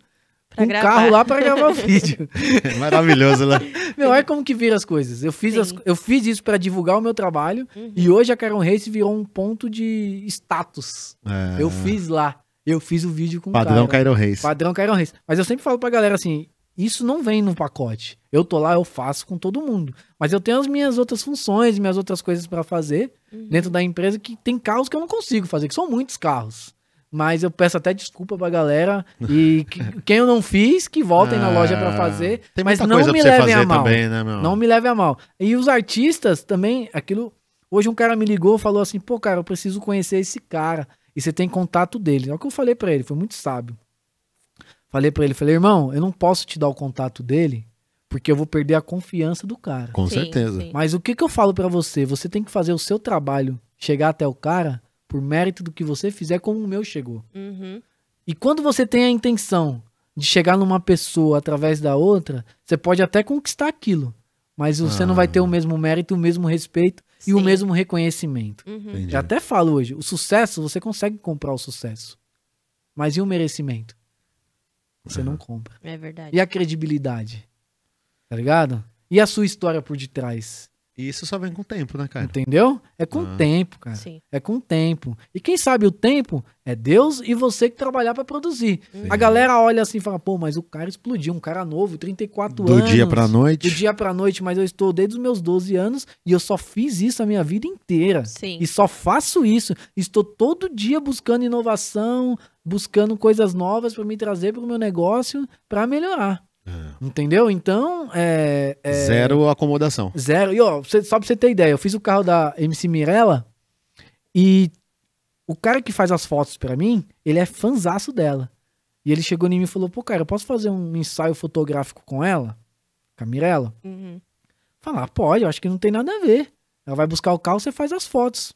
Speaker 2: Pra um gravar. carro lá para gravar o [laughs] vídeo.
Speaker 1: É maravilhoso lá.
Speaker 2: Meu, olha como que vira as coisas. Eu fiz, as, eu fiz isso para divulgar o meu trabalho uhum. e hoje a Caron Race virou um ponto de status. É. Eu fiz lá. Eu fiz o vídeo com Padrão Cairo Race. Padrão Cairo Race. Mas eu sempre falo pra galera assim, isso não vem num pacote. Eu tô lá, eu faço com todo mundo. Mas eu tenho as minhas outras funções, minhas outras coisas para fazer uhum. dentro da empresa que tem carros que eu não consigo fazer, que são muitos carros. Mas eu peço até desculpa pra galera. E que, quem eu não fiz, que voltem ah, na loja para ah, fazer. mas não me levem a mal. Também, né, não me levem a mal. E os artistas também, aquilo. Hoje um cara me ligou falou assim: pô, cara, eu preciso conhecer esse cara. E você tem contato dele. É o que eu falei para ele, foi muito sábio. Falei para ele, falei, irmão, eu não posso te dar o contato dele, porque eu vou perder a confiança do cara. Com sim, certeza. Sim. Mas o que, que eu falo para você? Você tem que fazer o seu trabalho chegar até o cara por mérito do que você fizer, como o meu chegou. Uhum. E quando você tem a intenção de chegar numa pessoa através da outra, você pode até conquistar aquilo. Mas você ah. não vai ter o ah. mesmo mérito, o mesmo respeito Sim. e o mesmo reconhecimento. Uhum. até falo hoje, o sucesso, você consegue comprar o sucesso. Mas e o merecimento? Você uhum. não é. compra. É verdade. E a credibilidade? Tá ligado? E a sua história por detrás? E isso só vem com o tempo, né, cara? Entendeu? É com o ah. tempo, cara. Sim. É com o tempo. E quem sabe o tempo é Deus e você que trabalhar para produzir. Sim. A galera olha assim e fala: pô, mas o cara explodiu, um cara novo, 34 do anos. Do dia pra noite? Do dia pra noite, mas eu estou desde os meus 12 anos e eu só fiz isso a minha vida inteira. Sim. E só faço isso. Estou todo dia buscando inovação, buscando coisas novas para me trazer para o meu negócio, para melhorar. É. Entendeu? Então. É, é, Zero
Speaker 1: acomodação.
Speaker 2: Zero. E ó, só pra você ter ideia, eu fiz o carro da MC Mirella e o cara que faz as fotos para mim, ele é fanzaço dela. E ele chegou em mim e falou: pô, cara, eu posso fazer um ensaio fotográfico com ela? Com a Mirella? Uhum. Falar, ah, pode, eu acho que não tem nada a ver. Ela vai buscar o carro, você faz as fotos.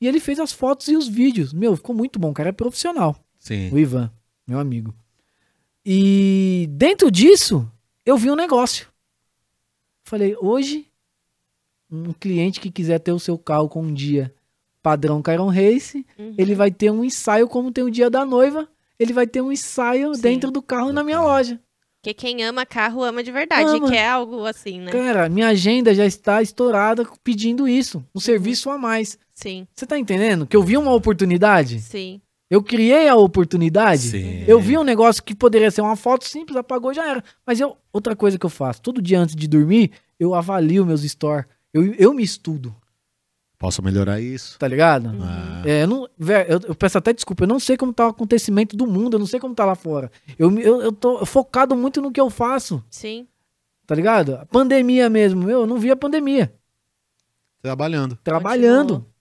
Speaker 2: E ele fez as fotos e os vídeos. Meu, ficou muito bom, o cara é profissional. Sim. O Ivan, meu amigo. E dentro disso, eu vi um negócio. Falei, hoje, um cliente que quiser ter o seu carro com um dia padrão Cairon Race, uhum. ele vai ter um ensaio como tem o dia da noiva, ele vai ter um ensaio Sim. dentro do carro na minha loja.
Speaker 3: Porque quem ama carro ama de verdade, ama. quer é algo assim, né? Cara,
Speaker 2: minha agenda já está estourada pedindo isso, um uhum. serviço a mais. Sim. Você tá entendendo? Que eu vi uma oportunidade? Sim. Eu criei a oportunidade. Sim. Eu vi um negócio que poderia ser uma foto simples, apagou já era. Mas eu, outra coisa que eu faço, todo dia antes de dormir, eu avalio meus stories. Eu, eu me estudo.
Speaker 1: Posso melhorar isso?
Speaker 2: Tá ligado? Ah. É, eu, não, eu, eu, peço até desculpa, eu não sei como tá o acontecimento do mundo, eu não sei como tá lá fora. Eu, eu, eu tô focado muito no que eu faço. Sim. Tá ligado? pandemia mesmo, eu não vi a pandemia. Trabalhando. Trabalhando. Continuou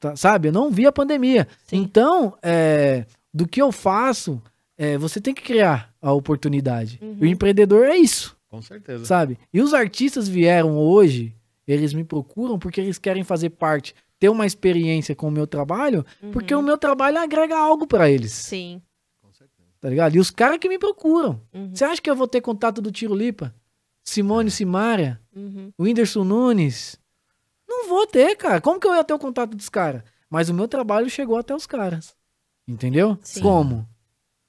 Speaker 2: tá, sabe? Eu não vi a pandemia. Sim. Então, é, do que eu faço, é, você tem que criar a oportunidade. Uhum. O empreendedor é isso. Com
Speaker 1: certeza. Sabe?
Speaker 2: E os artistas vieram hoje, eles me procuram porque eles querem fazer parte, ter uma experiência com o meu trabalho, uhum. porque o meu trabalho agrega algo para eles. Sim. Com certeza. Tá ligado? E os caras que me procuram. Uhum. Você acha que eu vou ter contato do Tiro Lipa? Simone é. Simária? Uhum. Whindersson Nunes? Não vou ter, cara. Como que eu ia ter o contato dos caras? Mas o meu trabalho chegou até os caras. Entendeu? Sim. Como?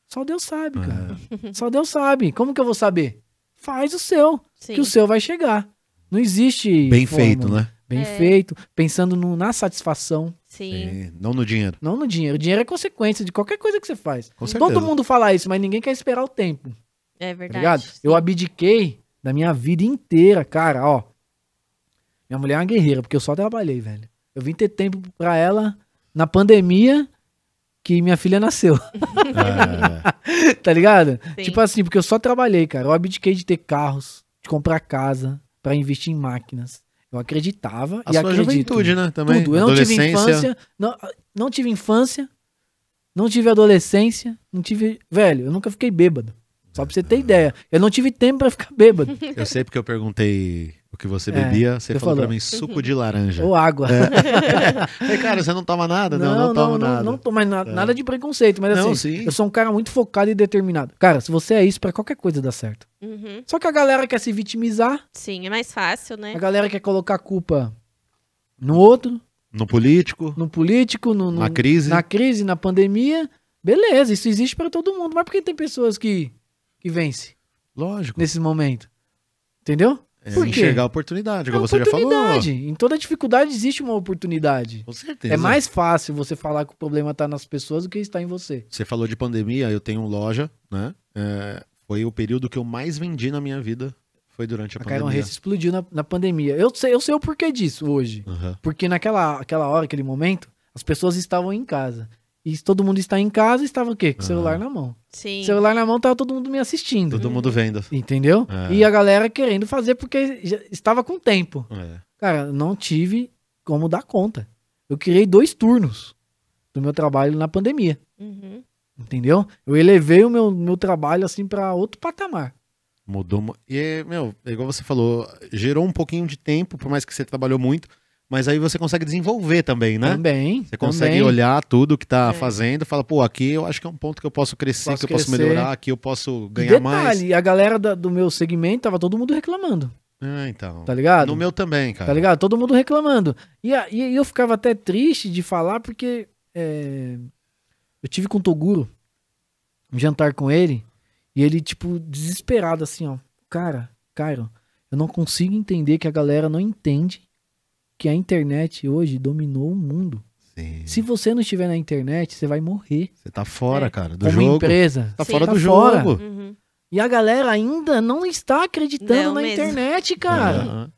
Speaker 2: Só Deus sabe, cara. Só Deus sabe. Como que eu vou saber? Faz o seu, Sim. que o seu vai chegar. Não existe. Bem forma. feito, né? Bem é. feito, pensando no, na satisfação. Sim. É, não no dinheiro. Não no dinheiro. O dinheiro é consequência de qualquer coisa que você faz. Todo mundo fala isso, mas ninguém quer esperar o tempo. É tá verdade. Tá eu abdiquei da minha vida inteira, cara, ó. Minha mulher é uma guerreira, porque eu só trabalhei, velho. Eu vim ter tempo pra ela na pandemia que minha filha nasceu. É. [laughs] tá ligado? Sim. Tipo assim, porque eu só trabalhei, cara. Eu abdiquei de ter carros, de comprar casa, para investir em máquinas. Eu acreditava A e sua acredito. juventude, né? Também. Tudo. Eu não tive infância, não, não tive infância, não tive adolescência, não tive. Velho, eu nunca fiquei bêbado. Só pra você ter ideia. Eu não tive tempo para ficar bêbado.
Speaker 1: Eu sei porque eu perguntei o que você é, bebia, é, você, você falou, falou mim suco uhum. de laranja. Ou água. É. é. [laughs] cara, você não toma nada? Não, não, não tomo não, nada. Não,
Speaker 2: não nada, é. nada de preconceito, mas não, assim, sim. eu sou um cara muito focado e determinado. Cara, se você é isso, para qualquer coisa dá certo. Uhum. Só que a galera quer se vitimizar.
Speaker 3: Sim, é mais fácil, né? A
Speaker 2: galera quer colocar a culpa no outro. No político. No político, no, no, na crise. Na crise, na pandemia. Beleza, isso existe para todo mundo. Mas por que tem pessoas que, que vence? Lógico. Nesse momento. Entendeu? É Por enxergar a oportunidade, como é você oportunidade. já falou. Em toda dificuldade existe uma oportunidade. Com é certeza. É mais fácil você falar que o problema está nas pessoas do que está em você.
Speaker 1: Você falou de pandemia, eu tenho loja, né? É, foi o período que eu mais vendi na minha vida. Foi durante a, a pandemia. A Race
Speaker 2: explodiu na, na, pandemia. Eu sei, eu sei o porquê disso hoje. Uhum. Porque naquela aquela hora, aquele momento, as pessoas estavam em casa. E todo mundo está em casa, estava o quê? Com o uhum. celular na mão. Sim. Celular na mão, estava todo mundo me assistindo. Todo mundo vendo. Entendeu? É. E a galera querendo fazer porque estava com tempo. É. Cara, não tive como dar conta. Eu criei dois turnos do meu trabalho na pandemia. Uhum. Entendeu? Eu elevei o meu, meu trabalho assim para outro patamar.
Speaker 1: Mudou. E, é, meu, é igual você falou, gerou um pouquinho de tempo, por mais que você trabalhou muito mas aí você consegue desenvolver também, né? Também. Você consegue também. olhar tudo que tá é. fazendo, fala, pô, aqui eu acho que é um ponto que eu posso crescer, posso que eu crescer. posso melhorar, aqui eu posso ganhar Detalhe, mais. Detalhe,
Speaker 2: a galera da, do meu segmento tava todo mundo reclamando.
Speaker 1: Ah, então. Tá ligado? No meu também, cara. Tá
Speaker 2: ligado? Todo mundo reclamando. E, e eu ficava até triste de falar porque é, eu tive com o Toguro um jantar com ele e ele, tipo, desesperado assim, ó. Cara, Cairo, eu não consigo entender que a galera não entende que a internet hoje dominou o mundo. Sim. Se você não estiver na internet, você vai morrer. Você tá fora, é. cara, do Como é jogo. empresa. Tá Sim. fora tá do jogo. Uhum. E a galera ainda não está acreditando não, na mesmo. internet, cara. Uhum.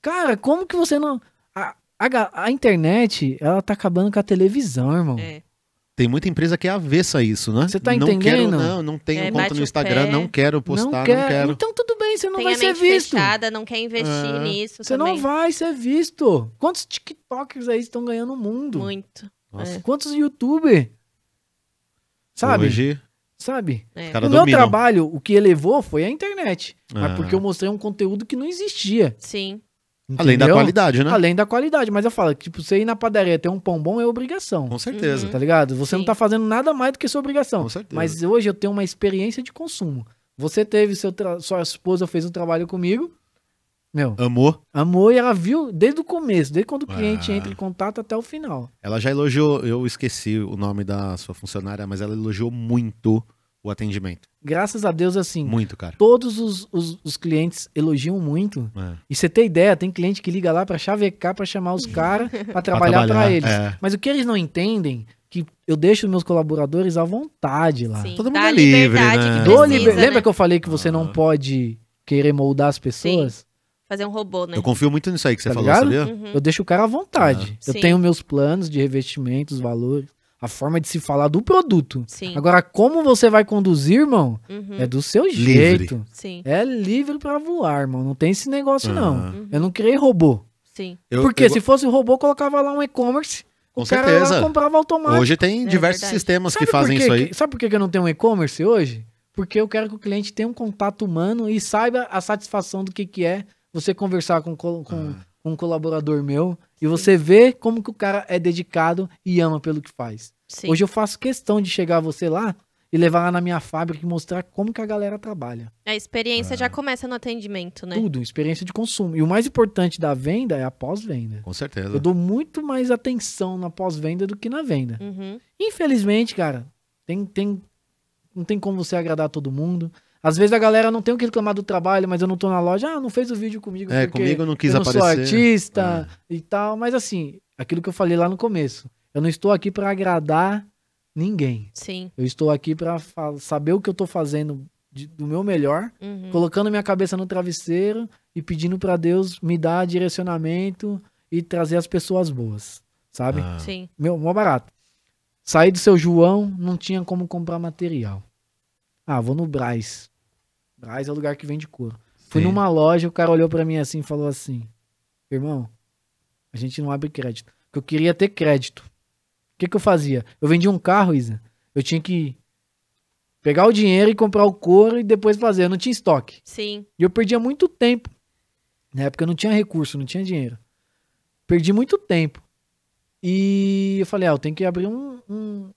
Speaker 2: Cara, como que você não. A, a, a, internet, ela tá acabando com a televisão, irmão. É.
Speaker 1: Tem muita empresa que é avessa a isso, né? Você tá entendendo? Não quero, não, não tenho é, conta no Instagram, não quero postar, não, quer. não, quero. Então
Speaker 2: tudo bem, você não Tem vai ser visto. Fechada, não quer investir é. nisso. Você também. não vai ser visto. Quantos TikTokers aí estão ganhando o mundo? Muito. Nossa. É. Quantos YouTube? Sabe? Hoje... Sabe? É. O meu trabalho, o que elevou foi a internet. Mas ah. porque eu mostrei um conteúdo que não existia. Sim. Entendeu? Além da qualidade, né? Além da qualidade, mas eu falo, tipo, você ir na padaria ter um pão bom é obrigação. Com certeza. Tá ligado? Você Sim. não tá fazendo nada mais do que sua obrigação. Com certeza. Mas hoje eu tenho uma experiência de consumo. Você teve, seu tra... sua esposa fez um trabalho comigo, meu. Amou? Amou e ela viu desde o começo, desde quando o cliente ah. entra em contato até o final.
Speaker 1: Ela já elogiou, eu esqueci o nome da sua funcionária, mas ela elogiou muito o atendimento.
Speaker 2: Graças a Deus, assim. Muito, cara. Todos os, os, os clientes elogiam muito. É. E você tem ideia, tem cliente que liga lá para chavecar, para chamar os caras, [laughs] para trabalhar para eles. É. Mas o que eles não entendem, que eu deixo meus colaboradores à vontade lá. Sim, Todo mundo é livre, né? Precisa, liber... né? Lembra que eu falei que você ah. não pode querer moldar as pessoas? Sim.
Speaker 3: Fazer um robô, né? Eu
Speaker 1: confio muito nisso aí que você tá falou, ligado?
Speaker 2: sabia? Uhum. Eu deixo o cara à vontade. Ah. Eu Sim. tenho meus planos de revestimentos, valores. A forma de se falar do produto. Sim. Agora, como você vai conduzir, irmão, uhum. é do seu jeito. Livre. Sim. É livre para voar, irmão. Não tem esse negócio, uhum. não. Uhum. Eu não criei robô. Sim. Eu, Porque eu... se fosse robô, colocava lá um e-commerce. Com o certeza. comprava automático. Hoje tem é diversos sistemas sabe que fazem isso aí. Sabe por que eu não tenho um e-commerce hoje? Porque eu quero que o cliente tenha um contato humano e saiba a satisfação do que, que é você conversar com, com ah um colaborador meu, e você vê como que o cara é dedicado e ama pelo que faz. Sim. Hoje eu faço questão de chegar você lá e levar lá na minha fábrica e mostrar como que a galera trabalha.
Speaker 3: A experiência já é. começa no atendimento, né? Tudo,
Speaker 2: experiência de consumo. E o mais importante da venda é a pós-venda. Com certeza. Eu dou muito mais atenção na pós-venda do que na venda. Uhum. Infelizmente, cara, tem, tem, não tem como você agradar todo mundo. Às vezes a galera não tem o que reclamar do trabalho, mas eu não tô na loja, ah, não fez o vídeo comigo. É, comigo não quis eu não aparecer. Sou artista é. e tal, mas assim, aquilo que eu falei lá no começo. Eu não estou aqui para agradar ninguém. Sim. Eu estou aqui para saber o que eu tô fazendo de, do meu melhor, uhum. colocando minha cabeça no travesseiro e pedindo para Deus me dar direcionamento e trazer as pessoas boas, sabe? Ah. Sim. Meu, mó barato. Saí do seu João, não tinha como comprar material. Ah, vou no Braz. Brás é o lugar que vende couro. Sim. Fui numa loja, o cara olhou para mim assim e falou assim: Irmão, a gente não abre crédito. Porque eu queria ter crédito. O que, que eu fazia? Eu vendia um carro, Isa. Eu tinha que pegar o dinheiro e comprar o couro e depois fazer. Eu não tinha estoque. Sim. E eu perdia muito tempo. Na época eu não tinha recurso, não tinha dinheiro. Perdi muito tempo. E eu falei, ah, eu tenho que abrir um, um,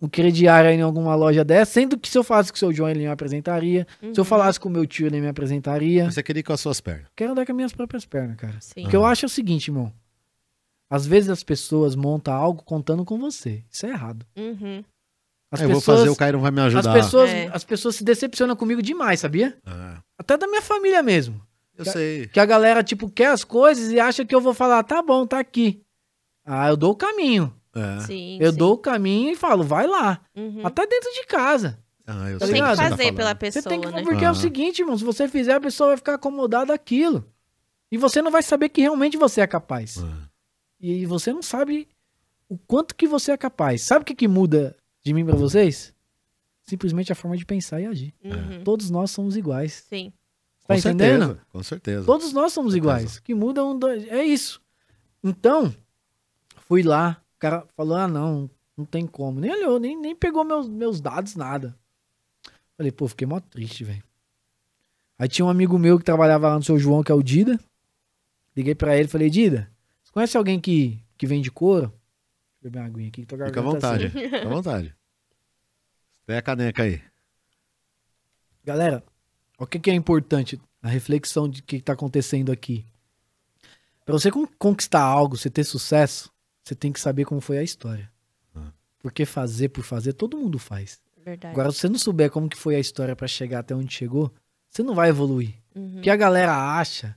Speaker 2: um crediário em alguma loja dessa, sendo que se eu falasse com o seu João, ele me apresentaria. Uhum. Se eu uhum. falasse com o meu tio, ele me apresentaria. Você queria ir com as suas pernas? Quero andar com as minhas próprias pernas, cara. Sim. Uhum. O que eu acho é o seguinte, irmão. Às vezes as pessoas montam algo contando com você. Isso é errado. Uhum. As é, eu pessoas, vou fazer, o Cairo vai me ajudar. As pessoas, é. as pessoas se decepcionam comigo demais, sabia? Ah. Até da minha família mesmo. Eu que, sei. Que a galera, tipo, quer as coisas e acha que eu vou falar, tá bom, tá aqui. Ah, eu dou o caminho. É. Sim, eu sim. dou o caminho e falo, vai lá. Uhum. Até dentro de casa. Ah, eu, tenho que tá fazer tá
Speaker 3: pela pessoa. Você tem que, né? Porque uhum. é o ah.
Speaker 2: seguinte, irmão, se você fizer, a pessoa vai ficar acomodada aquilo. E você não vai saber que realmente você é capaz. Uhum. E você não sabe o quanto que você é capaz. Sabe o que, que muda de mim para vocês? Simplesmente a forma de pensar e agir. Uhum. É. Todos nós somos iguais. Sim. Tá com entendendo? Certeza, com certeza. Todos nós somos iguais. Que muda é Um, é isso. Então, fui lá, o cara falou: ah, não, não tem como. Nem olhou, nem, nem pegou meus, meus dados, nada. Falei, pô, fiquei mó triste, velho. Aí tinha um amigo meu que trabalhava lá no seu João, que é o Dida. Liguei para ele falei, Dida, você conhece alguém que, que vende couro? Deixa eu beber uma aguinha aqui que tô Fica à vontade, assim. fica à vontade.
Speaker 1: Tem a caneca aí.
Speaker 2: Galera, o que, que é importante? A reflexão de o que, que tá acontecendo aqui. Pra você conquistar algo, você ter sucesso, você tem que saber como foi a história. Ah. Porque fazer por fazer, todo mundo faz. Verdade. Agora, se você não souber como que foi a história para chegar até onde chegou, você não vai evoluir. Uhum. que a galera acha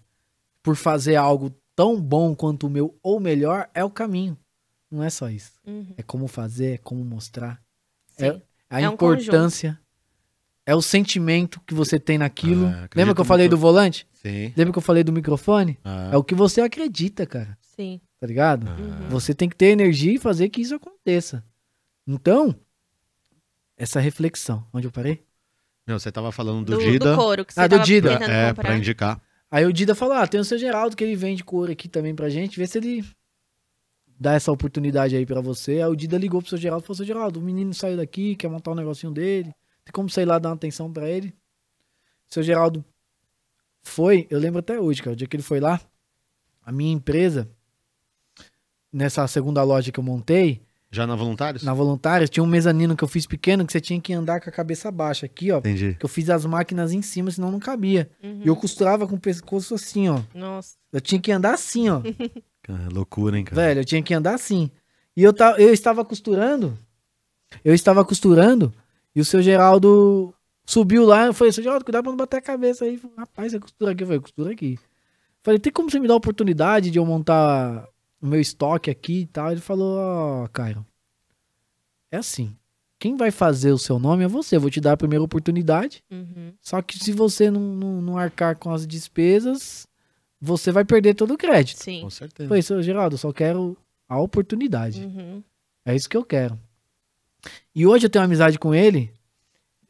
Speaker 2: por fazer algo tão bom quanto o meu ou melhor é o caminho. Não é só isso. Uhum. É como fazer, é como mostrar. É Sim. É a é importância. Um é o sentimento que você tem naquilo. Ah, Lembra que eu falei do volante? Sim. Lembra que eu falei do microfone? Ah. É o que você acredita, cara. Sim tá ligado? Uhum. Você tem que ter energia e fazer que isso aconteça. Então, essa reflexão. Onde eu parei?
Speaker 1: Não, você tava falando do, do Dida. Do couro que você ah, do Dida. É, comprar. pra indicar.
Speaker 2: Aí o Dida falou: ah, tem o seu Geraldo que ele vende couro aqui também pra gente, vê se ele dá essa oportunidade aí pra você. Aí o Dida ligou pro seu Geraldo e falou: seu Geraldo, o menino saiu daqui, quer montar um negocinho dele, tem como sei lá dar uma atenção pra ele? O seu Geraldo foi, eu lembro até hoje, cara, o dia que ele foi lá, a minha empresa, nessa segunda loja que eu montei. Já na Voluntários? Na Voluntários, tinha um mezanino que eu fiz pequeno que você tinha que andar com a cabeça baixa aqui, ó. Entendi. Que eu fiz as máquinas em cima, senão não cabia. Uhum. E eu costurava com o pescoço assim, ó. Nossa. Eu tinha que andar assim, ó.
Speaker 3: [laughs]
Speaker 2: Cara, é loucura, hein, cara? Velho, eu tinha que andar assim. E eu, eu estava costurando, eu estava costurando, e o seu Geraldo subiu lá. Eu falei, seu Geraldo, cuidado pra não bater a cabeça aí. Falei, Rapaz, você costura aqui. Eu falei, costura aqui. falei, tem como você me dar a oportunidade de eu montar o meu estoque aqui e tal. Ele falou: Ó, oh, é assim. Quem vai fazer o seu nome é você. Eu vou te dar a primeira oportunidade. Uhum. Só que se você não, não, não, arcar com as despesas, você vai perder todo o crédito. Sim. Com certeza. Foi isso, Geraldo. Eu só quero a oportunidade. Uhum. É isso que eu quero. E hoje eu tenho amizade com ele.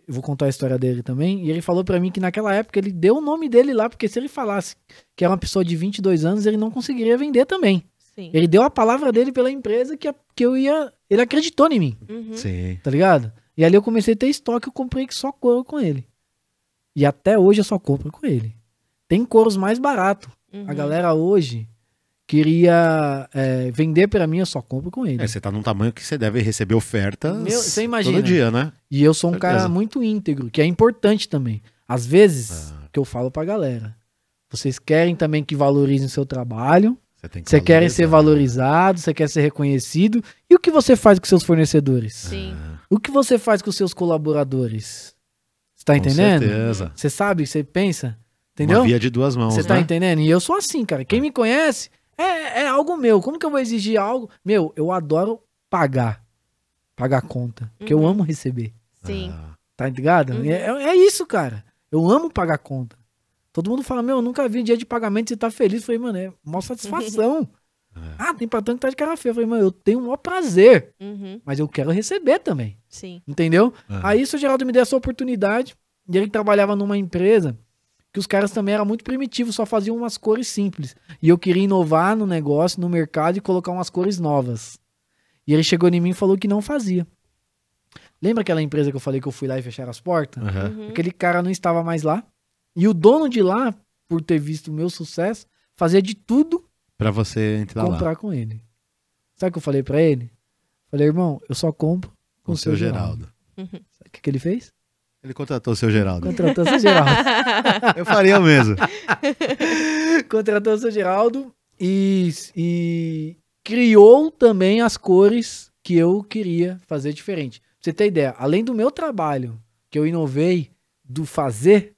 Speaker 2: Eu vou contar a história dele também. E ele falou para mim que naquela época ele deu o nome dele lá, porque se ele falasse que era uma pessoa de 22 anos, ele não conseguiria vender também. Sim. Ele deu a palavra dele pela empresa que, que eu ia. Ele acreditou em mim.
Speaker 4: Uhum. Sim.
Speaker 2: Tá ligado? E ali eu comecei a ter estoque, eu comprei só couro com ele. E até hoje eu só compro com ele. Tem couros mais barato. Uhum. A galera hoje queria é, vender para mim, eu só compro com ele.
Speaker 1: É, você tá num tamanho que você deve receber ofertas Meu, imagina. todo dia, né?
Speaker 2: E eu sou um Certeza. cara muito íntegro, que é importante também. Às vezes, ah. que eu falo pra galera, vocês querem também que valorizem seu trabalho, você que quer ser valorizado, você quer ser reconhecido. E o que você faz com seus fornecedores? Sim. O que você faz com seus colaboradores? Você tá com entendendo? Certeza. Você sabe, você pensa. Entendeu? Uma via de duas mãos. Você tá né? entendendo? E eu sou assim, cara. Quem me conhece é, é algo meu. Como que eu vou exigir algo? Meu, eu adoro pagar. Pagar conta. Porque uhum. eu amo receber. Sim. Ah. Tá ligado? Uhum. É, é, é isso, cara. Eu amo pagar conta. Todo mundo fala, meu, eu nunca vi dia de pagamento, você tá feliz. Eu falei, mano, é mó satisfação. [laughs] é. Ah, tem patrão que tá de cara feia. Eu falei, mano, eu tenho o maior prazer, uhum. mas eu quero receber também. Sim. Entendeu? Uhum. Aí o Geraldo me deu essa oportunidade, e ele trabalhava numa empresa que os caras também eram muito primitivos, só faziam umas cores simples. E eu queria inovar no negócio, no mercado e colocar umas cores novas. E ele chegou em mim e falou que não fazia. Lembra aquela empresa que eu falei que eu fui lá e fecharam as portas? Uhum. Aquele cara não estava mais lá. E o dono de lá, por ter visto o meu sucesso, fazia de tudo
Speaker 1: para você entrar comprar
Speaker 2: lá. com ele. Sabe o que eu falei para ele? Falei, irmão, eu só compro com, o seu Geraldo. Geraldo. Uhum. Sabe o que, que ele fez? Ele contratou o seu Geraldo. Contratou o seu Geraldo. [laughs] eu faria o mesmo. [laughs] contratou o seu Geraldo e, e criou também as cores que eu queria fazer diferente. Pra você ter ideia, além do meu trabalho que eu inovei do fazer,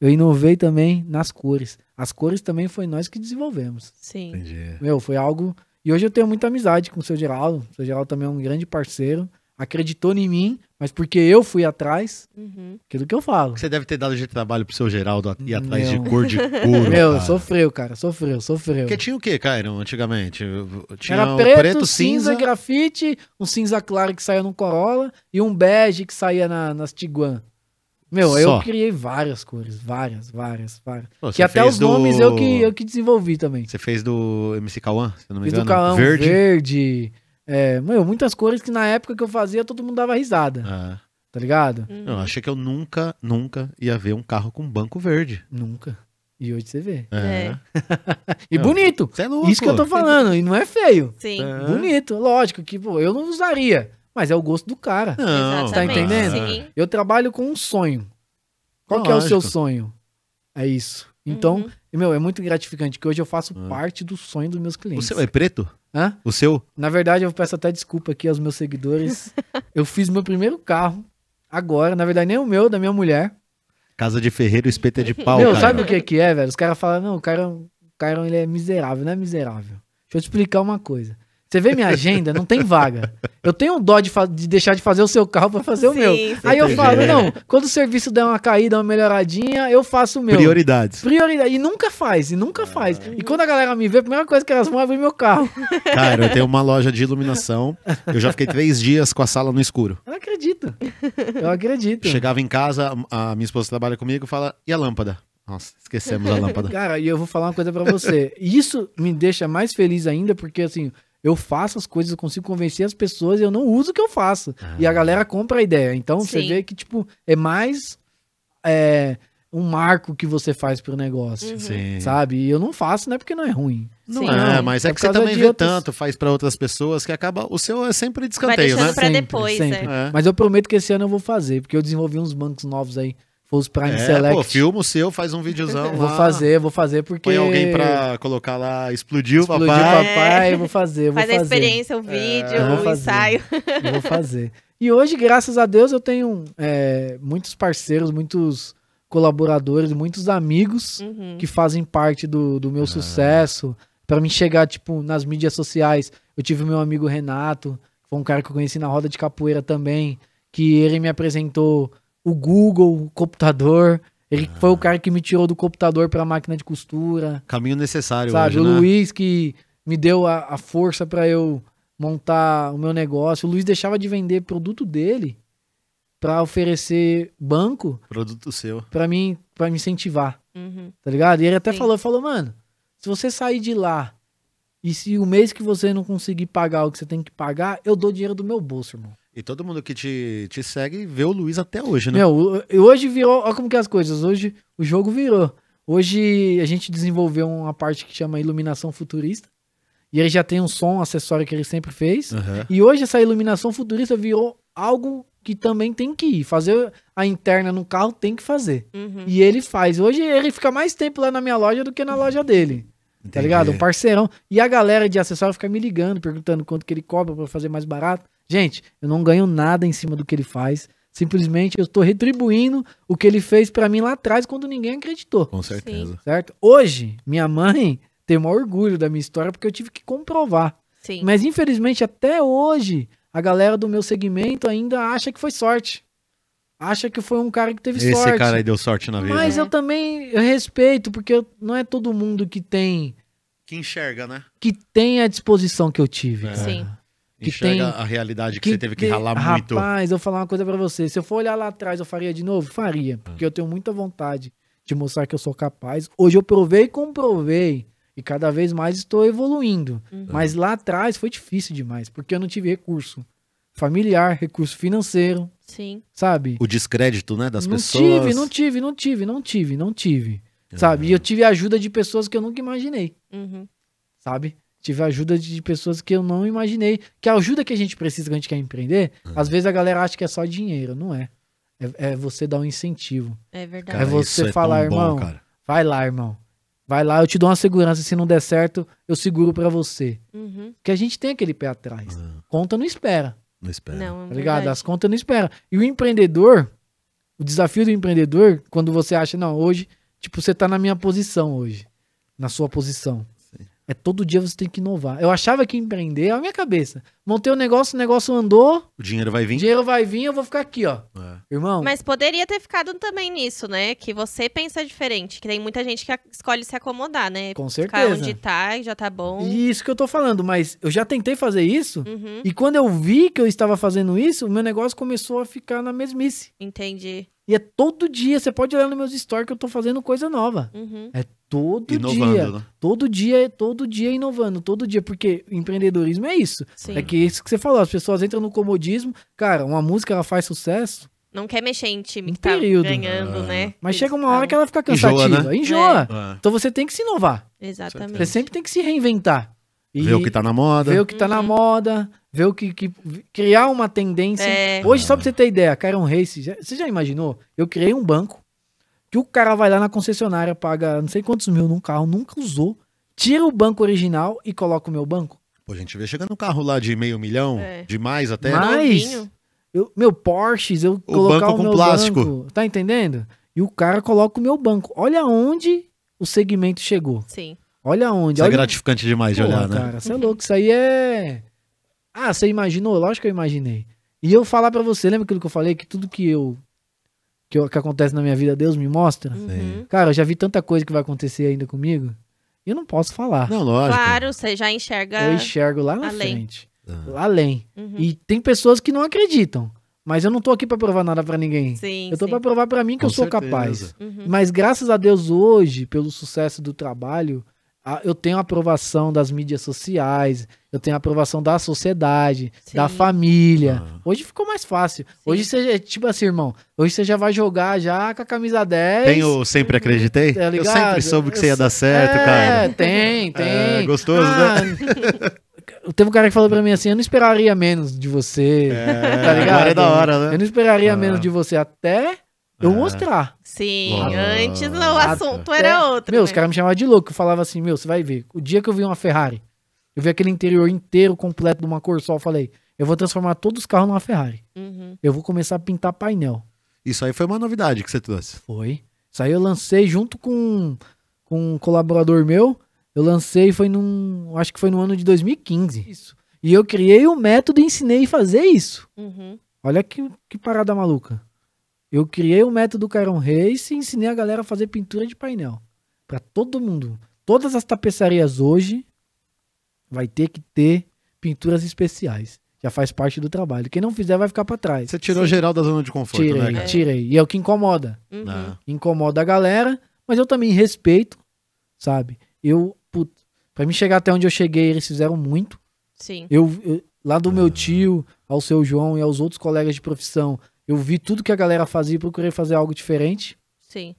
Speaker 2: eu inovei também nas cores. As cores também foi nós que desenvolvemos. Sim. Entendi. Meu, foi algo. E hoje eu tenho muita amizade com o seu Geraldo. O seu Geraldo também é um grande parceiro. Acreditou em mim, mas porque eu fui atrás, uhum.
Speaker 1: aquilo que eu falo. Você deve ter dado jeito de trabalho pro seu Geraldo ir atrás de cor de [laughs] couro. Meu, cara.
Speaker 2: sofreu, cara. Sofreu, sofreu. Porque
Speaker 1: tinha o que, Cairo, antigamente? Tinha Era preto, preto cinza, cinza,
Speaker 2: grafite, um cinza claro que saía no Corolla e um bege que saía na, nas Tiguan. Meu, Só. eu criei várias cores, várias, várias, várias. Pô, que até os do... nomes eu que, eu
Speaker 1: que desenvolvi também. Você fez do MC Cauã, se não me Fiz engano? Do verde.
Speaker 2: verde. É, meu, muitas cores que na época que eu fazia todo mundo dava risada. Ah. Tá ligado? Uhum.
Speaker 1: Eu achei que eu nunca, nunca ia ver um carro com banco verde. Nunca. E hoje você vê. É. é.
Speaker 2: [laughs] e não, bonito. Você é louco. Isso que eu tô falando. E não é feio. Sim. É. Bonito, lógico que pô, eu não usaria. Mas é o gosto do cara. Não, Exatamente. tá entendendo? Sim. Eu trabalho com um sonho. Qual que é o seu sonho? É isso. Então, uhum. meu, é muito gratificante que hoje eu faço uhum. parte do sonho dos meus clientes. O seu é preto? Hã? O seu? Na verdade, eu peço até desculpa aqui aos meus seguidores. [laughs] eu fiz meu primeiro carro agora, na verdade, nem o meu, é da minha mulher.
Speaker 1: Casa de ferreiro, espeta de pau. Meu, cara. sabe
Speaker 2: o que, que é, velho? Os caras falam, não, o cara, é o cara ele é miserável, não é miserável. Deixa eu te explicar uma coisa. Você vê minha agenda, não tem vaga. Eu tenho dó de, de deixar de fazer o seu carro para fazer sim, o meu. Aí eu falo, é. não, quando o serviço der uma caída, uma melhoradinha, eu faço o meu. Prioridades. Prioridade. E nunca faz, e nunca ah. faz. E quando a galera me vê, a primeira coisa que elas vão é abrir meu carro. Cara, eu tenho
Speaker 1: uma loja de iluminação. Eu já fiquei três dias com a sala no escuro.
Speaker 2: Eu acredito. Eu acredito.
Speaker 1: Chegava em casa, a minha esposa trabalha comigo e fala, e a lâmpada? Nossa, esquecemos a lâmpada.
Speaker 2: Cara, e eu vou falar uma coisa para você. Isso me deixa mais feliz ainda, porque assim eu faço as coisas, eu consigo convencer as pessoas, eu não uso o que eu faço. Ah. E a ah. galera compra a ideia. Então Sim. você vê que, tipo, é mais é, um marco que você faz pro negócio. Uhum. Sabe? E eu não faço, não é porque não é ruim. Não é, é, mas é, é que você também vê outros...
Speaker 1: tanto, faz para outras pessoas, que acaba. O seu é sempre descanteio, Vai né? Pra sempre, depois, sempre. É. é. Mas
Speaker 2: eu prometo que esse ano eu vou fazer, porque eu desenvolvi uns bancos novos aí. Fuso Prime é, Select. Pô, filma o seu, faz um videozão. [laughs] vou fazer, vou fazer porque. Põe alguém pra colocar lá, explodiu, explodiu papai. papai, é. vou [laughs] fazer. Vou faz fazer. a experiência, o é, vídeo, é. o ensaio. [laughs] vou fazer. E hoje, graças a Deus, eu tenho é, muitos parceiros, muitos colaboradores, muitos amigos uhum. que fazem parte do, do meu ah. sucesso. Para mim chegar, tipo, nas mídias sociais, eu tive meu amigo Renato, foi um cara que eu conheci na roda de capoeira também, que ele me apresentou o Google, o computador. Ele ah. foi o cara que me tirou do computador para a máquina de costura.
Speaker 1: Caminho necessário, sabe? Hoje, né? O
Speaker 2: Luiz que me deu a, a força para eu montar o meu negócio. O Luiz deixava de vender produto dele para oferecer banco. Produto seu. Para mim, para me incentivar. Uhum. Tá ligado? E ele até Sim. falou, falou, mano, se você sair de lá e se o mês que você não conseguir pagar o que você tem que pagar, eu dou dinheiro do meu bolso, irmão.
Speaker 1: E todo mundo que te, te segue vê o Luiz até hoje, né? Meu,
Speaker 2: hoje virou, olha como que é as coisas, hoje o jogo virou. Hoje a gente desenvolveu uma parte que chama iluminação futurista. E ele já tem um som, um acessório que ele sempre fez. Uhum. E hoje essa iluminação futurista virou algo que também tem que ir. Fazer a interna no carro tem que fazer. Uhum. E ele faz. Hoje ele fica mais tempo lá na minha loja do que na loja dele. Tá Entendi. Tá ligado? Um parceirão. E a galera de acessório fica me ligando, perguntando quanto que ele cobra para fazer mais barato. Gente, eu não ganho nada em cima do que ele faz. Simplesmente eu estou retribuindo o que ele fez para mim lá atrás quando ninguém acreditou. Com certeza. Sim. Certo? Hoje, minha mãe tem o maior orgulho da minha história porque eu tive que comprovar. Sim. Mas infelizmente até hoje a galera do meu segmento ainda acha que foi sorte. Acha que foi um cara que teve Esse sorte. Esse cara aí deu sorte na vida. Mas né? eu também eu respeito, porque não é todo mundo que tem. Que enxerga, né? Que tem a disposição que eu tive. É. Sim
Speaker 1: que Enxerga tem... a realidade que, que você teve que ralar muito. Rapaz,
Speaker 2: eu vou falar uma coisa para você. Se eu for olhar lá atrás, eu faria de novo? Faria. Ah. Porque eu tenho muita vontade de mostrar que eu sou capaz. Hoje eu provei e comprovei. E cada vez mais estou evoluindo. Uhum. Mas lá atrás foi difícil demais, porque eu não tive recurso familiar, recurso financeiro. Sim. Sabe?
Speaker 1: O descrédito, né, das não pessoas. Tive, não
Speaker 2: tive, não tive, não tive, não tive. Uhum. Sabe? E uhum. eu tive ajuda de pessoas que eu nunca imaginei. Uhum. Sabe? Tive ajuda de pessoas que eu não imaginei. Que a ajuda que a gente precisa quando a gente quer empreender, uhum. às vezes a galera acha que é só dinheiro. Não é. É, é você dar um incentivo. É verdade. É cara, é você é falar, irmão, bom, vai lá, irmão. Vai lá, eu te dou uma segurança. Se não der certo, eu seguro para você. Uhum. Porque a gente tem aquele pé atrás. Uhum. Conta não espera. Não
Speaker 4: espera. Não, é tá ligado? As
Speaker 2: contas não espera. E o empreendedor, o desafio do empreendedor, quando você acha, não, hoje, tipo, você tá na minha posição hoje. Na sua posição. É todo dia você tem que inovar. Eu achava que empreender é a minha cabeça. Montei o um negócio, o negócio andou. O dinheiro vai vir. O dinheiro vai vir, eu vou ficar aqui, ó. É. Irmão.
Speaker 3: Mas poderia ter ficado também nisso, né? Que você pensa diferente. Que tem muita gente que escolhe se acomodar, né? Com certeza. Ficar onde tá, já tá bom. E
Speaker 2: isso que eu tô falando, mas eu já tentei fazer isso. Uhum. E quando eu vi que eu estava fazendo isso, o meu negócio começou a ficar na mesmice. Entendi. E é todo dia, você pode olhar nos meus stories que eu tô fazendo coisa nova. Uhum. É todo inovando, dia. Né? Todo dia, todo dia inovando, todo dia, porque empreendedorismo é isso. Sim. É que é isso que você falou, as pessoas entram no comodismo, cara, uma música ela faz sucesso.
Speaker 3: Não quer mexer em time um
Speaker 2: tá período. ganhando, é. né? Mas chega uma hora que ela fica né? cansativa. Enjoa. Né? Enjoa. É. Então você tem que se inovar. Exatamente. Você sempre tem que se reinventar. E ver o que tá na moda. Ver o que tá uhum. na moda, ver o que, que. criar uma tendência. É. Hoje, só pra você ter ideia, Caron Race, você já imaginou? Eu criei um banco que o cara vai lá na concessionária, paga não sei quantos mil num carro, nunca usou, tira o banco original e coloca o meu banco.
Speaker 1: Pô, a gente vê chegando um carro lá de meio milhão, é. de até. Né? Mais?
Speaker 2: Eu, meu Porsches, eu o colocar banco o meu com plástico. banco. Tá entendendo? E o cara coloca o meu banco. Olha onde o segmento chegou. Sim. Olha onde. Isso é olha... é gratificante demais Pô, de olhar, cara, né? Cara, você é louco. Isso aí é. Ah, você imaginou? Lógico que eu imaginei. E eu falar para você, lembra aquilo que eu falei? Que tudo que eu que, que acontece na minha vida, Deus me mostra. Uhum. Cara, eu já vi tanta coisa que vai acontecer ainda comigo. e Eu não posso falar. Não, lógico.
Speaker 3: Claro, você já enxerga. Eu enxergo lá na além. frente.
Speaker 2: Uhum. Lá além. Uhum. E tem pessoas que não acreditam. Mas eu não tô aqui para provar nada para ninguém. Sim, eu tô para provar para mim que Com eu sou certeza. capaz. Uhum. Mas graças a Deus hoje, pelo sucesso do trabalho, ah, eu tenho aprovação das mídias sociais, eu tenho aprovação da sociedade, Sim. da família. Hoje ficou mais fácil. Sim. Hoje você, tipo assim, irmão, hoje você já vai jogar já com a camisa 10. Tem o
Speaker 1: sempre acreditei? Tá eu sempre soube que você ia dar certo, é, cara. É, tem,
Speaker 2: tem. É, gostoso, né? ah, né? [laughs] Teve um cara que falou pra mim assim: eu não esperaria menos de você. É, tá ligado? Agora é da hora, né? Eu não esperaria ah. menos de você até eu é. mostrar. Sim, antes o assunto era outro. Meu, né? os caras me chamavam de louco. Eu falava assim, meu, você vai ver. O dia que eu vi uma Ferrari, eu vi aquele interior inteiro completo de uma cor só, eu falei, eu vou transformar todos os carros numa Ferrari. Uhum. Eu vou começar a pintar painel. Isso aí foi uma novidade que você trouxe. Foi. Isso aí eu lancei junto com, com um colaborador meu. Eu lancei, foi num. Acho que foi no ano de 2015. Isso. E eu criei o um método e ensinei a fazer isso. Uhum. Olha que, que parada maluca. Eu criei o um método Caron Reis e ensinei a galera a fazer pintura de painel. Para todo mundo. Todas as tapeçarias hoje vai ter que ter pinturas especiais. Já faz parte do trabalho. Quem não fizer vai ficar para trás. Você tirou Sim. geral da zona de conforto, né, tirei, né? Cara? Tirei. E é o que incomoda. Uhum. Ah. Incomoda a galera, mas eu também respeito, sabe? Eu, putz, pra mim chegar até onde eu cheguei, eles fizeram muito. Sim. Eu, eu lá do uhum. meu ah. tio, ao seu João e aos outros colegas de profissão, eu vi tudo que a galera fazia e procurei fazer algo diferente. Sim.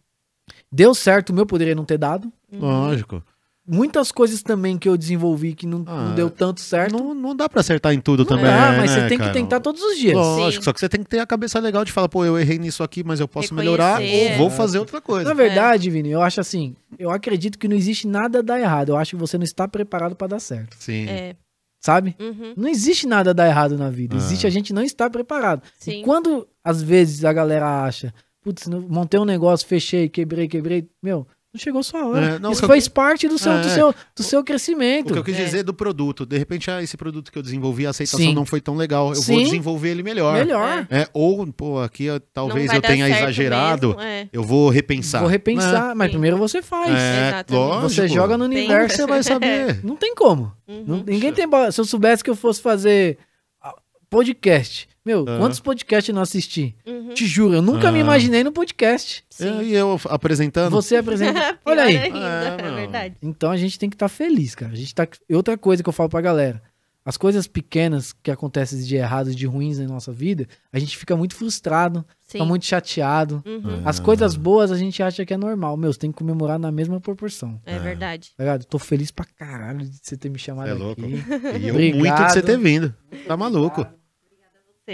Speaker 2: Deu certo, o meu poderia não ter dado. Uhum. Lógico. Muitas coisas também que eu desenvolvi que não, ah, não deu tanto certo. Não, não
Speaker 1: dá para acertar em tudo não também. Ah, mas né, você tem cara? que tentar todos os dias. Lógico, Sim. só que você tem que ter a cabeça legal de falar, pô, eu errei nisso aqui, mas eu posso
Speaker 2: Reconhecer. melhorar ou é. vou fazer outra coisa. Na verdade, é. Vini, eu acho assim, eu acredito que não existe nada a dar errado. Eu acho que você não está preparado para dar certo. Sim. É. Sabe? Uhum. Não existe nada dar errado na vida. Ah. Existe a gente não estar preparado. Sim. E quando, às vezes, a galera acha, putz, montei um negócio, fechei, quebrei, quebrei. Meu, não chegou sua hora. É, não, Isso faz que... parte do seu, é, é, do, seu, do seu crescimento. O que eu quis é. dizer
Speaker 1: do produto. De repente, ah, esse produto que eu desenvolvi, a aceitação Sim. não foi tão legal. Eu Sim. vou desenvolver ele melhor. Melhor. É. É, ou, pô, aqui talvez eu tenha exagerado. Mesmo, eu vou repensar. Vou repensar, mas Sim. primeiro você faz. É, lógico. Você joga no universo, tem. você vai saber.
Speaker 2: [laughs] Não tem como. Uhum. ninguém tem. Se eu soubesse que eu fosse fazer ah, podcast meu, uhum. quantos podcasts eu não assisti? Uhum. Te juro, eu nunca uhum. me ah. imaginei no podcast. Sim. É, e eu apresentando? Você apresentando. [laughs] Olha aí. Ainda, ah, é, é verdade. Então a gente tem que estar tá feliz, cara. A gente tá... Outra coisa que eu falo pra galera. As coisas pequenas que acontecem de errado, de ruins na nossa vida, a gente fica muito frustrado, Sim. fica muito chateado. Uhum. As coisas boas a gente acha que é normal. Meu, você tem que comemorar na mesma proporção. É verdade. Tá Tô feliz pra caralho de você ter me chamado é aqui. Louco. E eu muito de você ter vindo. Tá maluco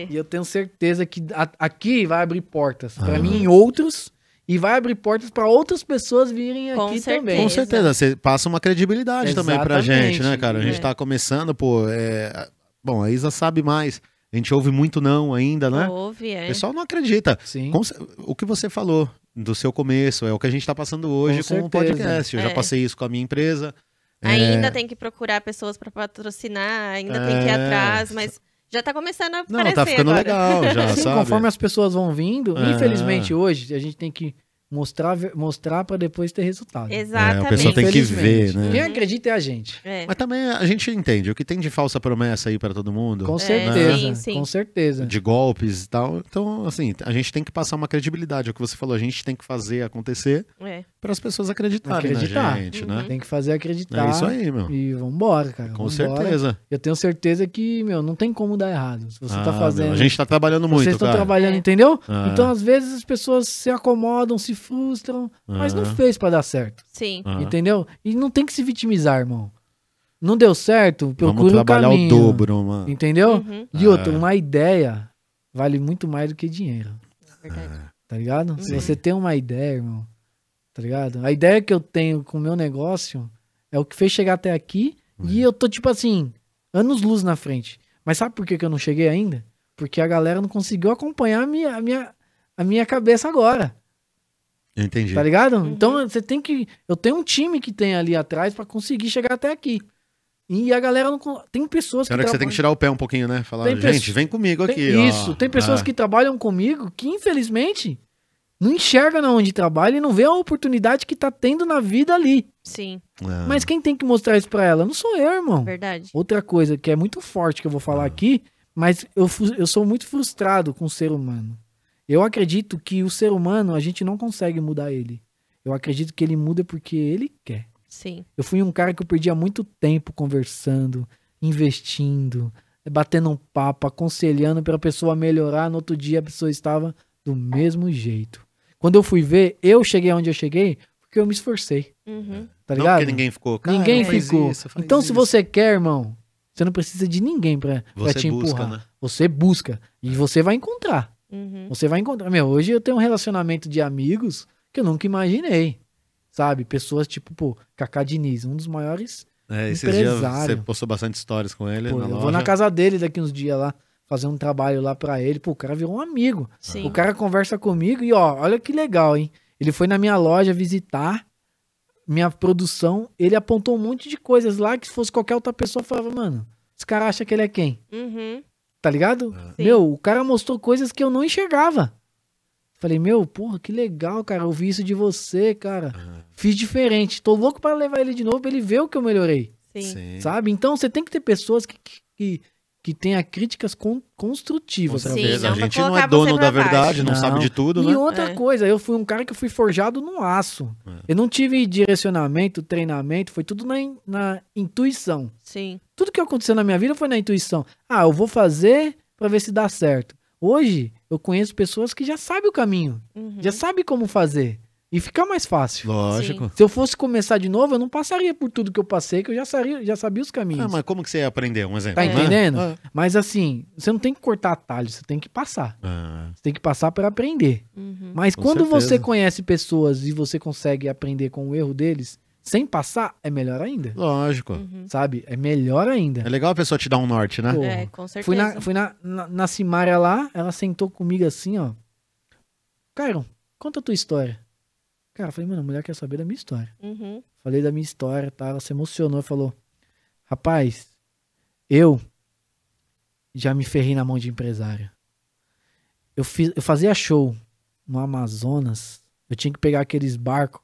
Speaker 2: acontecer. E eu tenho certeza que a, aqui vai abrir portas. Ah. Para mim, em outros. E vai abrir portas para outras pessoas virem Com aqui certeza. também. Com certeza.
Speaker 1: Você passa uma credibilidade Exatamente. também para a gente, né, cara? A gente está é. começando, pô. É... Bom, a Isa sabe mais. A gente ouve muito não ainda, né? Ouve, é. O pessoal não acredita. Sim. O que você falou do seu começo é o que a gente está passando hoje com, com o podcast. Eu é. já passei isso com a minha
Speaker 2: empresa. É.
Speaker 1: Ainda é...
Speaker 3: tem que procurar pessoas para patrocinar, ainda é... tem que ir é. atrás, mas já tá começando a Não, tá ficando agora. legal já, Sim, sabe? conforme
Speaker 2: as pessoas vão vindo, infelizmente hoje a gente tem que mostrar mostrar para depois ter resultado. É, Exatamente. É, a pessoa tem que ver, né? Quem acredita é a gente. É. Mas
Speaker 1: também a gente entende o que tem de falsa promessa aí para todo mundo. Com né? certeza, né? sim, sim. com certeza. De golpes e tal. Então, assim, a gente tem que passar uma credibilidade, é o que você falou, a gente tem que fazer acontecer
Speaker 2: é. para as pessoas acreditarem acreditar. na gente, uhum. né? Tem que fazer acreditar. É isso aí, meu. E vambora, cara. Com vambora. certeza. Eu tenho certeza que, meu, não tem como dar errado. Se você tá ah, tá fazendo... Meu, a gente tá trabalhando muito, Vocês estão trabalhando, entendeu? Ah. Então, às vezes, as pessoas se acomodam, se frustram, uhum. mas não fez para dar certo. Sim. Uhum. Entendeu? E não tem que se vitimizar, irmão. Não deu certo, procura Vamos trabalhar um caminho, o dobro, mano. Entendeu? Uhum. E outra, é. uma ideia vale muito mais do que dinheiro. É verdade. É. Tá ligado? Se você tem uma ideia, irmão, tá ligado? A ideia que eu tenho com o meu negócio é o que fez chegar até aqui e uhum. eu tô, tipo assim, anos luz na frente. Mas sabe por que, que eu não cheguei ainda? Porque a galera não conseguiu acompanhar a minha, a minha, a minha cabeça agora.
Speaker 1: Entendi. Tá ligado?
Speaker 2: Uhum. Então você tem que. Eu tenho um time que tem ali atrás para conseguir chegar até aqui. E a galera não. Tem pessoas tem que. Hora que você tem que tirar o pé um
Speaker 1: pouquinho, né? Falar, tem gente, vem comigo tem... aqui. Isso. Ó. Tem pessoas ah. que
Speaker 2: trabalham comigo que, infelizmente, não enxerga na onde trabalha e não vê a oportunidade que tá tendo na vida ali. Sim. Ah. Mas quem tem que mostrar isso pra ela? Não sou eu, irmão. Verdade. Outra coisa que é muito forte que eu vou falar ah. aqui, mas eu, eu sou muito frustrado com o ser humano. Eu acredito que o ser humano, a gente não consegue mudar ele. Eu acredito que ele muda porque ele quer. Sim. Eu fui um cara que eu perdia muito tempo conversando, investindo, batendo um papo, aconselhando para a pessoa melhorar. No outro dia a pessoa estava do mesmo jeito. Quando eu fui ver, eu cheguei onde eu cheguei porque eu me esforcei. Uhum. Tá ligado? Não porque ninguém ficou. Cara, ninguém ficou. Isso, então, isso. se você quer, irmão, você não precisa de ninguém para te busca, empurrar. Né? Você busca e você vai encontrar. Uhum. Você vai encontrar. Meu, hoje eu tenho um relacionamento de amigos que eu nunca imaginei. Sabe? Pessoas tipo, pô, Cacá Diniz, um dos maiores é, empresários. Você
Speaker 1: postou bastante histórias com ele. Pô, na eu loja. vou na casa
Speaker 2: dele daqui uns dias lá, fazer um trabalho lá para ele. Pô, o cara virou um amigo. Sim. O cara conversa comigo e, ó, olha que legal, hein? Ele foi na minha loja visitar minha produção. Ele apontou um monte de coisas lá que se fosse qualquer outra pessoa, falava, mano, esse cara acha que ele é quem? Uhum. Tá ligado? Ah. Sim. Meu, o cara mostrou coisas que eu não enxergava. Falei, meu, porra, que legal, cara. Eu vi isso de você, cara. Uhum. Fiz diferente. Tô louco para levar ele de novo pra ele ver o que eu melhorei. Sim. Sabe? Então você tem que ter pessoas que, que, que tenha críticas con construtivas. Com certeza. Sim, a gente não é dono da verdade, não, não, sabe de tudo, né? E outra é. coisa, eu fui um cara que fui forjado no aço. É. Eu não tive direcionamento, treinamento, foi tudo na, na intuição. Sim. Tudo que aconteceu na minha vida foi na intuição. Ah, eu vou fazer para ver se dá certo. Hoje, eu conheço pessoas que já sabem o caminho, uhum. já sabem como fazer. E fica mais fácil. Lógico. Sim. Se eu fosse começar de novo, eu não passaria por tudo que eu passei, que eu já sabia, já sabia os caminhos. Ah, mas
Speaker 1: como que você ia aprender? Um exemplo. Tá né? entendendo? Ah.
Speaker 2: Mas assim, você não tem que cortar atalhos, você tem que passar. Ah. Você tem que passar para aprender. Uhum. Mas com quando certeza. você conhece pessoas e você consegue aprender com o erro deles, sem passar, é melhor ainda.
Speaker 1: Lógico. Uhum. Sabe? É melhor ainda. É legal a pessoa te dar um norte, né? é, com certeza. Fui, na,
Speaker 2: fui na, na, na lá, ela sentou comigo assim, ó. Cairo, conta a tua história. Cara, eu falei, mano, a mulher quer saber da minha história. Uhum. Falei da minha história, tá? Ela se emocionou, e falou, rapaz, eu já me ferrei na mão de empresário. Eu, fiz, eu fazia show no Amazonas, eu tinha que pegar aqueles barcos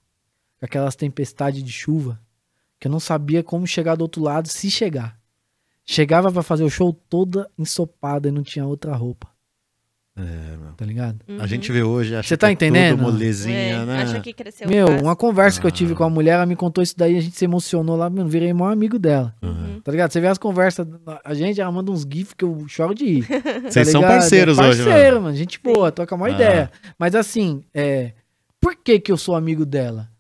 Speaker 2: aquelas tempestades de chuva, que eu não sabia como chegar do outro lado se chegar. Chegava para fazer o show toda ensopada e não tinha outra roupa. É, Tá ligado? Uhum.
Speaker 1: A gente vê hoje, acha Você tá que é entendendo? É molezinha, é, né? Acha que cresceu meu, fácil.
Speaker 2: uma conversa que eu tive ah. com a mulher, ela me contou isso daí, a gente se emocionou lá, mano, virei maior amigo dela. Uhum. uhum. Tá ligado? Você vê as conversas, a gente, ela manda uns gifs que eu choro de ir. [laughs] Vocês tá são é parceiros é parceiro, hoje, mano. mano. Gente boa, toca a maior ah. ideia. Mas assim, é, por que que eu sou amigo dela?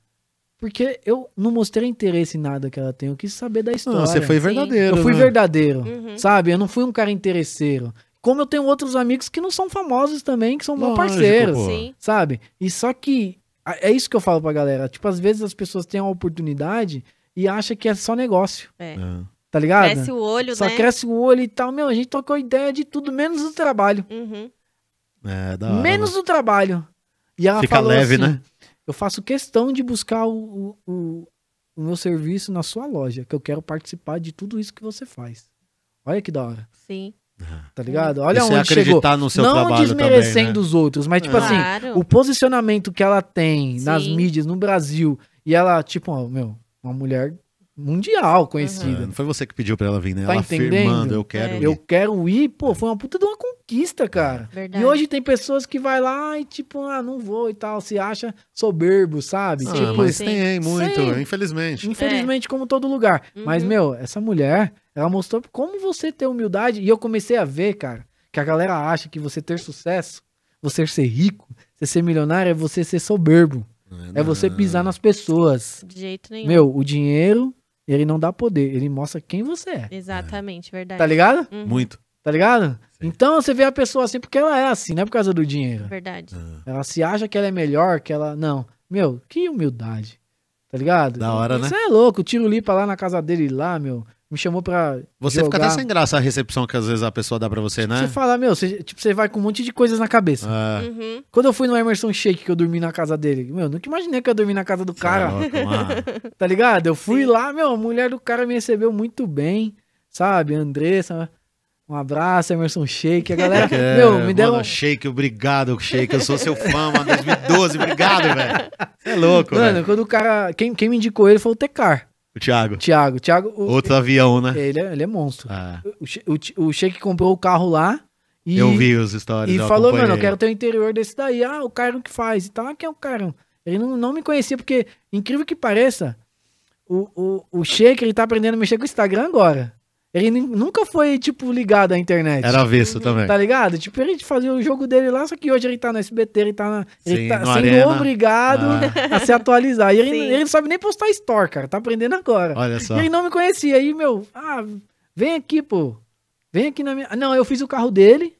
Speaker 2: Porque eu não mostrei interesse em nada que ela tem. Eu quis saber da ah, história. Não, você foi verdadeiro. Sim. Eu fui né? verdadeiro, uhum. sabe? Eu não fui um cara interesseiro. Como eu tenho outros amigos que não são famosos também, que são Lógico, parceiros, pô. sabe? E só que é isso que eu falo pra galera. Tipo, às vezes as pessoas têm uma oportunidade e acham que é só negócio. É. é. Tá ligado? Cresce o olho, só né? Só cresce o olho e tal. Meu, a gente tocou ideia de tudo, menos do trabalho. Uhum.
Speaker 1: É, da hora. Menos do né?
Speaker 2: trabalho. E ela Fica falou leve, assim, né? Eu faço questão de buscar o, o, o meu serviço na sua loja, que eu quero participar de tudo isso que você faz. Olha que da hora. Sim. Ah. Tá ligado? É. Olha Esse onde acreditar chegou. no seu Não trabalho desmerecendo também, né? os outros, mas tipo assim, claro. assim, o posicionamento que ela tem Sim. nas mídias no Brasil e ela, tipo, ó, meu, uma mulher mundial conhecida. Uhum. Não foi você que pediu para ela vir, né? Tá ela entendendo? afirmando, eu quero é. ir. Eu quero ir, pô, foi uma puta de uma conquista, cara. Verdade. E hoje tem pessoas que vai lá e tipo, ah, não vou e tal, se acha soberbo, sabe? Ah, tipo, mas tem, tem muito, infelizmente. Infelizmente, é. como todo lugar. Uhum. Mas, meu, essa mulher, ela mostrou como você ter humildade. E eu comecei a ver, cara, que a galera acha que você ter sucesso, você ser rico, você ser milionário é você ser soberbo. É, é você pisar nas pessoas. De jeito nenhum. Meu, o dinheiro ele não dá poder, ele mostra quem você
Speaker 3: é. Exatamente, é. verdade. Tá ligado? Uhum. Muito.
Speaker 2: Tá ligado? Sim. Então você vê a pessoa assim porque ela é assim, não é por causa do dinheiro.
Speaker 3: Verdade. Uhum.
Speaker 2: Ela se acha que ela é melhor, que ela. Não. Meu, que humildade. Tá ligado? Da hora, né? Você é louco, o tiro lipa lá na casa dele lá, meu me chamou pra. Você jogar. fica até sem
Speaker 1: graça a recepção que às vezes a pessoa dá pra
Speaker 2: você, tipo, né? Você fala, meu, você, tipo, você vai com um monte de coisas na cabeça. É. Uhum. Quando eu fui no Emerson Shake, que eu dormi na casa dele, meu, nunca imaginei que eu ia dormir na casa do é cara. É louco, [laughs] tá ligado? Eu fui Sim. lá, meu, a mulher do cara me recebeu muito bem, sabe? Andressa. Um abraço, Emerson Shake. A galera, é, meu, me deu. Mano,
Speaker 1: Shake, obrigado, Shake. Eu sou seu fã, mano, 2012. Obrigado,
Speaker 4: velho.
Speaker 2: É louco, Mano, quando o cara. Quem, quem me indicou ele foi o Tecar. O Thiago. Thiago, Thiago. O, Outro ele, avião, né? Ele é, ele é monstro. Ah. O, o, o Sheik comprou o carro lá. E, eu vi os stories. E falou, acompanhei. mano, eu quero ter o interior desse daí. Ah, o cara que faz. Então, aqui ah, é o cara. Ele não, não me conhecia, porque, incrível que pareça, o, o, o Sheik, ele tá aprendendo a mexer com o Instagram agora. Ele nunca foi, tipo, ligado à internet. Era avesso também. Tá ligado? Tipo, ele fazia o jogo dele lá, só que hoje ele tá no SBT, ele tá, na, ele Sim, tá sendo obrigado ah. a se atualizar. E ele, ele não sabe nem postar store, cara. Tá aprendendo agora. Olha só. E ele não me conhecia. Aí, meu, ah, vem aqui, pô. Vem aqui na minha. Não, eu fiz o carro dele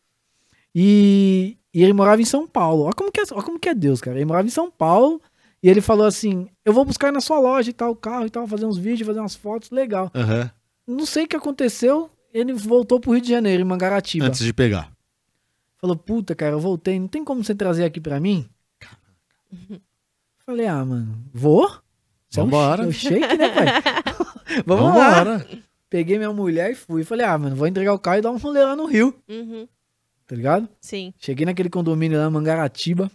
Speaker 2: e, e ele morava em São Paulo. Olha como, que é, olha como que é Deus, cara. Ele morava em São Paulo. E ele falou assim: Eu vou buscar na sua loja e tal, o carro e tal, fazer uns vídeos, fazer umas fotos, legal. Uhum. Não sei o que aconteceu. Ele voltou pro Rio de Janeiro, em Mangaratiba. Antes de pegar. Falou, puta, cara, eu voltei. Não tem como você trazer aqui pra mim? Falei, ah, mano, vou? Vambora. É um shake, né, pai?
Speaker 4: [laughs] Vamos Vambora. lá.
Speaker 2: Peguei minha mulher e fui. Falei, ah, mano, vou entregar o carro e dar um rolê lá no Rio. Uhum. Tá ligado? Sim. Cheguei naquele condomínio lá Mangaratiba.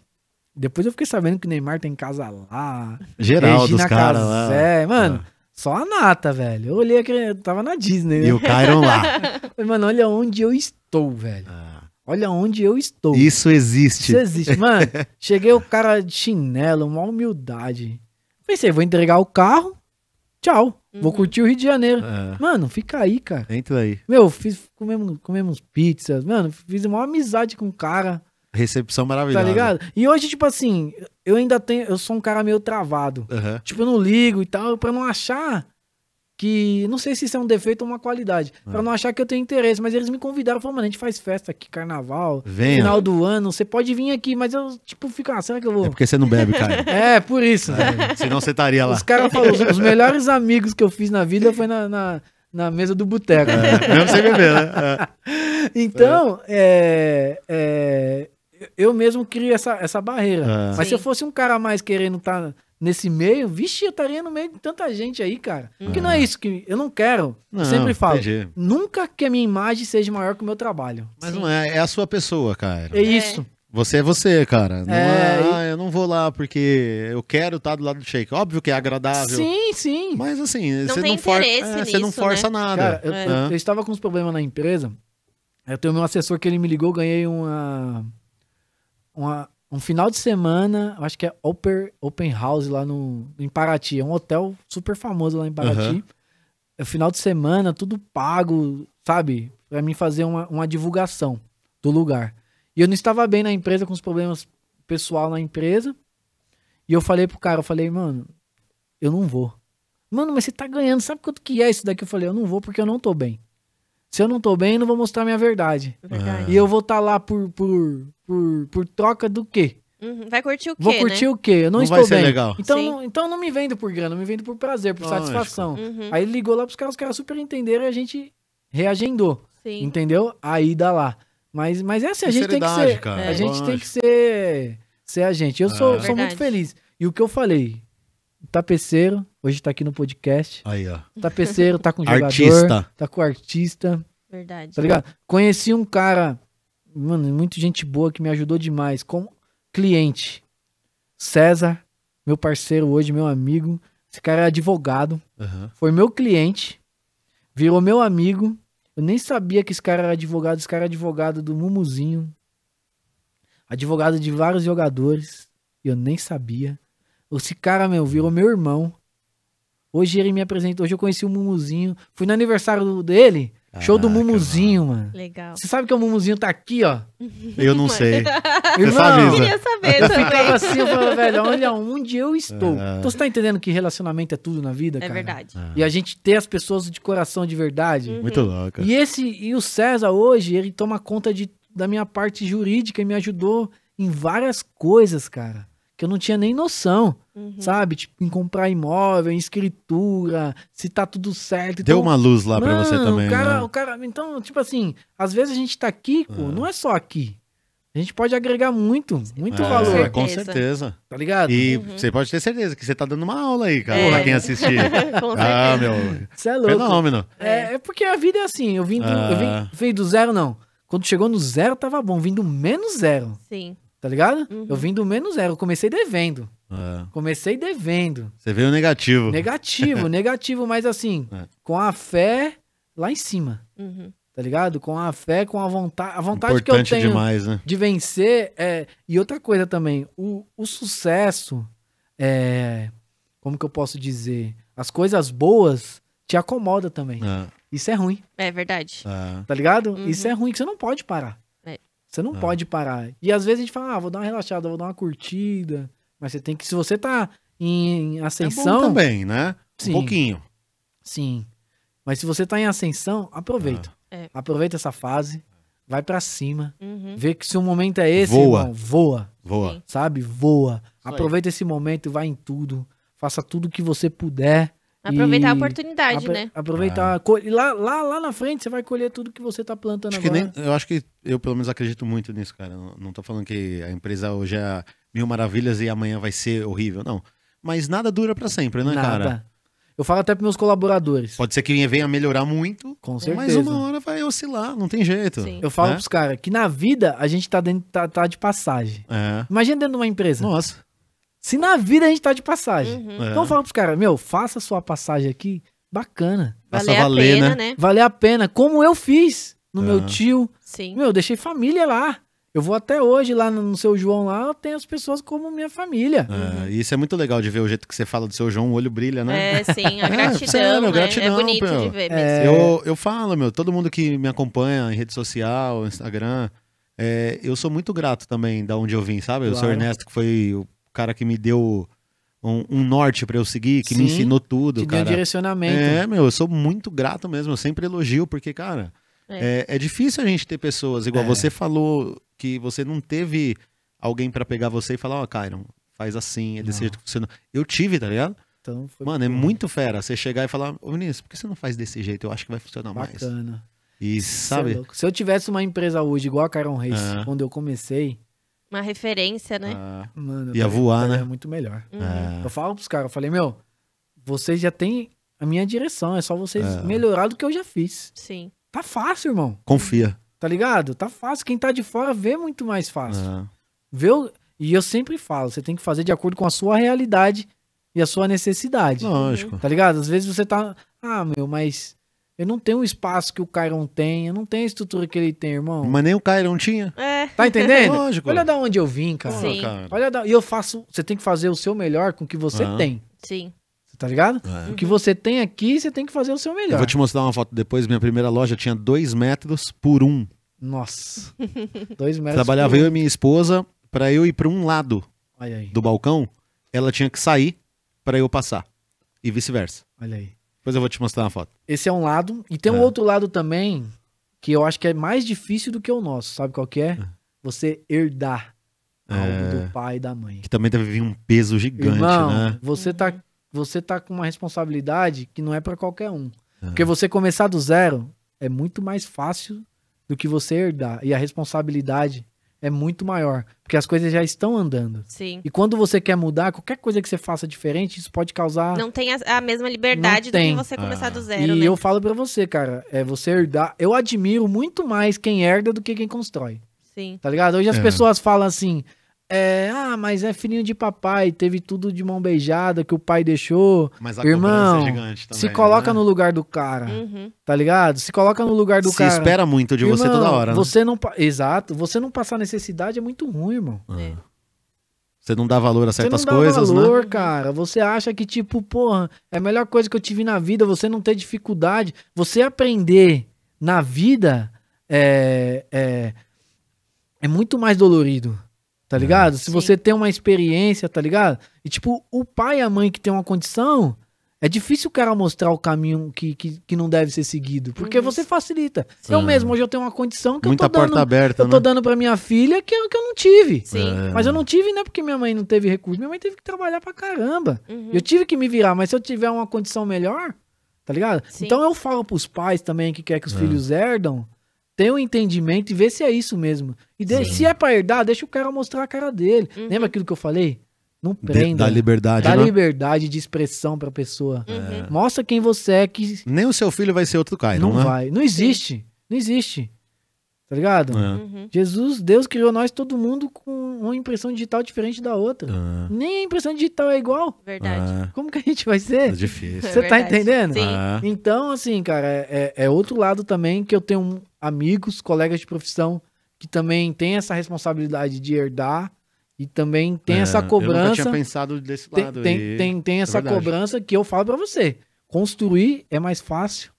Speaker 2: Depois eu fiquei sabendo que o Neymar tem casa lá. Geral Regina dos caras lá. É, mano. Ah. Só a nata, velho. Eu olhei eu tava na Disney, né? E o Cairon lá. [laughs] Mano, olha onde eu estou, velho. Ah. Olha onde eu estou.
Speaker 1: Isso existe. Isso existe. Mano,
Speaker 2: [laughs] cheguei o cara de chinelo, uma humildade. Pensei, vou entregar o carro, tchau. Uhum. Vou curtir o Rio de Janeiro. Ah. Mano, fica aí, cara. Entra aí. Meu, fiz, comemos, comemos pizzas. Mano, fiz uma amizade com o cara.
Speaker 1: Recepção maravilhosa. Tá ligado?
Speaker 2: E hoje, tipo assim, eu ainda tenho. Eu sou um cara meio travado. Uhum. Tipo, eu não ligo e tal, pra não achar que. Não sei se isso é um defeito ou uma qualidade. Uhum. Pra não achar que eu tenho interesse. Mas eles me convidaram, falaram, mano, a gente faz festa aqui, carnaval, Venha. final do ano, você pode vir aqui, mas eu, tipo, fico, ah, será que eu vou. É porque você não bebe, cara. [laughs] é, por isso.
Speaker 1: É, senão você estaria lá. Os
Speaker 4: caras falaram, os, melhores
Speaker 2: amigos que eu fiz na vida foi na, na, na mesa do boteco. É, mesmo sem beber, né? É. [laughs] Então, é, é, eu mesmo crio essa, essa barreira. Ah. Mas Sim. se eu fosse um cara mais querendo estar tá nesse meio, vixe, eu estaria no meio de tanta gente aí, cara. Porque Que não é ah. isso que eu não quero. Não, eu sempre falo. Entendi. Nunca que a minha imagem seja maior que o meu trabalho.
Speaker 1: Mas Sim. não é, é a sua pessoa, cara. É, é. isso. Você é você, cara. Não é, é ah, eu não vou lá porque eu quero estar tá do lado do shake. Óbvio que é agradável. Sim, sim. Mas assim, não você, não for... é, nisso, você não força é, né? nada. Cara, eu, é. eu, eu,
Speaker 2: estava com uns problemas na empresa. Eu tenho meu assessor que ele me ligou, ganhei uma, uma, um final de semana, acho que é Open, open House lá no, em Paraty. É um hotel super famoso lá em Paraty. Uhum. É final de semana, tudo pago, sabe? Pra mim fazer uma, uma divulgação do lugar. E eu não estava bem na empresa, com os problemas pessoal na empresa. E eu falei pro cara, eu falei, mano, eu não vou. Mano, mas você tá ganhando, sabe quanto que é isso daqui? Eu falei, eu não vou porque eu não tô bem. Se eu não tô bem, eu não vou mostrar minha verdade. É verdade. E eu vou estar tá lá por, por por, por troca do quê? Uhum. Vai curtir o quê? Vou curtir né? o quê? Eu não, não estou vai ser bem. Legal. Então, não, então não me vendo por grana, me vendo por prazer, por Lógico. satisfação. Uhum. Aí ligou lá pros caras, os caras super entenderam e a gente reagendou. Sim. Entendeu? Aí dá lá. Mas, mas é assim, a gente tem que ser. Cara, é. A gente Lógico. tem que ser, ser a gente. Eu é. sou, sou muito feliz. E o que eu falei? tapeceiro, hoje tá aqui no podcast. Aí, ó. tapeceiro, tá com o [laughs] jogador. Artista. Tá com o artista. Verdade. Tá ligado? Conheci um cara mano, muita gente boa que me ajudou demais. Como cliente. César, meu parceiro hoje, meu amigo. Esse cara é advogado. Uhum. Foi meu cliente. Virou meu amigo. Eu nem sabia que esse cara era advogado. Esse cara é advogado do Mumuzinho. Advogado de vários jogadores. Eu nem sabia. Esse cara, meu, virou meu irmão. Hoje ele me apresentou. Hoje eu conheci o Mumuzinho. Fui no aniversário dele. Show do Mumuzinho, mano. Legal. Você sabe que o Mumuzinho tá aqui, ó. Eu não sei. [laughs] Irmão, eu queria saber eu ficava assim, eu falava, velho, olha onde eu estou. É. Então você tá entendendo que relacionamento é tudo na vida, é cara? É verdade. E a gente ter as pessoas de coração de verdade. Uhum. Muito louca. E esse, e o César hoje, ele toma conta de, da minha parte jurídica e me ajudou em várias coisas, cara que eu não tinha nem noção, uhum. sabe? Tipo, em comprar imóvel, em escritura, se tá tudo certo. Deu então, uma luz lá para você também. O cara, né? o cara, então, tipo assim, às vezes a gente tá aqui, pô, é. não é só aqui. A gente pode agregar muito, muito é, valor. com certeza.
Speaker 1: Tá ligado? E uhum. você pode ter certeza que você tá dando uma aula aí, cara, é. pra quem assistir. [laughs] ah, meu. Isso é louco. Fenômeno.
Speaker 2: É, é, porque a vida é assim. Eu vim, do, ah. eu vim, ah. do zero, não. Quando chegou no zero, tava bom. Vim do menos zero. Sim. Tá ligado? Uhum. Eu vim do menos zero. comecei devendo. É. Comecei devendo.
Speaker 1: Você veio negativo. Negativo, [laughs]
Speaker 2: negativo, mas assim, é. com a fé lá em cima. Uhum. Tá ligado? Com a fé, com a vontade. A vontade Importante que eu tenho demais, né? de vencer. É... E outra coisa também, o, o sucesso. É... Como que eu posso dizer? As coisas boas te acomoda também. É. Isso é ruim.
Speaker 3: É verdade. É. Tá
Speaker 2: ligado? Uhum. Isso é ruim, que você não pode parar. Você não ah. pode parar. E às vezes a gente fala, ah, vou dar uma relaxada, vou dar uma curtida. Mas você tem que, se você tá em ascensão. É também, né?
Speaker 1: Sim. Um pouquinho.
Speaker 2: Sim. Mas se você tá em ascensão, aproveita. Ah. É. Aproveita essa fase. Vai para cima. Uhum. Vê que se o momento é esse, voa. Irmão, voa. Voa. Sabe? Voa. aproveita esse momento e vai em tudo. Faça tudo que você puder Aproveitar a oportunidade, né? Aproveitar. É. Lá, lá, lá na frente você vai colher tudo que você tá plantando acho agora. Nem, eu acho que
Speaker 1: eu, pelo menos, acredito muito nisso, cara. Não, não tô falando que a empresa hoje é mil maravilhas e amanhã vai ser horrível, não.
Speaker 2: Mas nada dura para sempre, né, nada. cara? Eu falo até pros meus colaboradores.
Speaker 1: Pode ser que venha melhorar muito. Com certeza. Mas uma
Speaker 2: hora vai oscilar, não tem jeito. Sim. Eu falo né? pros caras que na vida a gente tá, dentro, tá, tá de passagem. É. Imagina dentro de uma empresa. Nossa. Se na vida a gente tá de passagem. Uhum. É. Então fala pros caras, meu, faça sua passagem aqui, bacana. Valer a valer, pena, né? né? Valer a pena, como eu fiz no meu é. tio. Sim. Meu, eu deixei família lá. Eu vou até hoje lá no, seu João lá, eu tenho as pessoas como minha família.
Speaker 1: É, uhum. Isso é muito legal de ver o jeito que você fala do seu João, o olho brilha, né? É, sim, a [laughs] é, gratidão, é, sério, né? gratidão, é bonito meu. de ver mesmo. Eu, eu falo, meu, todo mundo que me acompanha em rede social, Instagram, é, eu sou muito grato também da onde eu vim, sabe? Claro. O seu Ernesto, que foi o cara que me deu um, um norte para eu seguir, que Sim, me ensinou tudo, que Deu direcionamento. É, meu, eu sou muito grato mesmo, eu sempre elogio, porque, cara, é, é, é difícil a gente ter pessoas, igual é. você falou que você não teve alguém para pegar você e falar, ó, oh, faz assim, é desse não. jeito que funciona. Eu tive, tá ligado? Então, Mano, é muito fera você chegar e falar, ô Vinícius,
Speaker 2: por que você não faz desse jeito? Eu acho que vai funcionar Bacana. mais. Bacana. E é sabe? É Se eu tivesse uma empresa hoje, igual a Cairon Reis, ah. quando eu comecei,
Speaker 3: uma referência, né? Ah,
Speaker 4: Mano,
Speaker 1: ia voar, né? É muito
Speaker 2: melhor.
Speaker 3: Uhum.
Speaker 1: É.
Speaker 2: Eu falo pros caras, eu falei, meu, vocês já têm a minha direção, é só vocês é. melhorar do que eu já fiz. Sim. Tá fácil, irmão. Confia. Tá ligado? Tá fácil. Quem tá de fora vê muito mais fácil. É. Vê o... E eu sempre falo, você tem que fazer de acordo com a sua realidade e a sua necessidade. Lógico. Tá ligado? Às vezes você tá. Ah, meu, mas eu não tenho o espaço que o Cairon tem, eu não tenho a estrutura que ele tem, irmão. Mas nem o Cairon tinha. É. Tá entendendo? Lógico. Olha da onde eu vim, cara. Sim. Ah, cara. Olha da... E eu faço. Você tem que fazer o seu melhor com o que você uhum. tem. Sim. Você tá ligado? É. O que você tem aqui, você tem que fazer o seu melhor. Eu vou te
Speaker 1: mostrar uma foto depois. Minha primeira loja tinha dois metros por um.
Speaker 2: Nossa. [laughs] dois metros. Trabalhava por eu um. e
Speaker 1: minha esposa. Para eu ir para um lado do balcão, ela tinha que sair para eu passar. E vice-versa. Olha aí. Depois eu vou te mostrar uma foto.
Speaker 2: Esse é um lado. E tem um é. outro lado também, que eu acho que é mais difícil do que o nosso. Sabe qual que é? é. Você herdar é. algo do pai e da mãe.
Speaker 1: Que também deve vir um peso gigante, Irmão, né?
Speaker 2: Você tá, você tá com uma responsabilidade que não é para qualquer um. É. Porque você começar do zero é muito mais fácil do que você herdar. E a responsabilidade é muito maior. Porque as coisas já estão andando. Sim. E quando você quer mudar, qualquer coisa que você faça diferente, isso pode causar. Não
Speaker 3: tem a, a mesma liberdade do que você começar ah. do zero. E né? eu
Speaker 2: falo para você, cara, é você herdar. Eu admiro muito mais quem herda do que quem constrói. Sim. Tá ligado? Hoje as é. pessoas falam assim: é, ah, mas é filhinho de papai, teve tudo de mão beijada que o pai deixou. Mas a é Irmão, é gigante também, se coloca né? no lugar do cara, uhum. tá ligado? Se coloca no lugar do se cara. Se espera muito de irmão, você toda hora. Né? Você não, exato, você não passar necessidade é muito ruim, irmão.
Speaker 1: É. Você não dá valor a certas coisas, né? Você não dá valor, né?
Speaker 2: cara. Você acha que tipo, porra, é a melhor coisa que eu tive na vida, você não ter dificuldade, você aprender na vida é é, é muito mais dolorido tá ligado? É, Se sim. você tem uma experiência, tá ligado? E tipo, o pai e a mãe que tem uma condição, é difícil o cara mostrar o caminho que, que, que não deve ser seguido, porque uhum. você facilita. Sim. Eu mesmo, hoje eu tenho uma condição que Muita eu tô porta dando, aberta, eu tô né? dando pra minha filha que eu, que eu não tive. É. Mas eu não tive né porque minha mãe não teve recurso, minha mãe teve que trabalhar pra caramba. Uhum. Eu tive que me virar, mas se eu tiver uma condição melhor, tá ligado? Sim. Então eu falo pros pais também que quer que os é. filhos herdam, tem um entendimento e vê se é isso mesmo. E de, se é pra herdar, deixa o cara mostrar a cara dele. Uhum. Lembra aquilo que eu falei? Não prenda. Dá liberdade, Dá né? liberdade de expressão pra pessoa. Uhum. É. Mostra quem você é que...
Speaker 1: Nem o seu filho vai ser outro Caio, não, não né? vai.
Speaker 2: Não existe. Não existe. Tá ligado? É. Uhum. Jesus, Deus criou nós, todo mundo, com uma impressão digital diferente da outra. Uhum. Nem a impressão digital é igual. Verdade. É. Como que a gente vai ser? É difícil. Você tá é tá entendendo? Sim. Então, assim, cara, é, é outro lado também que eu tenho amigos, colegas de profissão que também tem essa responsabilidade de herdar e também tem é, essa cobrança. Eu nunca tinha pensado desse lado. Tem, e... tem, tem, tem essa é cobrança que eu falo para você. Construir é mais fácil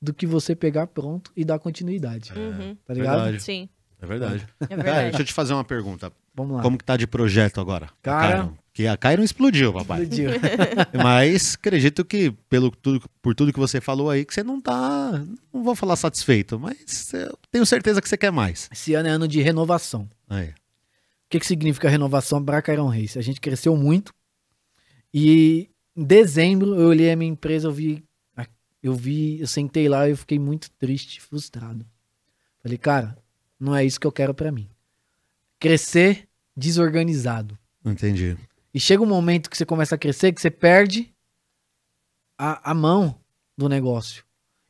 Speaker 2: do que você pegar pronto e dar continuidade. É, uhum. tá ligado? Verdade. Sim.
Speaker 1: É verdade. É verdade. Cara, deixa eu te fazer uma pergunta. Vamos lá. Como que tá de projeto agora? Cara, que a Cairo explodiu, papai. Explodiu. [laughs] Mas acredito que, pelo tudo, por tudo que você falou aí, que você não tá. Não vou falar satisfeito, mas eu tenho certeza que você quer mais.
Speaker 2: Esse ano é ano de renovação. Aí. O que, que significa renovação para Cairo Reis? A gente cresceu muito e em dezembro eu olhei a minha empresa, eu vi eu vi, eu sentei lá e eu fiquei muito triste, frustrado. Falei, cara, não é isso que eu quero para mim. Crescer desorganizado. Entendi. E chega um momento que você começa a crescer que você perde a, a mão do negócio.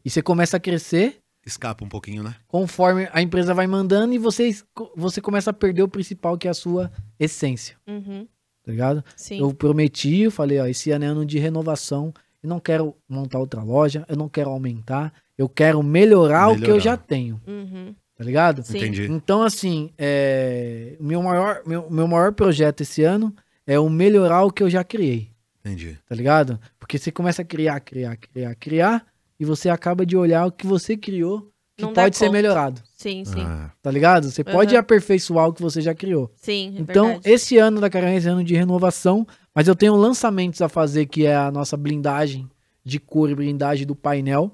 Speaker 2: E você começa a crescer.
Speaker 1: Escapa um pouquinho, né?
Speaker 2: Conforme a empresa vai mandando e você, você começa a perder o principal, que é a sua essência. Uhum. Tá ligado? Sim. Eu prometi, eu falei, ó, esse ano é ano de renovação eu não quero montar outra loja, eu não quero aumentar, eu quero melhorar, melhorar. o que eu já tenho. Uhum. Tá ligado? Sim. Entendi. Então, assim, é, meu, maior, meu, meu maior projeto esse ano é o melhorar o que eu já criei. Entendi. Tá ligado? Porque você começa a criar, criar, criar, criar, e você acaba de olhar o que você criou que não pode ser conta. melhorado.
Speaker 3: Sim, sim. Ah.
Speaker 2: Tá ligado? Você uhum. pode aperfeiçoar o que você já criou. Sim. É então, verdade. esse ano da carência é ano de renovação, mas eu tenho lançamentos a fazer, que é a nossa blindagem de cor e blindagem do painel,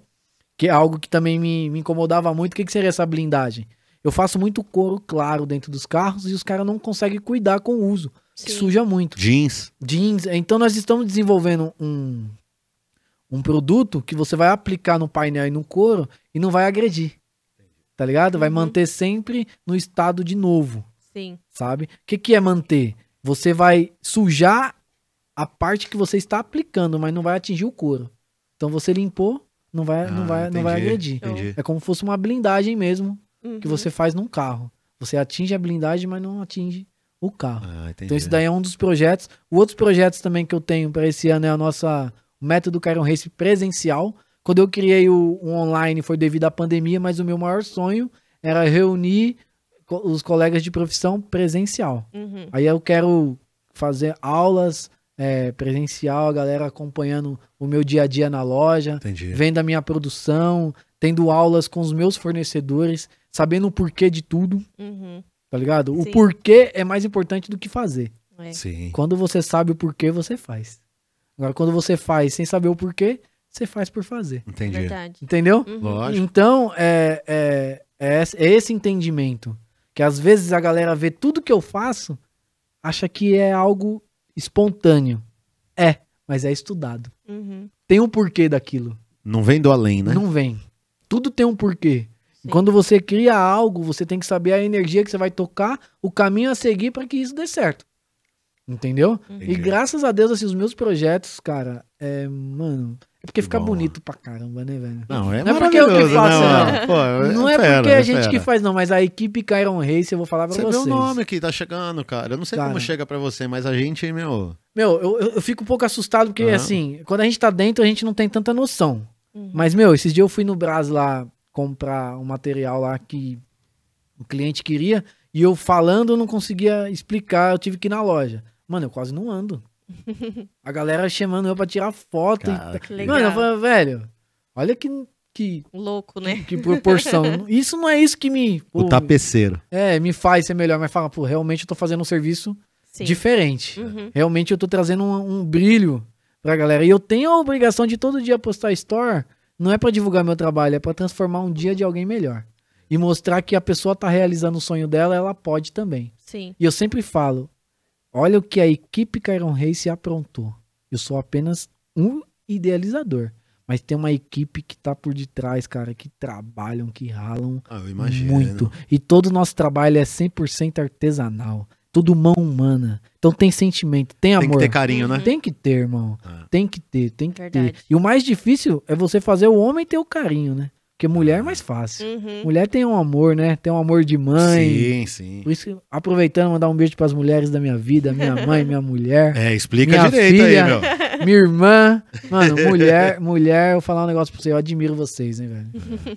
Speaker 2: que é algo que também me, me incomodava muito. O que, que seria essa blindagem? Eu faço muito couro claro dentro dos carros e os caras não conseguem cuidar com o uso. Que suja muito. Jeans. Jeans. Então nós estamos desenvolvendo um, um produto que você vai aplicar no painel e no couro e não vai agredir. Tá ligado? Vai uhum. manter sempre no estado de novo. Sim. Sabe? O que, que é manter? Você vai sujar a parte que você está aplicando, mas não vai atingir o couro. Então você limpou, não vai, ah, não vai, entendi, não vai agredir. Entendi. É como se fosse uma blindagem mesmo uhum. que você uhum. faz num carro. Você atinge a blindagem, mas não atinge o carro. Ah, então isso né? daí é um dos projetos. O outro projeto também que eu tenho para esse ano é a nossa o método Cairon Race presencial, quando eu criei o, o online foi devido à pandemia, mas o meu maior sonho era reunir os colegas de profissão presencial. Uhum. Aí eu quero fazer aulas é, presencial, a galera acompanhando o meu dia a dia na loja, Entendi. vendo a minha produção, tendo aulas com os meus fornecedores, sabendo o porquê de tudo. Uhum. Tá ligado? Sim. O porquê é mais importante do que fazer. É. Quando você sabe o porquê, você faz. Agora, quando você faz sem saber o porquê, você faz por fazer.
Speaker 1: Entendi. Verdade. Entendeu?
Speaker 2: Uhum. Lógico. Então, é, é, é, é esse entendimento. Que às vezes a galera vê tudo que eu faço, acha que é algo espontâneo. É, mas é estudado. Uhum. Tem um porquê daquilo.
Speaker 1: Não vem do além, né? Não
Speaker 2: vem. Tudo tem um porquê. Sim. Quando você cria algo, você tem que saber a energia que você vai tocar, o caminho a seguir para que isso dê certo. Entendeu? Uhum. E graças a Deus, assim, os meus projetos, cara, é, mano, é porque fica bonito pra caramba, né, velho? Não, é não é porque eu que né, faço, não. Não, né? Pô, é não é fera, porque é a gente fera. que faz, não, mas a equipe Iron Race, eu vou falar pra você vocês. Você o nome
Speaker 1: que tá chegando, cara. Eu não sei cara. como chega pra você, mas a gente, meu...
Speaker 2: Meu, eu, eu, eu fico um pouco assustado, porque, uhum. assim, quando a gente tá dentro, a gente não tem tanta noção. Uhum. Mas, meu, esses dias eu fui no Brás lá comprar um material lá que o cliente queria, e eu falando, eu não conseguia explicar, eu tive que ir na loja. Mano, eu quase não ando. A galera chamando eu pra tirar foto. Cara, e... que legal. Mano, eu falei, velho, olha que. que Louco, né? Que, que proporção. [laughs] isso não é isso que me. Pô, o tapeceiro. É, me faz ser melhor, mas fala, pô, realmente eu tô fazendo um serviço Sim. diferente. Uhum. Realmente eu tô trazendo um, um brilho pra galera. E eu tenho a obrigação de todo dia postar store. Não é para divulgar meu trabalho, é para transformar um dia de alguém melhor. E mostrar que a pessoa tá realizando o sonho dela, ela pode também. Sim. E eu sempre falo, Olha o que a equipe Cairon Race aprontou. Eu sou apenas um idealizador. Mas tem uma equipe que tá por detrás, cara, que trabalham, que ralam ah, muito. E todo o nosso trabalho é 100% artesanal. Tudo mão humana. Então tem sentimento, tem amor. Tem que ter carinho, né? Tem que ter, irmão. Ah. Tem que ter, tem que Verdade. ter. E o mais difícil é você fazer o homem ter o carinho, né? Porque mulher é mais fácil. Uhum. Mulher tem um amor, né? Tem um amor de mãe. Sim, sim. Por isso, aproveitando, mandar um beijo para as mulheres da minha vida, minha [laughs] mãe, minha mulher. É, explica minha direito filha, aí, meu. Minha irmã. Mano, [laughs] mulher, mulher, eu falar um negócio para você, eu admiro vocês, hein, velho?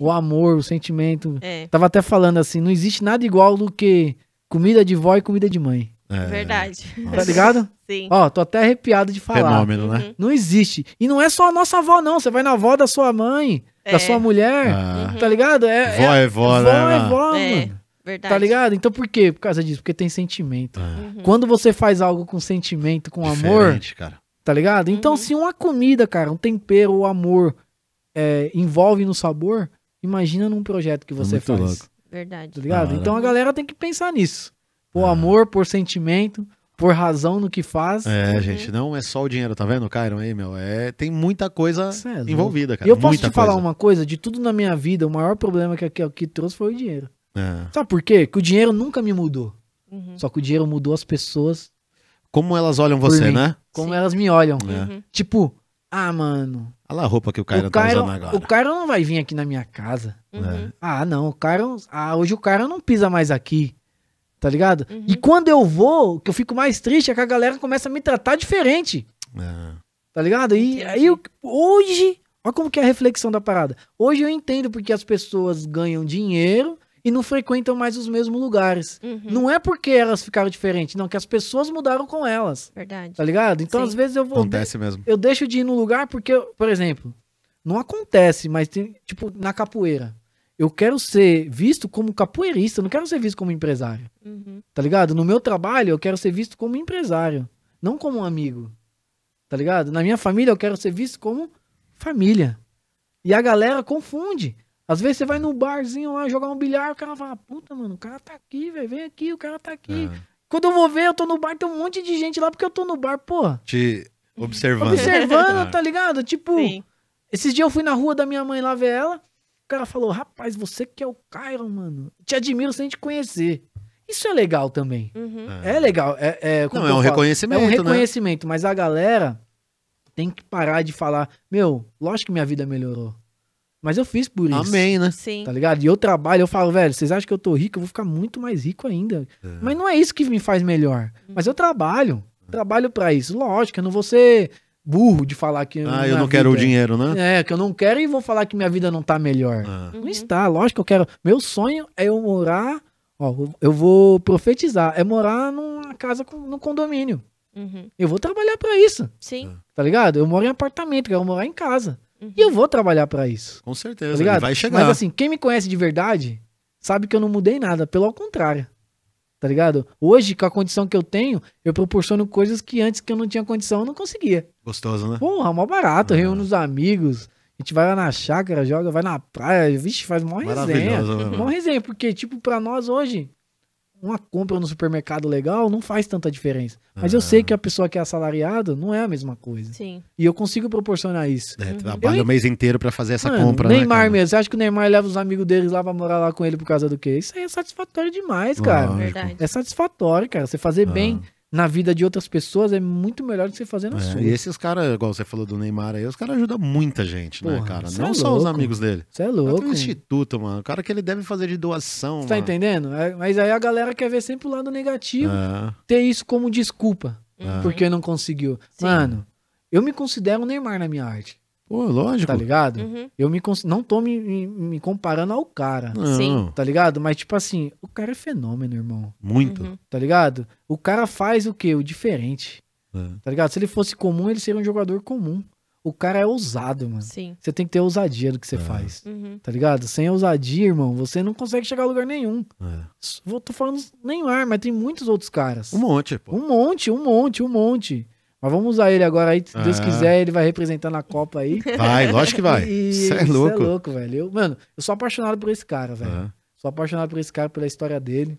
Speaker 2: [laughs] O amor, o sentimento. É. Tava até falando assim, não existe nada igual do que comida de vó e comida de mãe. É. Verdade. Tá ligado? Sim. Ó, tô até arrepiado de falar. Fenômeno, né? Uhum. Não existe. E não é só a nossa avó, não. Você vai na avó da sua mãe, é. Da sua é. mulher, ah. tá ligado? É, é vó é, vó, né? Vó é vó, é, mano. Tá verdade. Tá ligado? Então por quê? Por causa disso, porque tem sentimento. É. Uhum. Quando você faz algo com sentimento, com Diferente, amor, cara. tá ligado? Então uhum. se uma comida, cara, um tempero, o um amor é, envolve no sabor, imagina num projeto que você Muito faz. Louco. Verdade. Tá ligado? Ah, então a galera tem que pensar nisso. Por ah. amor, por sentimento por razão no que faz.
Speaker 1: É, uhum. gente, não é só o dinheiro, tá vendo, Cairo aí, meu? É, tem muita coisa é envolvida, cara. E eu posso muita te falar uma
Speaker 2: coisa, de tudo na minha vida, o maior problema que, que, que trouxe foi o dinheiro. É. Sabe por quê? Que o dinheiro nunca me mudou. Uhum. Só que o dinheiro mudou as pessoas. Como elas olham você, né? Como Sim. elas me olham. É. Uhum. Tipo, ah, mano. Olha lá a
Speaker 1: roupa que o Cairo, o Cairo tá usando agora.
Speaker 2: O Cairo não vai vir aqui na minha casa. Uhum. É. Ah, não. O Cairo. Ah, hoje o Cairo não pisa mais aqui. Tá ligado? Uhum. E quando eu vou, que eu fico mais triste é que a galera começa a me tratar diferente. É. Tá ligado? E aí hoje, olha como que é a reflexão da parada. Hoje eu entendo porque as pessoas ganham dinheiro e não frequentam mais os mesmos lugares. Uhum. Não é porque elas ficaram diferentes, não, que as pessoas mudaram com elas. Verdade. Tá ligado? Então, Sim. às vezes eu vou.
Speaker 1: Acontece mesmo.
Speaker 2: Eu deixo de ir num lugar porque, por exemplo, não acontece, mas tem, tipo, na capoeira eu quero ser visto como capoeirista, não quero ser visto como empresário. Uhum. Tá ligado? No meu trabalho, eu quero ser visto como empresário, não como um amigo. Tá ligado? Na minha família, eu quero ser visto como família. E a galera confunde. Às vezes você vai no barzinho lá jogar um bilhar, o cara fala, puta, mano, o cara tá aqui, velho, vem aqui, o cara tá aqui. Quando eu vou ver, eu tô no bar, tem um monte de gente lá porque eu tô no bar, pô.
Speaker 1: Te observando. Observando, [laughs] é. tá
Speaker 2: ligado? Tipo, Sim. esses dias eu fui na rua da minha mãe lá ver ela, cara falou: rapaz, você que é o Cairo, mano. Te admiro sem te conhecer. Isso é legal também. Uhum. É. é. legal. É, é, Não, é um reconhecimento. É um né? reconhecimento, né? mas a galera tem que parar de falar: meu, lógico que minha vida melhorou. Mas eu fiz por isso. Amém, né? Sim. Tá ligado? E eu trabalho, eu falo, velho, vocês acham que eu tô rico? Eu vou ficar muito mais rico ainda. É. Mas não é isso que me faz melhor. Mas eu trabalho. Uhum. Trabalho para isso. Lógico, eu não vou ser burro de falar que. Ah, eu não quero vida... o é dinheiro, né? É, que eu não quero e vou falar que minha vida não tá melhor. Ah. Uhum. Não está, lógico que eu quero. Meu sonho é eu morar. Ó, eu vou profetizar. É morar numa casa, com, num condomínio. Uhum. Eu vou trabalhar para isso. Sim. Ah. Tá ligado? Eu moro em apartamento, quero morar em casa. Uhum. E eu vou trabalhar para isso. Com certeza, tá ligado? vai chegar. Mas assim, quem me conhece de verdade sabe que eu não mudei nada. Pelo contrário tá ligado? Hoje, com a condição que eu tenho, eu proporciono coisas que antes que eu não tinha condição, eu não conseguia. Gostoso, né? Porra, mó barato, uhum. É. reúno os amigos, a gente vai lá na chácara, joga, vai na praia, vixe, faz mó resenha. Né, mó resenha, porque, tipo, pra nós hoje, uma compra no supermercado legal não faz tanta diferença. Mas ah. eu sei que a pessoa que é assalariada não é a mesma coisa. Sim. E eu consigo proporcionar isso. É, uhum.
Speaker 1: trabalha eu... o mês inteiro para fazer essa Mano, compra. Né,
Speaker 2: Neymar né, mesmo. Você acha que o Neymar leva os amigos deles lá pra morar lá com ele por causa do quê? Isso aí é satisfatório demais, cara. Lógico. É satisfatório, cara. Você fazer ah. bem na vida de outras pessoas é muito melhor do que você fazer na é, sua. E
Speaker 1: esses caras, igual você falou do Neymar aí, os caras ajudam muita gente, né, Porra, né, cara? Não é só os amigos dele. Você é louco. É instituto, mano. O cara que ele deve fazer de doação. Você tá
Speaker 2: entendendo? É, mas aí a galera quer ver sempre o lado negativo. É. Ter isso como desculpa. É. Porque não conseguiu. Sim. Mano, eu me considero Neymar na minha arte. Pô, lógico. Tá ligado? Uhum. Eu me não tô me, me, me comparando ao cara. Sim. Tá ligado? Mas, tipo assim, o cara é fenômeno, irmão. Muito. Uhum. Tá ligado? O cara faz o quê? O diferente. É. Tá ligado? Se ele fosse comum, ele seria um jogador comum. O cara é ousado, mano. Sim. Você tem que ter ousadia do que você é. faz. Uhum. Tá ligado? Sem ousadia, irmão, você não consegue chegar a lugar nenhum. É. Vou, tô falando ar mas tem muitos outros caras. Um monte, pô. Um monte, um monte, um monte. Mas vamos usar ele agora aí, se Deus ah. quiser, ele vai representar na Copa aí. Vai, lógico que vai. Isso [laughs] é, é louco. Isso é louco, velho. Eu, mano, eu sou apaixonado por esse cara, velho. Ah. Sou apaixonado por esse cara, pela história dele.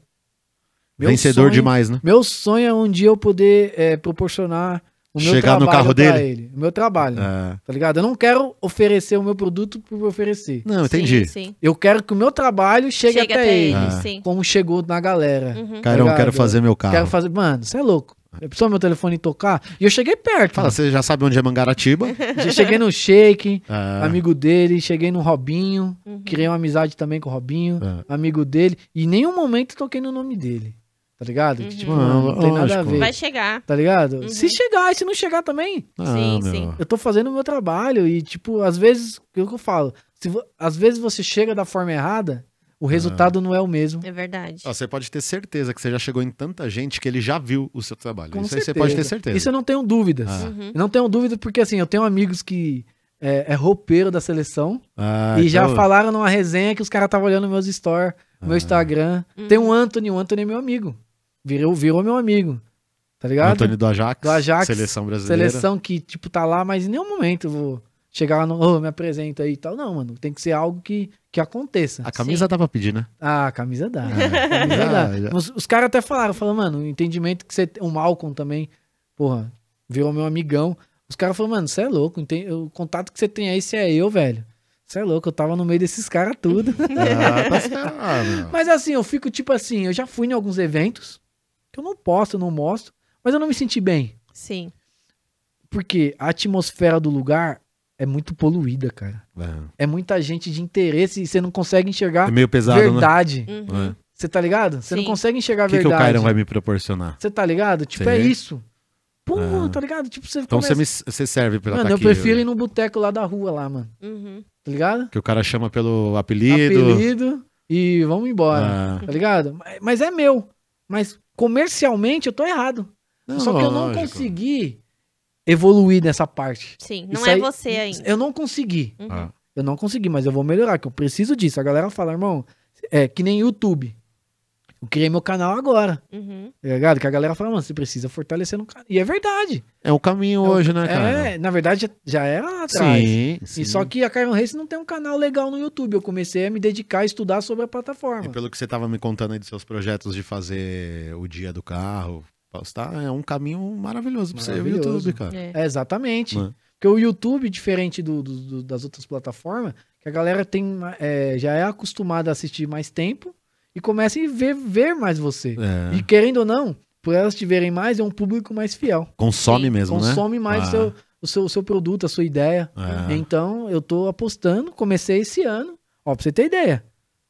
Speaker 2: Meu Vencedor sonho, demais, né? Meu sonho é um dia eu poder é, proporcionar o meu Chegar trabalho no carro dele? Ele, o meu trabalho, ah. tá ligado? Eu não quero oferecer o meu produto por oferecer. Não, entendi. Sim, sim. Eu quero que o meu trabalho chegue Chega até, até ele, ele. Ah. como chegou na galera. Uhum. Tá cara, tá eu quero fazer meu carro. Quero fazer, mano, você é louco. É só meu telefone tocar. E eu cheguei
Speaker 1: perto. Fala, mano. você já sabe onde é Mangaratiba? [laughs] cheguei no
Speaker 2: Shake,
Speaker 1: ah. é. amigo
Speaker 2: dele. Cheguei no Robinho. Uhum. Criei uma amizade também com o Robinho, é. amigo dele. E em nenhum momento toquei no nome dele. Tá ligado? Uhum. tipo, não, ah, não, tem nada a ver. Vai chegar. Tá ligado? Uhum. Se chegar, e se não chegar também. Ah, sim, meu. sim. Eu tô fazendo o meu trabalho. E, tipo, às vezes, o que eu falo? Se, às vezes você chega da forma errada o resultado ah. não é o mesmo. É verdade. você
Speaker 1: pode ter certeza que você já chegou em tanta gente que ele já viu o seu trabalho. Com Isso certeza. aí você pode ter certeza. Isso eu não tenho
Speaker 2: dúvidas. Ah. Uhum. Não tenho dúvida porque, assim, eu tenho amigos que é, é roupeiro da seleção ah, e já então falaram numa resenha que os caras estavam olhando meus stories, meu ah. Instagram. Uhum. Tem um Anthony, o Anthony é meu amigo. Virou, virou meu amigo. Tá ligado? Antônio do Ajax, do Ajax. Seleção brasileira. Seleção que, tipo, tá lá, mas em nenhum momento eu vou chegar lá no, oh, me apresenta aí e tal. Não, mano, tem que ser algo que, que aconteça. A camisa Sim. dá pra pedir, né? Ah, a camisa dá. É. [laughs] A camisa dá. Os, ah, os caras até falaram, falaram, mano, o entendimento que você o Malcolm também, porra, virou meu amigão. Os caras falaram, mano, você é louco, o contato que você tem aí, você é eu, velho. Você é louco, eu tava no meio desses caras tudo. [laughs] Ah, tá [laughs] Mas assim, eu fico tipo assim, eu já fui em alguns eventos que eu não posso eu não mostro, mas eu não me senti bem. Sim. Porque a atmosfera do lugar é muito poluída, cara. É. é muita gente de interesse e você não consegue enxergar é meio pesado, né? verdade. Né? Uhum. É. Você tá ligado? Você Sim. não consegue enxergar que verdade. O que o Cairão vai me proporcionar? Você tá ligado? Tipo, é isso. Pô, ah. tá ligado? Tipo, você então começa... você, me, serve pela Mano, tá eu prefiro né? ir no boteco lá da rua, lá, mano. Uhum. Tá ligado?
Speaker 1: Que o cara chama pelo apelido. Apelido
Speaker 2: e vamos embora. Ah. Tá ligado? Mas é meu. Mas comercialmente eu tô errado. Não, Só que eu não consegui evoluir nessa parte. Sim, não Isso é aí, você ainda. Eu não consegui. Uhum. Ah. Eu não consegui, mas eu vou melhorar, que eu preciso disso. A galera fala, irmão, é que nem YouTube. Eu criei meu canal agora. Uhum. Tá ligado? Que a galera fala, mano, você precisa fortalecer no canal. E é verdade. É o caminho é o, hoje, né, é, cara? É, na verdade, já, era atrás. Sim, sim. E só que a Caio Race não tem um canal legal no YouTube. Eu comecei a me dedicar a estudar sobre a plataforma.
Speaker 1: E pelo que você tava me contando aí dos seus projetos de fazer o dia do carro, postar, tá?
Speaker 2: é um caminho maravilhoso para você ver o YouTube, cara. É. É, exatamente. Mano. Né? Porque o YouTube, diferente do, do, do, das outras plataformas, que a galera tem é, já é acostumada a assistir mais tempo e começa a ver, ver mais você. É. E querendo ou não, por elas te verem mais, é um público mais fiel. Consome Sim, mesmo, consome né? Consome mais ah. o, seu, o, seu, seu produto, a sua ideia. É. Então, eu tô apostando, comecei esse ano. Ó, pra você ter ideia,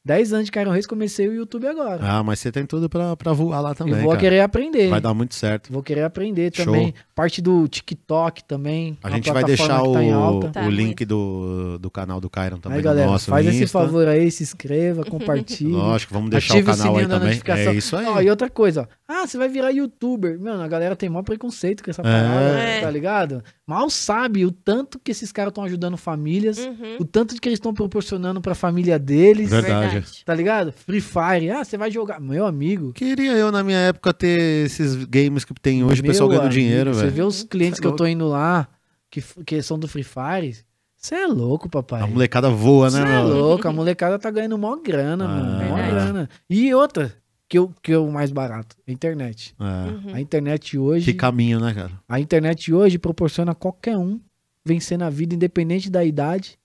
Speaker 2: 10 anos de Cairo Reis, comecei o YouTube agora. Ah, mas você tem tudo pra, pra voar lá também. Eu vou cara. querer aprender. Vai dar
Speaker 1: muito certo. Vou
Speaker 2: querer aprender Show. também. Parte do TikTok também. A gente vai deixar o, tá o tá,
Speaker 1: link do, do canal do Cairo também. Aí, galera, no nosso, faz esse favor
Speaker 2: aí, se inscreva, compartilhe. [laughs] Lógico, vamos deixar Ative o canal o aí também. É isso aí. Ó, e outra coisa, ó, ah, você vai virar youtuber. Mano, a galera tem maior preconceito com essa é. parada, né, é. tá ligado? Mal sabe o tanto que esses caras estão ajudando famílias, uhum. o tanto que eles estão proporcionando pra família deles. Verdade. Tá ligado? Free Fire. Ah, você vai jogar. Meu amigo. Queria eu, na minha época, ter esses
Speaker 1: games que tem hoje, o pessoal ganhando amigo, dinheiro, velho. Você vê os uhum. clientes é que eu é tô
Speaker 2: indo lá, que, que são do Free Fire. Você é louco, papai. A molecada
Speaker 1: voa, né, Você é louco,
Speaker 2: a molecada tá ganhando mó grana, ah, mano. Mó grana. E outra, que eu, que eu mais barato? A internet. É. Uhum. A internet hoje. Que caminho, né, cara? A internet hoje proporciona a qualquer um vencer na vida, independente da idade,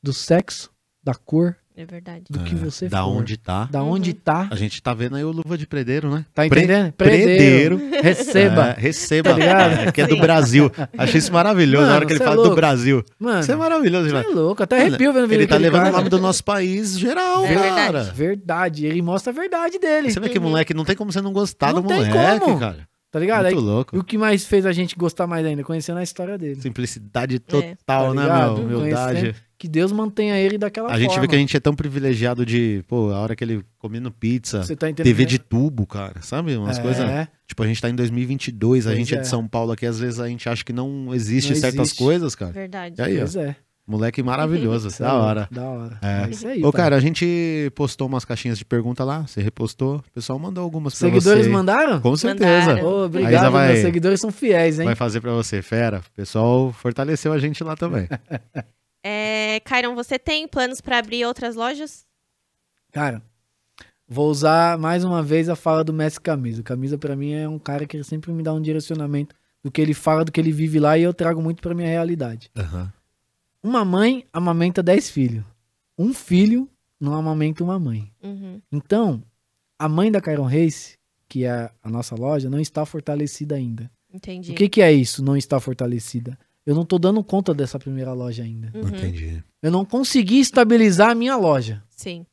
Speaker 2: do sexo, da cor, é verdade. Do que é, você Da for. onde
Speaker 1: tá. Da onde uhum. tá. A gente tá vendo aí o Luva de Predeiro, né? Tá entendendo? predeiro. predeiro. Receba. É, receba. Tá é, que é do Brasil. Achei isso maravilhoso Mano, na hora que ele fala louco. do Brasil. Mano, isso é maravilhoso, demais. Você é louco. Até arrepio vendo o Ele tá levando o nome do nosso
Speaker 2: país geral, é cara. Verdade. Ele mostra a verdade dele. Você vê que moleque, não tem como você não gostar não do moleque, como. cara. Tá ligado? Muito aí, louco. E o que mais fez a gente gostar mais ainda? Conhecendo a história dele. Simplicidade total, é. tá né, meu? Humildade. Conhecendo, que Deus mantenha ele daquela a forma. A gente vê que a
Speaker 1: gente é tão privilegiado de, pô, a hora que ele comendo pizza, tá TV de né? tubo, cara, sabe? Umas é. coisas. Tipo, a gente tá em 2022, pois a gente é. é. de São Paulo aqui, às vezes a gente acha que não existe não certas existe. coisas, cara. Verdade. aí, pois é. Moleque maravilhoso, da hora. Da hora. É. é isso aí. Ô, cara, a gente postou umas caixinhas de pergunta lá, você repostou, o pessoal mandou algumas pra Seguidores mandaram? Com certeza. Ô, obrigado, vai, seguidores são fiéis, hein? Vai fazer pra você, fera. O pessoal fortaleceu a gente lá também. [laughs]
Speaker 3: É, Cairon, você tem planos para abrir outras lojas?
Speaker 2: Cara, vou usar mais uma vez a fala do Messi Camisa. Camisa para mim é um cara que sempre me dá um direcionamento do que ele fala, do que ele vive lá e eu trago muito para minha realidade. Uhum. Uma mãe amamenta 10 filhos. Um filho não amamenta uma mãe. Uhum. Então, a mãe da Cairon Race, que é a nossa loja, não está fortalecida ainda. Entendi. O que, que é isso, não está fortalecida? eu não tô dando conta dessa primeira loja ainda. Uhum. Entendi. Eu não consegui estabilizar a minha loja. Sim.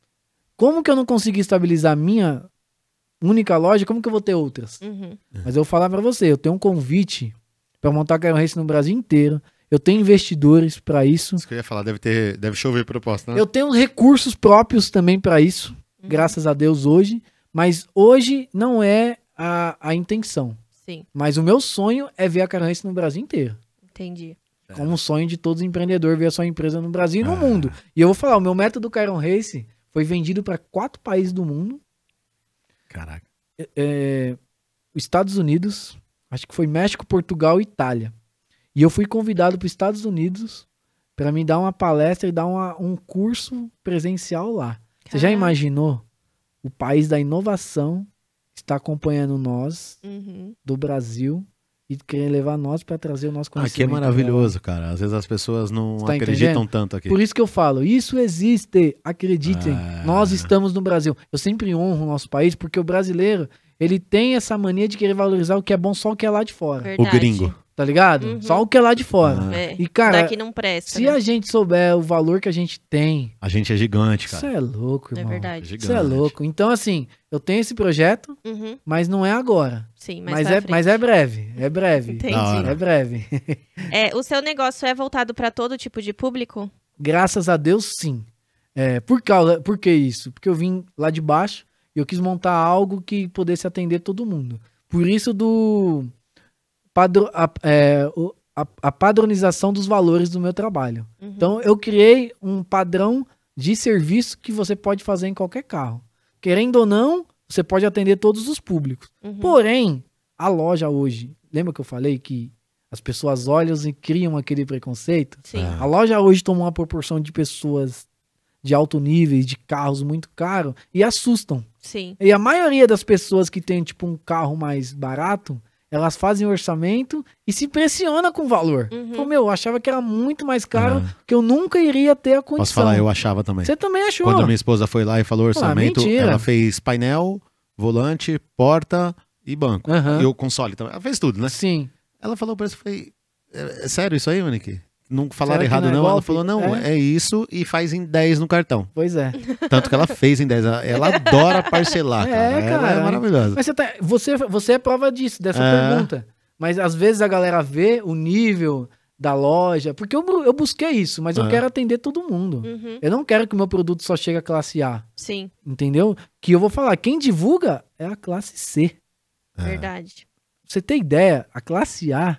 Speaker 2: Como que eu não consegui estabilizar a minha única loja? Como que eu vou ter outras? Uhum. É. Mas eu vou falar para você, eu tenho um convite para montar a Cairo Race no Brasil inteiro. Eu tenho investidores para isso. Isso
Speaker 1: que eu ia falar, deve ter, deve chover proposta, né? Eu
Speaker 2: tenho recursos próprios também para isso, uhum. graças a Deus hoje, mas hoje não é a, a intenção. Sim. Mas o meu sonho é ver a Cairo Race no Brasil inteiro. Entendi. É. Como o sonho de todos empreendedor ver a sua empresa no Brasil e no ah. mundo. E eu vou falar, o meu método Cairon Race foi vendido para quatro países do mundo. Caraca. É, é, Estados Unidos, acho que foi México, Portugal e Itália. E eu fui convidado para os Estados Unidos para me dar uma palestra e dar uma, um curso presencial lá. Caraca. Você já imaginou o país da inovação está acompanhando nós uhum. do Brasil e querendo levar nós para trazer o nosso conhecimento. Aqui é né, maravilhoso,
Speaker 1: cara. Às vezes as pessoas não tá acreditam entendendo? tanto aqui. Por isso
Speaker 2: que eu falo, isso existe, acreditem. Ah. Nós estamos no Brasil. Eu sempre honro o nosso país porque o brasileiro, ele tem essa mania de querer valorizar o que é bom só o que é lá de fora. Verdade. O gringo. Tá ligado? Uhum. Só o que é lá de fora. Ah. É, e, cara, daqui não presta. Se né? a gente souber o valor que a gente tem. A gente é gigante, cara. Isso é louco, é irmão. É verdade. Isso é, é louco. Então, assim, eu tenho esse projeto, uhum. mas não é agora. Sim, mas, mas é, frente. mas é breve. É breve. Entendi. É breve. [laughs]
Speaker 3: é, o seu negócio é voltado para todo tipo de público?
Speaker 2: Graças a Deus, sim. É, por, causa, por que isso? Porque eu vim lá de baixo e eu quis montar algo que pudesse atender todo mundo. Por isso do padro, a, é, a, a, padronização dos valores do meu trabalho. Uhum. Então, eu criei um padrão de serviço que você pode fazer em qualquer carro. Querendo ou não, você pode atender todos os públicos. Uhum. Porém, a loja hoje, lembra que eu falei que as pessoas olham e criam aquele preconceito? Sim. A loja hoje toma uma proporção de pessoas de alto nível, de carros muito caros, e assustam. Sim. E a maioria das pessoas que tem, tipo, um carro mais barato, elas fazem orçamento e se pressiona com o valor. Uhum. meu, eu achava que era muito mais caro, uhum. que eu nunca iria ter a condição. Posso falar, eu
Speaker 1: achava também. Você também achou. Quando a minha esposa foi lá e falou ah, orçamento, Pô, ela fez painel, volante, porta e banco. Uhum. E o console também. Ela fez tudo, né? Sim. Ela falou o preço, foi é, é, sério isso aí, Monique? não falaram errado, não. É não ela falou, não, é. é. isso e faz em 10 no cartão. Pois é.
Speaker 2: Tanto que ela fez
Speaker 1: em 10. Ela [laughs] adora parcelar, é, cara. Ela é maravilhosa. Mas
Speaker 2: você, tá, você, você é prova disso, dessa é. pergunta. Mas às vezes a galera vê o nível da loja, porque eu, eu busquei isso, mas eu é. quero atender todo mundo. Uhum. Eu não quero que o meu produto só chegue à classe A. Sim. Entendeu? Que eu vou falar, quem divulga é a classe C.
Speaker 3: Verdade.
Speaker 2: Você tem ideia? A classe A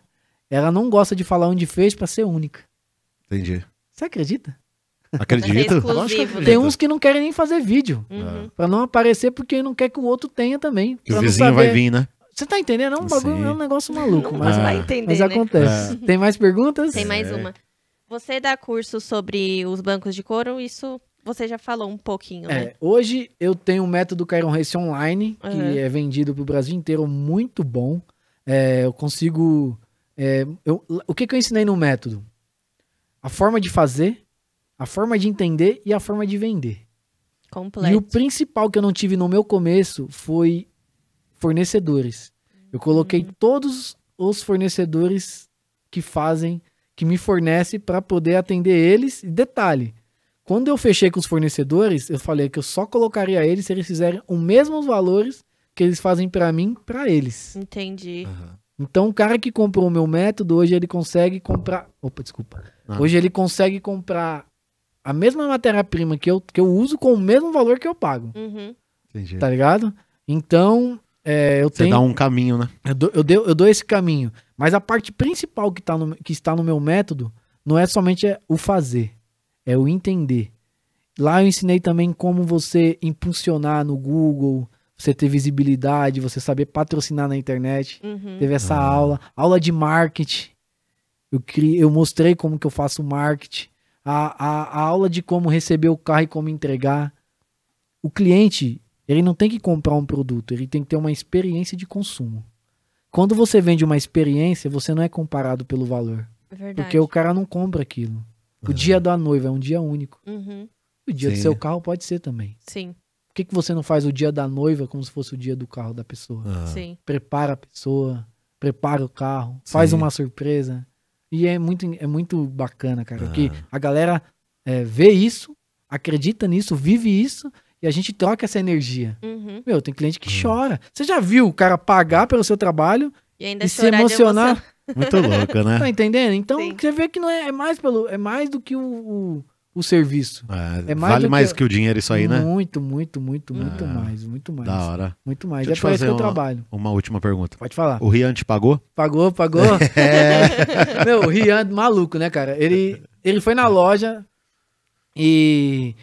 Speaker 2: ela não gosta de falar onde fez para ser única. Entendi. Você acredita? É acredito. tem uns que não querem nem fazer vídeo. Uhum. para não aparecer porque não quer que o outro tenha também. Que o vizinho vai vir, né? Você tá entendendo? É um, bagulho, é um negócio maluco. mas, vai entender, mas né? acontece. Né? Tem mais perguntas? Tem mais é. uma.
Speaker 3: Você dá curso sobre os bancos de couro, isso você já falou um pouquinho, é, né? É,
Speaker 2: hoje eu tenho um método Cairon Race Online, uhum. que é vendido pro Brasil inteiro, muito bom. É, eu consigo é, eu, o que, que eu ensinei no método? A forma de fazer, a forma de entender e a forma de vender. Completo. E o principal que eu não tive no meu começo foi fornecedores. Eu coloquei uhum. todos os fornecedores que fazem, que me fornecem para poder atender eles. E detalhe, quando eu fechei com os fornecedores, eu falei que eu só colocaria eles se eles fizerem os mesmos valores que eles fazem para mim, para eles.
Speaker 3: Entendi. Uhum.
Speaker 2: Então, o cara que comprou o meu método, hoje ele consegue comprar. Opa, desculpa. Ah. Hoje ele consegue comprar a mesma matéria-prima que eu, que eu uso com o mesmo valor que eu pago. Uhum. Entendi. Tá ligado? Então, é, eu Você tenho. Você dá um caminho, né? Eu dou, eu, dou, eu dou esse caminho. Mas a parte principal que, tá no, que está no meu método não é somente o fazer, é o entender. Lá eu ensinei também como você impulsionar no Google, você ter visibilidade, você saber patrocinar na internet. Uhum. Teve essa ah. aula, aula de marketing. Eu, eu mostrei como que eu faço marketing. A, a, a aula de como receber o carro e como entregar. O cliente, ele não tem que comprar um produto, ele tem que ter uma experiência de consumo. Quando você vende uma experiência, você não é comparado pelo valor. É verdade. Porque o cara não compra aquilo. O uhum. dia da noiva é um dia único. Uhum. O dia Sim. do seu carro pode ser também. Sim. Por que, que você não faz o dia da noiva como se fosse o dia do carro da pessoa? Uhum. Sim. Prepara a pessoa, prepara o carro, Sim. faz uma surpresa. E é muito, é muito bacana, cara, uhum. que ah. a galera é, vê isso, acredita nisso, vive isso e a gente troca essa energia. Uhum. Meu, tem cliente que hum. chora. Você já viu o cara pagar pelo seu trabalho e, ainda e se emocionar? Muito louco, né? [laughs] Tá entendendo? Então, Sim. você vê que não é, é, mais pelo é mais do que o, o o serviço. É, é mais vale mais que, que, o dinheiro isso aí, né? Muito, muito, muito, muito ah, mais, muito mais. Da hora. Muito mais. Deixa é para isso que eu trabalho.
Speaker 1: Uma última pergunta. Pode falar. O Rian te pagou?
Speaker 2: Pagou, pagou. [laughs] É. [laughs] Meu, o Rian é maluco, né, cara? Ele, ele foi na loja e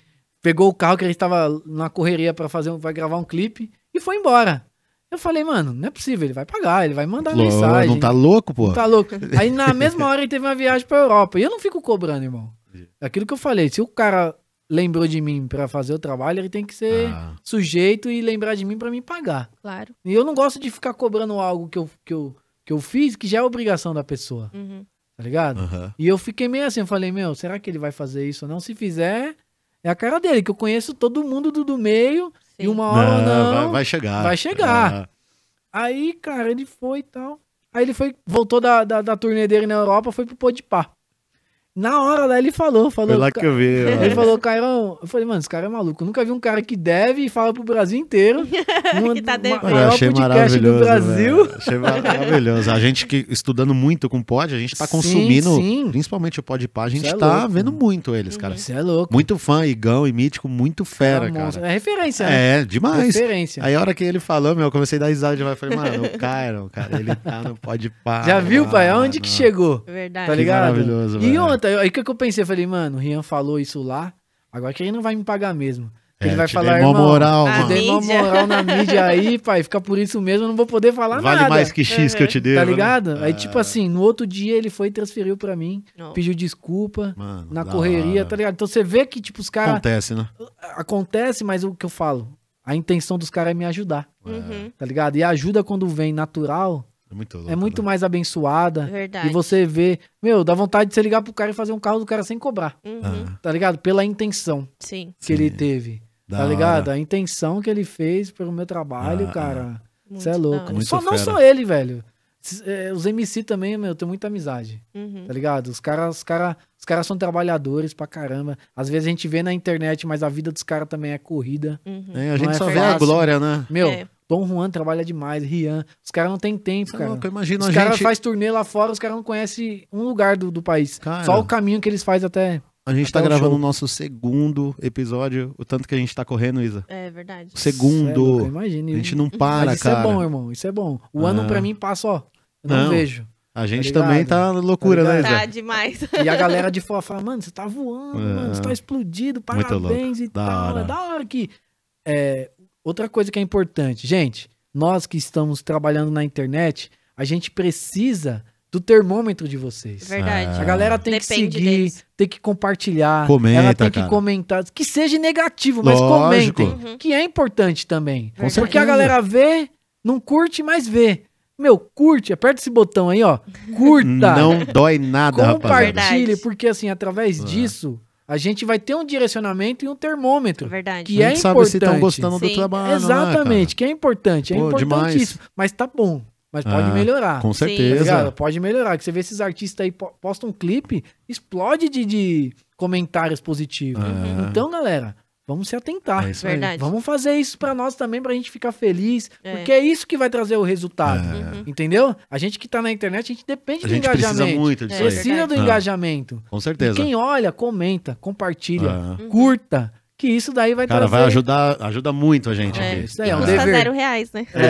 Speaker 2: pegou o carro que ele estava na correria para fazer, vai gravar um clipe e foi embora. Eu falei, mano, não é possível, ele vai pagar, ele vai mandar Lô, mensagem. Não tá
Speaker 1: louco, pô? Não tá
Speaker 2: louco. Aí na mesma hora ele teve uma viagem pra Europa. E eu não fico cobrando, irmão. Aquilo que eu falei, se o cara lembrou de mim para fazer o trabalho, ele tem que ser ah. sujeito e lembrar de mim para me pagar. Claro. E eu não gosto de ficar cobrando algo que eu, que eu, que eu fiz, que já é obrigação da pessoa. Uhum. Tá ligado? Uhum. E eu fiquei meio assim, eu falei, meu, será que ele vai fazer isso ou não? Se fizer, é a cara dele, que eu conheço todo mundo do, do meio, Sim. e uma hora não, não vai, vai, chegar. Vai chegar. Aí, cara, ele foi e tal. Aí ele foi, voltou da, da, da turnê dele na Europa, foi pro Podpah. Na hora lá ele falou, falou. Foi lá que eu vi. Ele falou, Cairão. Eu falei, mano, esse cara é maluco. Eu nunca vi um cara que deve e fala pro Brasil inteiro. [laughs] Numa, que tá devendo. Maior eu achei maravilhoso. do Brasil. Achei maravilhoso.
Speaker 1: A gente que estudando muito com pod, a gente tá consumindo, sim, sim. principalmente o pá, a gente é tá louco. vendo muito eles, cara. Isso é louco. Muito fã, Igão e Mítico, muito é fera, é cara. É
Speaker 2: referência, né? É, demais. Referência. Aí a hora
Speaker 1: que ele falou, meu, eu comecei a dar risada. Eu falei, mano, o Cairo, cara, ele tá no pá. Já viu, pai? Aonde
Speaker 2: que chegou? Verdade. Tá ligado? Que maravilhoso, E outra, Puta, aí o que, eu pensei? Eu falei, mano, o Rian falou isso lá, agora que ele não vai me pagar mesmo. É, ele vai falar, irmão, moral, mano. dei uma moral na mídia aí, [laughs] pai, fica por isso mesmo, eu não vou poder falar vale nada. Vale mais que X uhum. que eu é. te dei. Tá ligado? Né? Aí, ah. tipo assim, no outro dia ele foi e transferiu pra mim, não. pediu desculpa, mano, na correria, hora. tá ligado? Então você vê que, tipo, os caras... Acontece, né? Acontece, mas o que eu falo, a intenção dos caras é me ajudar, uhum. tá ligado? E ajuda quando vem natural, é muito, louco, é muito né? mais abençoada. Verdade. E você vê. Meu, dá vontade de você ligar pro cara e fazer um carro do cara sem cobrar. Uhum. Ah. Tá ligado? Pela intenção Sim. que Sim. ele teve. Da tá ligado? Hora. A intenção que ele fez pelo meu trabalho, ah, cara. Ah. Isso é louco. Não. Só, não só ele, velho. É, os MC também, meu, eu tenho muita amizade. Uhum. Tá ligado? Os caras os caras, os caras são trabalhadores pra caramba. Às vezes a gente vê na internet, mas a vida dos caras também é corrida. Uhum. É, a gente é só vê a glória, né? Meu, é. Dom Juan trabalha demais, Rian. Os caras não têm tempo, é cara. Não, imagino os caras gente... fazem turnê lá fora, os caras não conhecem um lugar do, do país. Cara, Só o caminho que eles fazem até. A gente até tá o gravando o
Speaker 1: nosso segundo episódio, o tanto que a gente tá correndo, Isa. É verdade. O segundo. É Imagina. A gente não para, Mas isso cara. Isso é bom,
Speaker 2: irmão. Isso é bom. O ah. ano pra ah. mim passa, ó. Eu não, não. vejo. A tá gente tá também tá loucura, tá né? Tá demais. E a galera de fora fala, mano, você tá voando, é. mano, você tá é. explodido, parabéns e da tal. É hora. da hora que é, Outra coisa que é importante, gente, nós que estamos trabalhando na internet, a gente precisa do termômetro de vocês. É verdade. Ah. A galera tem Depende que seguir, deles. tem que compartilhar, Comenta, ela tem que cara. comentar, que seja negativo, mas Lógico. comentem, uhum. que é importante também. Verdade. Porque a galera vê, não curte, mas vê. Meu, curte, aperta esse botão aí, ó. [laughs] Curta. Não dói nada, Compartilhe, rapaziada. porque assim, através ah. disso, a gente vai ter um direcionamento e um termômetro. É verdade. Que a é gente é sabe importante. se estão gostando Sim. do trabalho. Né, Exatamente, que é importante, é Pô, é importantíssimo. Demais. Mas tá bom. Mas pode ah, melhorar. Com certeza. Tá pode melhorar. Que você vê esses artistas aí postam um clipe, explode de, de comentários positivos. Ah. Então, galera, Vamos se atentar. É Verdade. Vamos fazer isso para nós também, pra gente ficar feliz. É. Porque é isso que vai trazer o resultado. É. Uhum. Entendeu? A gente que tá na internet, a gente depende a do gente engajamento. Precisa muito disso. Precisa do é. engajamento. Com certeza. E quem olha, comenta, compartilha, é. uhum. curta. Que isso daí vai Cara, trazer... vai
Speaker 1: ajudar, ajuda muito a gente. É, Isso daí é um custa dever. zero reais, né? É,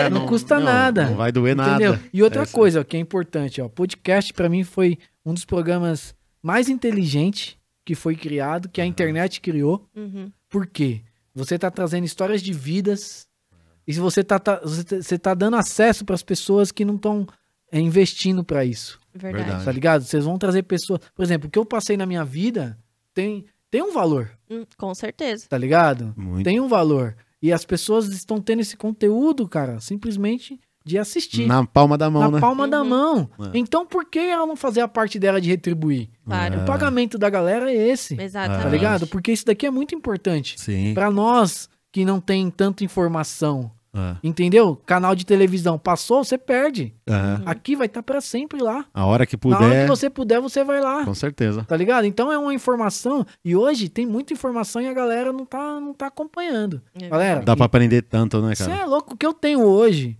Speaker 1: é, não, não, custa não, nada. Não vai doer entendeu? nada. E outra
Speaker 2: coisa ó, que é importante, ó, podcast para mim foi um dos programas mais inteligentes que foi criado, que a internet criou. Uhum. Por quê? Você está trazendo histórias de vidas e você está tá, tá, você tá dando acesso para as pessoas que não estão é, investindo para isso. Verdade. Tá ligado? Vocês vão trazer pessoas. Por exemplo, o que eu passei na minha vida tem, tem um valor. Hum, com certeza. Tá ligado? Muito. Tem um valor. E as pessoas estão tendo esse conteúdo, cara, simplesmente de assistir. Na palma da mão, Na né? Na palma uhum. da mão. É. Então por que ela não fazer a parte dela de retribuir? Claro. O pagamento da galera é esse. Exatamente. Tá ligado? Porque isso daqui é muito importante. Sim. Pra nós que não tem tanta informação. É. Entendeu? Canal de televisão passou, você perde. Uhum. Aqui vai estar tá para sempre lá.
Speaker 1: A hora que puder. Na hora que você
Speaker 2: puder, você vai lá. Com certeza. Tá ligado? Então é uma informação e hoje tem muita informação e a galera não tá não tá acompanhando. É. Galera,
Speaker 1: dá para aprender tanto, né, cara? Você
Speaker 2: é louco o que eu tenho hoje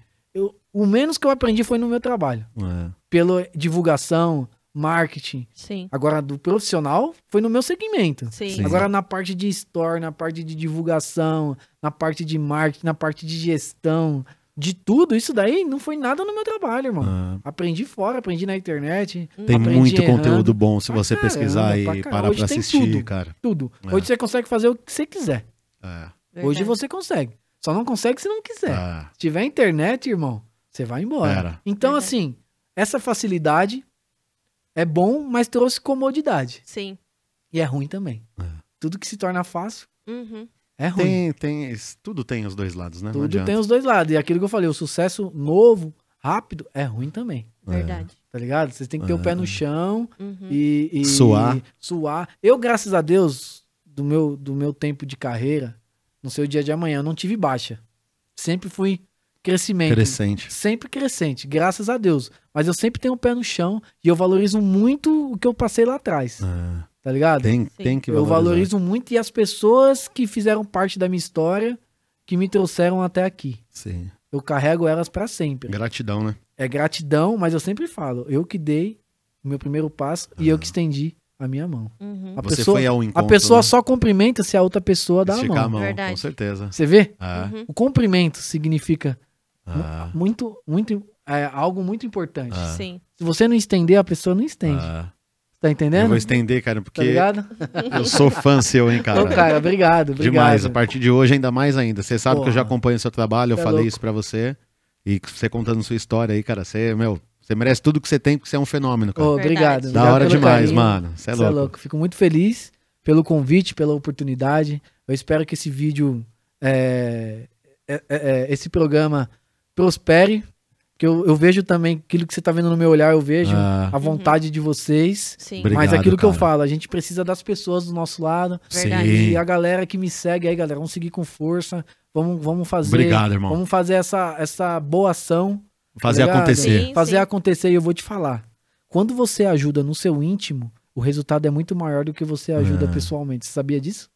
Speaker 2: o menos que eu aprendi foi no meu trabalho. É. Pela divulgação, marketing. Sim. Agora, do profissional, foi no meu segmento. Sim. Sim. Agora, na parte de store, na parte de divulgação, na parte de marketing, na parte de gestão, de tudo, isso daí não foi nada no meu trabalho, irmão. É. Aprendi fora, aprendi na internet. Tem muito errando. conteúdo bom se você caramba, pesquisar e parar pra assistir, tudo, cara. Tudo. É. Hoje você consegue fazer o que você quiser. É. Hoje você consegue. Só não consegue se não quiser. Ah. Se tiver internet, irmão, você vai embora. Era. Então, assim, essa facilidade é bom, mas trouxe comodidade. Sim. E é ruim também. É. Tudo que se torna fácil uhum. é ruim. Tem,
Speaker 1: tem, tudo tem os dois lados, né? Tudo tem
Speaker 2: os dois lados. E aquilo que eu falei, o sucesso novo, rápido, é ruim também. É. Verdade. Tá ligado? Vocês têm que ter é. o pé no chão uhum. e, e, Suar. Suar. Eu, graças a Deus, do meu, do meu tempo de carreira, no seu dia de amanhã, eu não tive baixa. Sempre fui crescimento. Crescente. Sempre crescente, graças a Deus. Mas eu sempre tenho o um pé no chão e eu valorizo muito o que eu passei lá atrás. É. tá ligado? Tem, tem que valorizar. Eu valorizo muito e as pessoas que fizeram parte da minha história, que me trouxeram até aqui. Sim. Eu carrego elas para sempre.
Speaker 1: Gratidão, né?
Speaker 2: É gratidão, mas eu sempre falo, eu que dei o meu primeiro passo e eu que estendi a minha mão. Uhum. A Você pessoa, foi ao encontro, A pessoa né? só cumprimenta se a outra pessoa dá a mão. A mão com certeza. Você vê? Ah. Uhum. O cumprimento significa ah. Muito, muito. É algo muito importante. Ah. Sim. Se você não estender, a pessoa não estende. Ah. Tá entendendo? Eu vou estender, cara, tá porque tá eu sou fã seu, hein, cara. Ô, cara, obrigado, obrigado. Demais. A partir
Speaker 1: de hoje, ainda mais ainda. Você sabe Porra. que eu já acompanho o seu trabalho, eu é falei louco. isso para você. E você contando sua história aí, cara, você, meu, você merece tudo que você tem, porque você é um fenômeno, cara. obrigado. Da hora demais, carinho. mano. Você é, é
Speaker 2: louco. Fico muito feliz pelo convite, pela oportunidade. Eu espero que esse vídeo, é, é, é esse programa prospere. Que eu, eu vejo também aquilo que você está vendo no meu olhar, eu vejo ah. a uhum. vontade uhum. de vocês. Sim. Obrigado, mas aquilo que cara. eu falo, a gente precisa das pessoas do nosso lado. Verdade. E a galera que me segue aí, galera, vamos seguir com força. Vamos, vamos fazer. Obrigado, irmão. Vamos fazer essa, essa boa ação. Tá fazer acontecer. Sim, fazer sim. acontecer e eu vou te falar. Quando você ajuda no seu íntimo, o resultado é muito maior do que você ajuda ah. pessoalmente. Você sabia disso?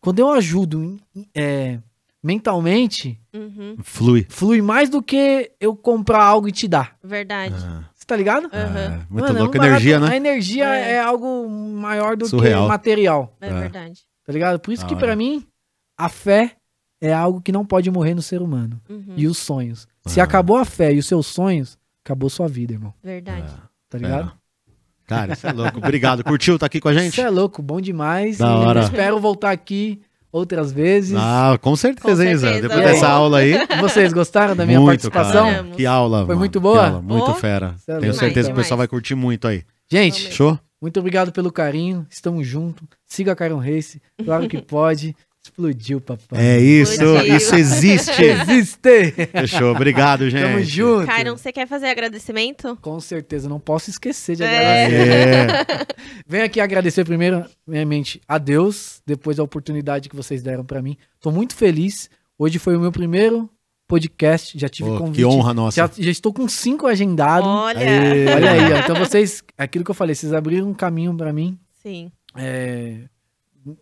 Speaker 2: Quando eu ajudo é, mentalmente uhum. flui. Flui mais do que eu comprar algo e te dar.
Speaker 3: Verdade. Ah.
Speaker 2: Você tá ligado? Uhum. Ah, é, muito Mano, a é energia, barato, né? A energia é. é. algo maior do Surreal. que material. É, é verdade. Tá ligado? Por isso ah, que para mim a fé é algo que não pode morrer no ser humano. Uhum. E os sonhos. Se ah. acabou a fé e os seus sonhos, acabou sua vida, irmão. Verdade. É. Tá ligado? Cara, isso é louco. Obrigado. Curtiu? Tá aqui com a gente? Isso é louco. Bom demais. Da hora. Espero voltar aqui outras vezes. Ah,
Speaker 1: com certeza, com hein, Zé? Depois dessa né? aula aí. [laughs] Vocês
Speaker 2: gostaram da minha muito, participação? Cara. Que aula. Foi mano. muito boa? Aula, muito fera. É Tenho certeza demais. que o
Speaker 1: pessoal vai curtir muito aí. Gente, Valeu. show?
Speaker 2: Muito obrigado pelo carinho. Estamos juntos. Siga a Caron Race, claro que [laughs] pode. Explodiu, papai. É isso, Explodiu. isso existe. existe. Fechou, obrigado, gente. Tamo junto.
Speaker 3: Cairo, você quer fazer agradecimento? Com certeza, não posso esquecer de é.
Speaker 2: agradecer. É. Venho aqui agradecer primeiramente a Deus, depois a oportunidade que vocês deram para mim. Tô muito feliz. Hoje foi o meu primeiro podcast, já tive oh, convite. Que honra nossa. Já, já estou com cinco agendados. Olha. Aê. Olha aí, ó. então vocês, aquilo que eu falei, vocês abriram um caminho para mim. Sim. É,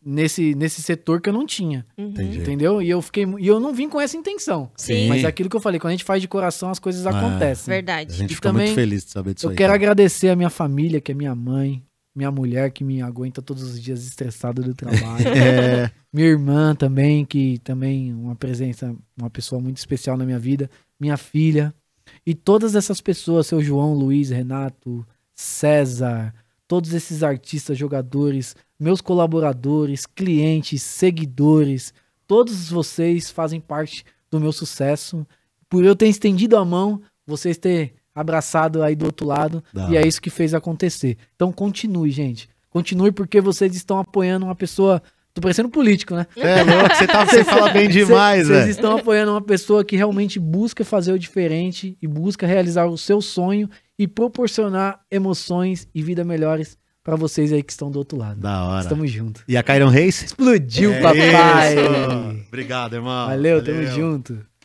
Speaker 2: nesse, nesse setor que eu não tinha. Uhum. Entendeu? E eu fiquei e eu não vim com essa intenção. Sim. Mas é aquilo que eu falei, quando a gente faz de coração, as coisas ah, acontecem. Verdade. A gente e fica também, muito feliz de saber disso. Eu aí, quero cara. agradecer a minha família, que é minha mãe, minha mulher que me aguenta todos os dias estressada do trabalho. [laughs] é. Minha irmã também, que também uma presença, uma pessoa muito especial na minha vida, minha filha. E todas essas pessoas, seu João, Luiz, Renato, César, todos esses artistas, jogadores, meus colaboradores, clientes, seguidores, todos vocês fazem parte do meu sucesso. Por eu ter estendido a mão, vocês ter abraçado aí do outro lado, Dá. e é isso que fez acontecer. Então continue, gente. Continue porque vocês estão apoiando uma pessoa. Tô parecendo político, né? É, é louco, você, tá, você [laughs] fala bem demais, Vocês né? estão apoiando uma pessoa que realmente busca fazer o diferente e busca realizar o seu sonho e proporcionar emoções e vida melhores para vocês aí que estão do outro lado. Da hora. Estamos juntos E a Cairon Reis? Explodiu, é papai! Isso.
Speaker 1: Obrigado, irmão. Valeu, Valeu. tamo
Speaker 2: junto.